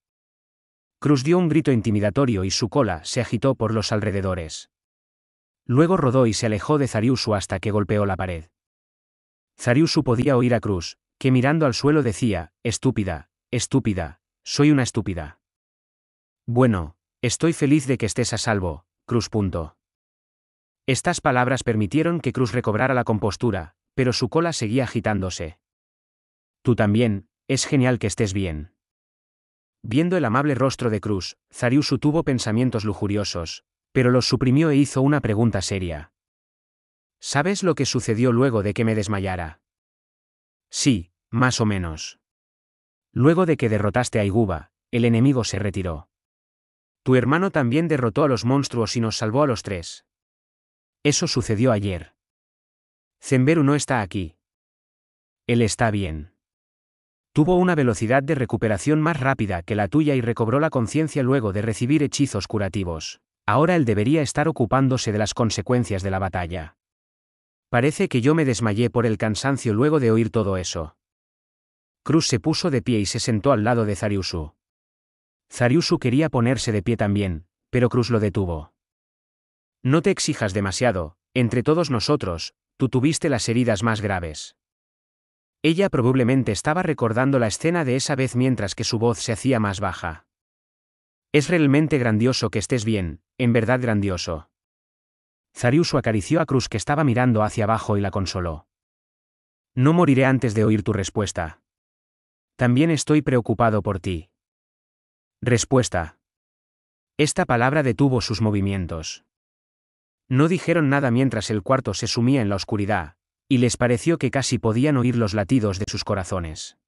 Cruz dio un grito intimidatorio y su cola se agitó por los alrededores. Luego rodó y se alejó de Zariusu hasta que golpeó la pared. Zariusu podía oír a Cruz, que mirando al suelo decía, estúpida, estúpida, soy una estúpida. Bueno, estoy feliz de que estés a salvo, Cruz. Punto. Estas palabras permitieron que Cruz recobrara la compostura, pero su cola seguía agitándose. Tú también, es genial que estés bien. Viendo el amable rostro de Cruz, Zariusu tuvo pensamientos lujuriosos, pero los suprimió e hizo una pregunta seria. ¿Sabes lo que sucedió luego de que me desmayara? Sí, más o menos. Luego de que derrotaste a Iguba, el enemigo se retiró. Tu hermano también derrotó a los monstruos y nos salvó a los tres. Eso sucedió ayer. Zemberu no está aquí. Él está bien. Tuvo una velocidad de recuperación más rápida que la tuya y recobró la conciencia luego de recibir hechizos curativos. Ahora él debería estar ocupándose de las consecuencias de la batalla. Parece que yo me desmayé por el cansancio luego de oír todo eso. Cruz se puso de pie y se sentó al lado de Zariusu. Zariusu quería ponerse de pie también, pero Cruz lo detuvo. No te exijas demasiado, entre todos nosotros, tú tuviste las heridas más graves. Ella probablemente estaba recordando la escena de esa vez mientras que su voz se hacía más baja. Es realmente grandioso que estés bien, en verdad grandioso. Zariusu acarició a Cruz que estaba mirando hacia abajo y la consoló. No moriré antes de oír tu respuesta. También estoy preocupado por ti. Respuesta. Esta palabra detuvo sus movimientos. No dijeron nada mientras el cuarto se sumía en la oscuridad, y les pareció que casi podían oír los latidos de sus corazones.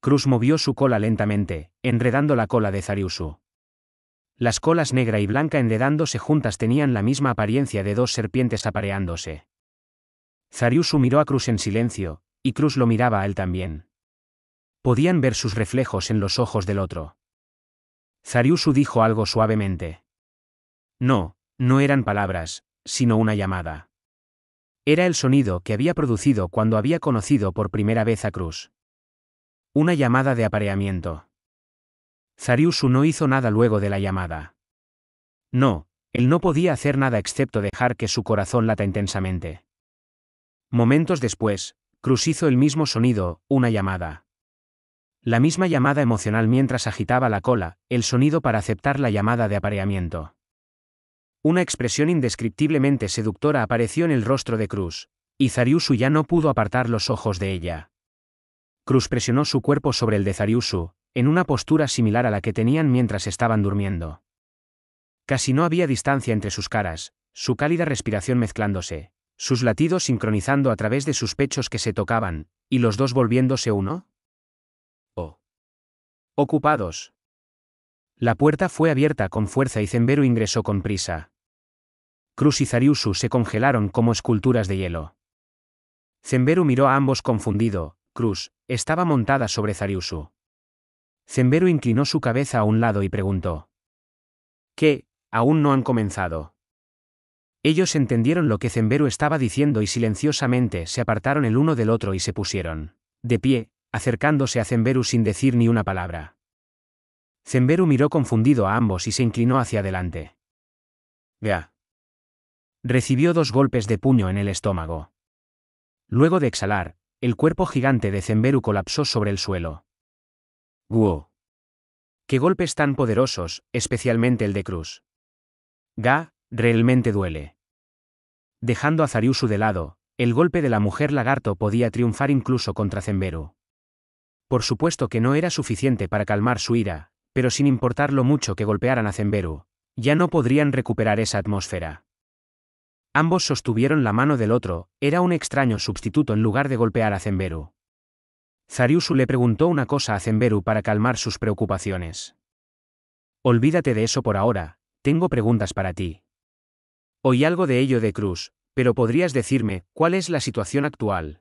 Cruz movió su cola lentamente, enredando la cola de Zariusu. Las colas negra y blanca enredándose juntas tenían la misma apariencia de dos serpientes apareándose. Zariusu miró a Cruz en silencio, y Cruz lo miraba a él también. Podían ver sus reflejos en los ojos del otro. Zariusu dijo algo suavemente. No, no eran palabras, sino una llamada. Era el sonido que había producido cuando había conocido por primera vez a Cruz. Una llamada de apareamiento. Zariusu no hizo nada luego de la llamada. No, él no podía hacer nada excepto dejar que su corazón lata intensamente. Momentos después, Cruz hizo el mismo sonido, una llamada. La misma llamada emocional mientras agitaba la cola, el sonido para aceptar la llamada de apareamiento. Una expresión indescriptiblemente seductora apareció en el rostro de Cruz, y Zariusu ya no pudo apartar los ojos de ella. Cruz presionó su cuerpo sobre el de Zariusu, en una postura similar a la que tenían mientras estaban durmiendo. Casi no había distancia entre sus caras, su cálida respiración mezclándose, sus latidos sincronizando a través de sus pechos que se tocaban, y los dos volviéndose uno. O. Oh. Ocupados, la puerta fue abierta con fuerza y Zemberu ingresó con prisa. Cruz y Zariusu se congelaron como esculturas de hielo. Zemberu miró a ambos confundido, Cruz, estaba montada sobre Zariusu. Zemberu inclinó su cabeza a un lado y preguntó. ¿Qué? Aún no han comenzado. Ellos entendieron lo que Zemberu estaba diciendo y silenciosamente se apartaron el uno del otro y se pusieron, de pie, acercándose a Zemberu sin decir ni una palabra. Zemberu miró confundido a ambos y se inclinó hacia adelante. Ga Recibió dos golpes de puño en el estómago. Luego de exhalar, el cuerpo gigante de Zemberu colapsó sobre el suelo. Guo, ¡Qué golpes tan poderosos, especialmente el de Cruz! Ga, realmente duele. Dejando a Zariusu de lado, el golpe de la mujer lagarto podía triunfar incluso contra Zemberu. Por supuesto que no era suficiente para calmar su ira, pero sin importar lo mucho que golpearan a Zemberu, ya no podrían recuperar esa atmósfera. Ambos sostuvieron la mano del otro, era un extraño sustituto en lugar de golpear a Zemberu. Zariusu le preguntó una cosa a Zemberu para calmar sus preocupaciones. Olvídate de eso por ahora, tengo preguntas para ti. Oí algo de ello de Cruz, pero podrías decirme cuál es la situación actual.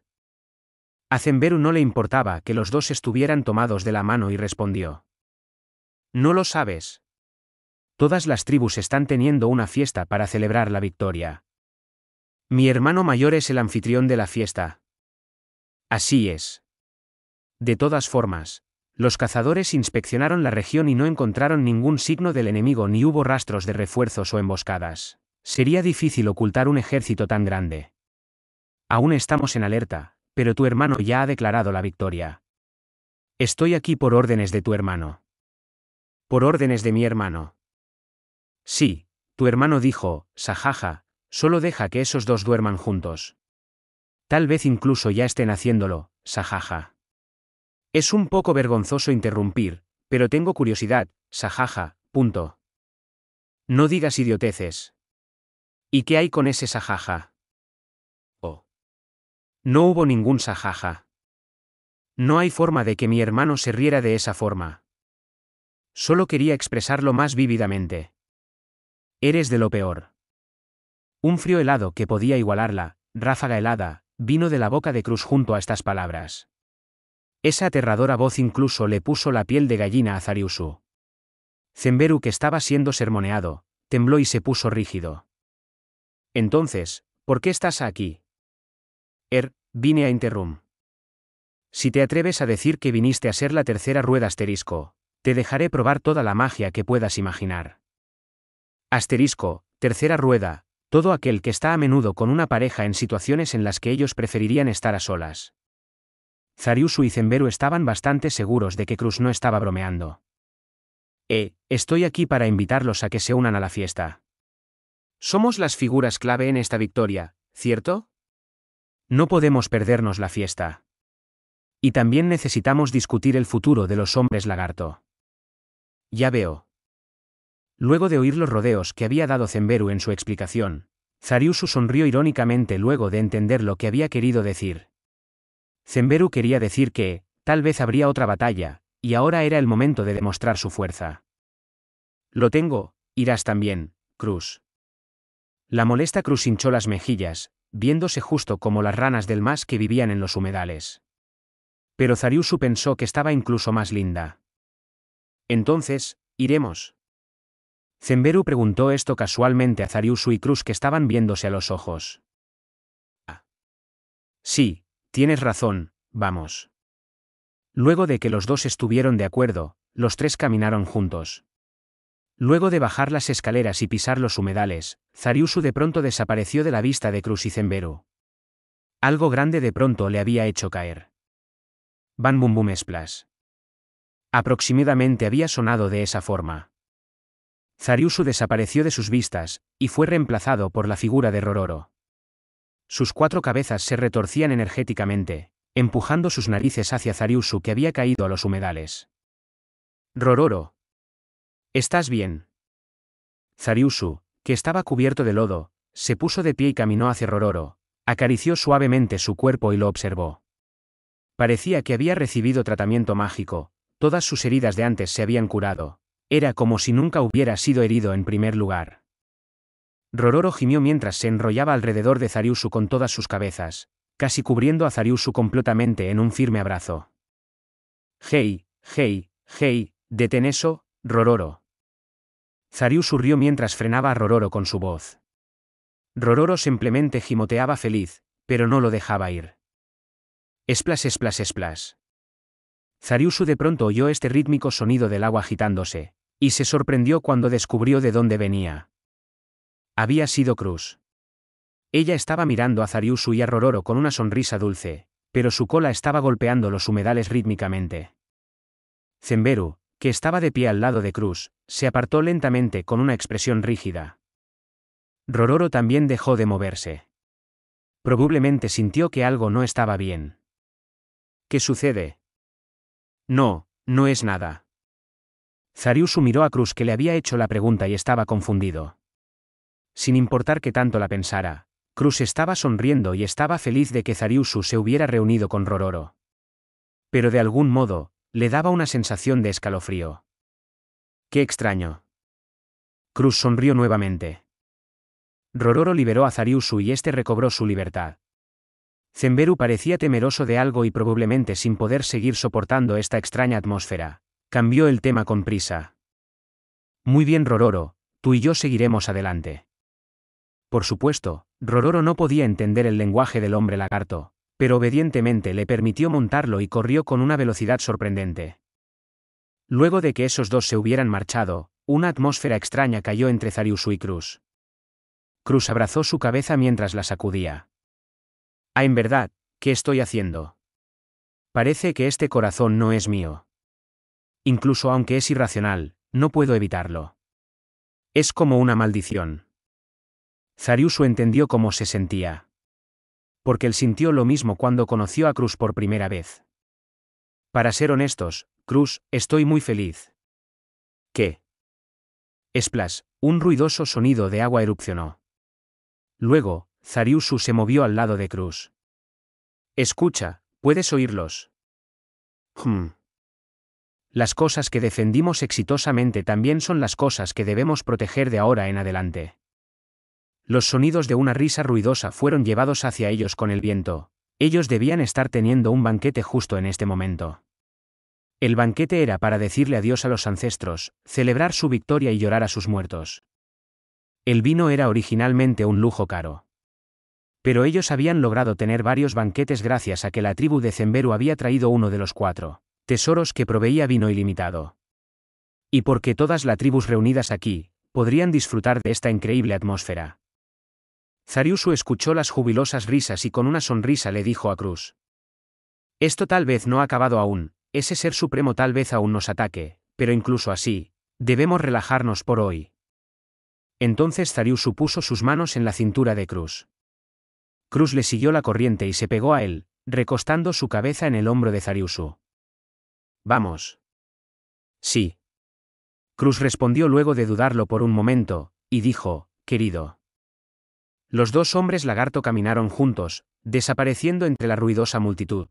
A Zemberu no le importaba que los dos estuvieran tomados de la mano y respondió. No lo sabes. Todas las tribus están teniendo una fiesta para celebrar la victoria. Mi hermano mayor es el anfitrión de la fiesta. Así es. De todas formas, los cazadores inspeccionaron la región y no encontraron ningún signo del enemigo ni hubo rastros de refuerzos o emboscadas. Sería difícil ocultar un ejército tan grande. Aún estamos en alerta, pero tu hermano ya ha declarado la victoria. Estoy aquí por órdenes de tu hermano por órdenes de mi hermano. Sí, tu hermano dijo, Sajaja, solo deja que esos dos duerman juntos. Tal vez incluso ya estén haciéndolo, Sajaja. Es un poco vergonzoso interrumpir, pero tengo curiosidad, Sajaja, punto. No digas idioteces. ¿Y qué hay con ese Sajaja? Oh. No hubo ningún Sajaja. No hay forma de que mi hermano se riera de esa forma. Solo quería expresarlo más vívidamente. Eres de lo peor. Un frío helado que podía igualarla, ráfaga helada, vino de la boca de Cruz junto a estas palabras. Esa aterradora voz incluso le puso la piel de gallina a Zariusu. Zemberu, que estaba siendo sermoneado, tembló y se puso rígido. Entonces, ¿por qué estás aquí? Er, vine a Interrum. Si te atreves a decir que viniste a ser la tercera rueda asterisco, te dejaré probar toda la magia que puedas imaginar. Asterisco, tercera rueda, todo aquel que está a menudo con una pareja en situaciones en las que ellos preferirían estar a solas. Zariusu y Zemberu estaban bastante seguros de que Cruz no estaba bromeando. Eh, estoy aquí para invitarlos a que se unan a la fiesta. Somos las figuras clave en esta victoria, ¿cierto? No podemos perdernos la fiesta. Y también necesitamos discutir el futuro de los hombres lagarto. Ya veo. Luego de oír los rodeos que había dado Zemberu en su explicación, Zariusu sonrió irónicamente luego de entender lo que había querido decir. Zemberu quería decir que, tal vez habría otra batalla, y ahora era el momento de demostrar su fuerza. Lo tengo, irás también, Cruz. La molesta Cruz hinchó las mejillas, viéndose justo como las ranas del más que vivían en los humedales. Pero Zariusu pensó que estaba incluso más linda. Entonces, iremos. Zemberu preguntó esto casualmente a Zariusu y Cruz que estaban viéndose a los ojos. Ah. Sí, tienes razón, vamos. Luego de que los dos estuvieron de acuerdo, los tres caminaron juntos. Luego de bajar las escaleras y pisar los humedales, Zariusu de pronto desapareció de la vista de Cruz y Zemberu. Algo grande de pronto le había hecho caer. Van bum bum Aproximadamente había sonado de esa forma. Zariusu desapareció de sus vistas, y fue reemplazado por la figura de Rororo. Sus cuatro cabezas se retorcían energéticamente, empujando sus narices hacia Zariusu que había caído a los humedales. Rororo. ¿Estás bien? Zariusu, que estaba cubierto de lodo, se puso de pie y caminó hacia Rororo, acarició suavemente su cuerpo y lo observó. Parecía que había recibido tratamiento mágico, Todas sus heridas de antes se habían curado. Era como si nunca hubiera sido herido en primer lugar. Rororo gimió mientras se enrollaba alrededor de Zariusu con todas sus cabezas, casi cubriendo a Zariusu completamente en un firme abrazo. Hey, hey, hey, detén eso, Rororo. Zariusu rió mientras frenaba a Rororo con su voz. Rororo simplemente gimoteaba feliz, pero no lo dejaba ir. Esplas esplas, esplas. Zariusu de pronto oyó este rítmico sonido del agua agitándose, y se sorprendió cuando descubrió de dónde venía. Había sido Cruz. Ella estaba mirando a Zariusu y a Rororo con una sonrisa dulce, pero su cola estaba golpeando los humedales rítmicamente. Zemberu, que estaba de pie al lado de Cruz, se apartó lentamente con una expresión rígida. Rororo también dejó de moverse. Probablemente sintió que algo no estaba bien. ¿Qué sucede? No, no es nada. Zariusu miró a Cruz que le había hecho la pregunta y estaba confundido. Sin importar que tanto la pensara, Cruz estaba sonriendo y estaba feliz de que Zariusu se hubiera reunido con Rororo. Pero de algún modo, le daba una sensación de escalofrío. ¡Qué extraño! Cruz sonrió nuevamente. Rororo liberó a Zariusu y este recobró su libertad. Zemberu parecía temeroso de algo y probablemente sin poder seguir soportando esta extraña atmósfera. Cambió el tema con prisa. Muy bien, Rororo, tú y yo seguiremos adelante. Por supuesto, Rororo no podía entender el lenguaje del hombre lagarto, pero obedientemente le permitió montarlo y corrió con una velocidad sorprendente. Luego de que esos dos se hubieran marchado, una atmósfera extraña cayó entre Zariusu y Cruz. Cruz abrazó su cabeza mientras la sacudía. Ah, en verdad, ¿qué estoy haciendo? Parece que este corazón no es mío. Incluso aunque es irracional, no puedo evitarlo. Es como una maldición. Zariusu entendió cómo se sentía. Porque él sintió lo mismo cuando conoció a Cruz por primera vez. Para ser honestos, Cruz, estoy muy feliz. ¿Qué? Esplas, un ruidoso sonido de agua erupcionó. Luego, Zariusu se movió al lado de Cruz. Escucha, puedes oírlos. Hmm. Las cosas que defendimos exitosamente también son las cosas que debemos proteger de ahora en adelante. Los sonidos de una risa ruidosa fueron llevados hacia ellos con el viento. Ellos debían estar teniendo un banquete justo en este momento. El banquete era para decirle adiós a los ancestros, celebrar su victoria y llorar a sus muertos. El vino era originalmente un lujo caro. Pero ellos habían logrado tener varios banquetes gracias a que la tribu de Zemberu había traído uno de los cuatro tesoros que proveía vino ilimitado. Y porque todas las tribus reunidas aquí, podrían disfrutar de esta increíble atmósfera. Zariusu escuchó las jubilosas risas y con una sonrisa le dijo a Cruz. Esto tal vez no ha acabado aún, ese ser supremo tal vez aún nos ataque, pero incluso así, debemos relajarnos por hoy. Entonces Zariusu puso sus manos en la cintura de Cruz. Cruz le siguió la corriente y se pegó a él, recostando su cabeza en el hombro de Zariusu. Vamos. Sí. Cruz respondió luego de dudarlo por un momento, y dijo, querido. Los dos hombres lagarto caminaron juntos, desapareciendo entre la ruidosa multitud.